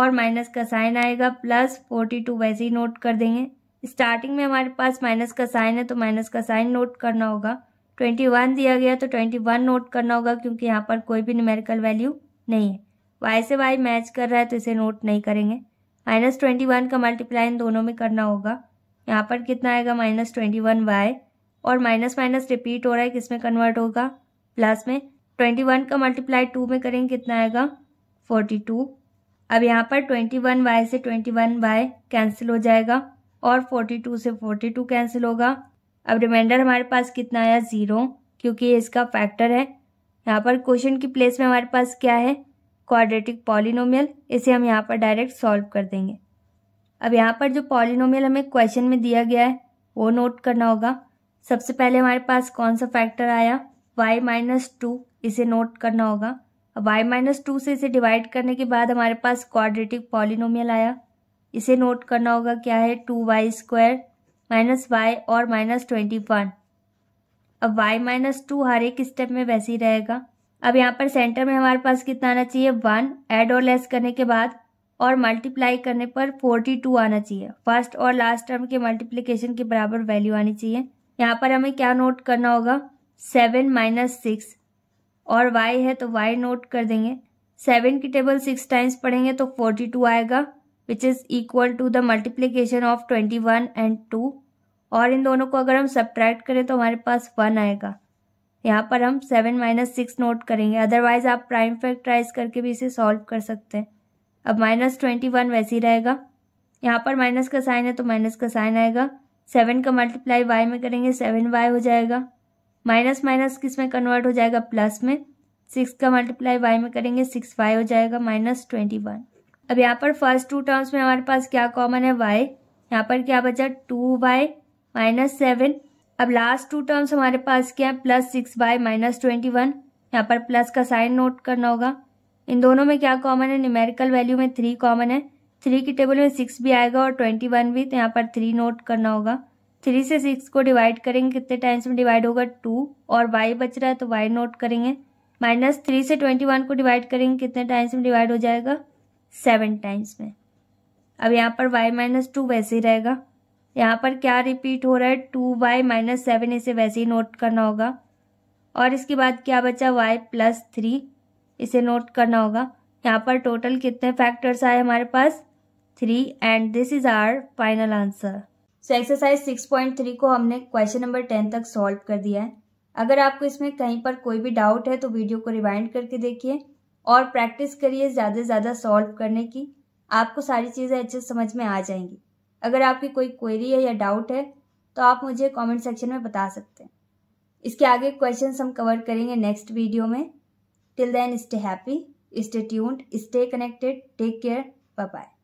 और माइनस का साइन आएगा प्लस फोर्टी टू वैसे ही नोट कर देंगे स्टार्टिंग में हमारे पास माइनस का साइन है तो माइनस का साइन नोट करना होगा ट्वेंटी वन दिया गया तो ट्वेंटी वन नोट करना होगा क्योंकि यहाँ पर कोई भी न्यूमेरिकल वैल्यू नहीं है वाई से वाई मैच कर रहा है तो इसे नोट नहीं करेंगे माइनस ट्वेंटी वन का मल्टीप्लाई इन दोनों में करना होगा यहाँ पर कितना आएगा माइनस ट्वेंटी वन वाई और माइनस माइनस रिपीट हो रहा है किस में कन्वर्ट होगा प्लस में ट्वेंटी वन का मल्टीप्लाई टू में करेंगे कितना आएगा फोर्टी टू अब यहाँ पर ट्वेंटी वन वाई से ट्वेंटी वन वाई कैंसिल हो जाएगा और फोर्टी टू से फोर्टी टू कैंसिल होगा अब रिमाइंडर हमारे पास कितना आया ज़ीरो क्योंकि इसका फैक्टर है यहाँ पर क्वेश्चन की प्लेस में हमारे पास क्या है क्वाड्रेटिक पॉलिनोमियल इसे हम यहाँ पर डायरेक्ट सॉल्व कर देंगे अब यहाँ पर जो पॉलिनोमियल हमें क्वेश्चन में दिया गया है वो नोट करना होगा सबसे पहले हमारे पास कौन सा फैक्टर आया y माइनस टू इसे नोट करना होगा अब वाई माइनस टू से इसे डिवाइड करने के बाद हमारे पास क्वाड्रेटिक पॉलिनोमियल आया इसे नोट करना होगा क्या है two y square minus y और माइनस ट्वेंटी वन अब वाई माइनस टू हर एक स्टेप में वैसे ही रहेगा अब यहाँ पर सेंटर में हमारे पास कितना आना चाहिए वन एड और लेस करने के बाद और मल्टीप्लाई करने पर फोर्टी टू आना चाहिए फर्स्ट और लास्ट टर्म के मल्टीप्लीकेशन के बराबर वैल्यू आनी चाहिए यहाँ पर हमें क्या नोट करना होगा सेवन माइनस सिक्स और वाई है तो वाई नोट कर देंगे सेवन की टेबल सिक्स टाइम्स पढ़ेंगे तो फोर्टी टू आएगा which is equal to the multiplication of twenty one and two और इन दोनों को अगर हम सब्ट्रैक्ट करें तो हमारे पास वन आएगा यहाँ पर हम सेवन माइनस सिक्स नोट करेंगे अदरवाइज आप प्राइम फैक्टराइज करके भी इसे सॉल्व कर सकते हैं अब माइनस ट्वेंटी वन वैसे ही रहेगा यहाँ पर माइनस का साइन है तो माइनस का साइन आएगा सेवन का मल्टीप्लाई वाई में करेंगे सेवन वाई हो जाएगा माइनस माइनस किस में कन्वर्ट हो जाएगा प्लस में सिक्स का मल्टीप्लाई वाई में करेंगे सिक्स वाई हो जाएगा माइनस ट्वेंटी वन अब यहाँ पर फर्स्ट टू टर्म्स में हमारे पास क्या कॉमन है वाई यहाँ पर क्या बचा टू वाई माइनस सेवन अब लास्ट टू टर्म्स हमारे पास क्या है plus six y minus twenty one यहाँ पर प्लस का साइन नोट करना होगा इन दोनों में क्या कॉमन है न्यूमेरिकल वैल्यू में थ्री कॉमन है थ्री की टेबल में सिक्स भी आएगा और ट्वेंटी वन भी तो यहाँ पर थ्री नोट करना होगा थ्री से सिक्स को डिवाइड करेंगे कितने टाइम्स में डिवाइड होगा टू और वाई बच रहा है तो वाई नोट करेंगे माइनस थ्री से ट्वेंटी वन को डिवाइड करेंगे कितने टाइम्स में डिवाइड हो जाएगा सेवन टाइम्स में अब यहाँ पर वाई माइनस टू वैसे ही रहेगा यहाँ पर क्या रिपीट हो रहा है टू वाई माइनस सेवन इसे वैसे ही नोट करना होगा और इसके बाद क्या बचा वाई प्लस थ्री इसे नोट करना होगा यहाँ पर टोटल कितने फैक्टर्स आए हमारे पास three and this is our final answer so exercise six point three को हमने क्वेश्चन नंबर टेन तक सॉल्व कर दिया है अगर आपको इसमें कहीं पर कोई भी डाउट है तो वीडियो को रिवाइंड करके देखिए और प्रैक्टिस करिए ज़्यादा से ज़्यादा सॉल्व करने की आपको सारी चीज़ें अच्छे से समझ में आ जाएंगी अगर आपकी कोई क्वेरी है या डाउट है तो आप मुझे कमेंट सेक्शन में बता सकते हैं इसके आगे क्वेश्चन हम कवर करेंगे नेक्स्ट वीडियो में till then stay happy stay tuned stay connected take care bye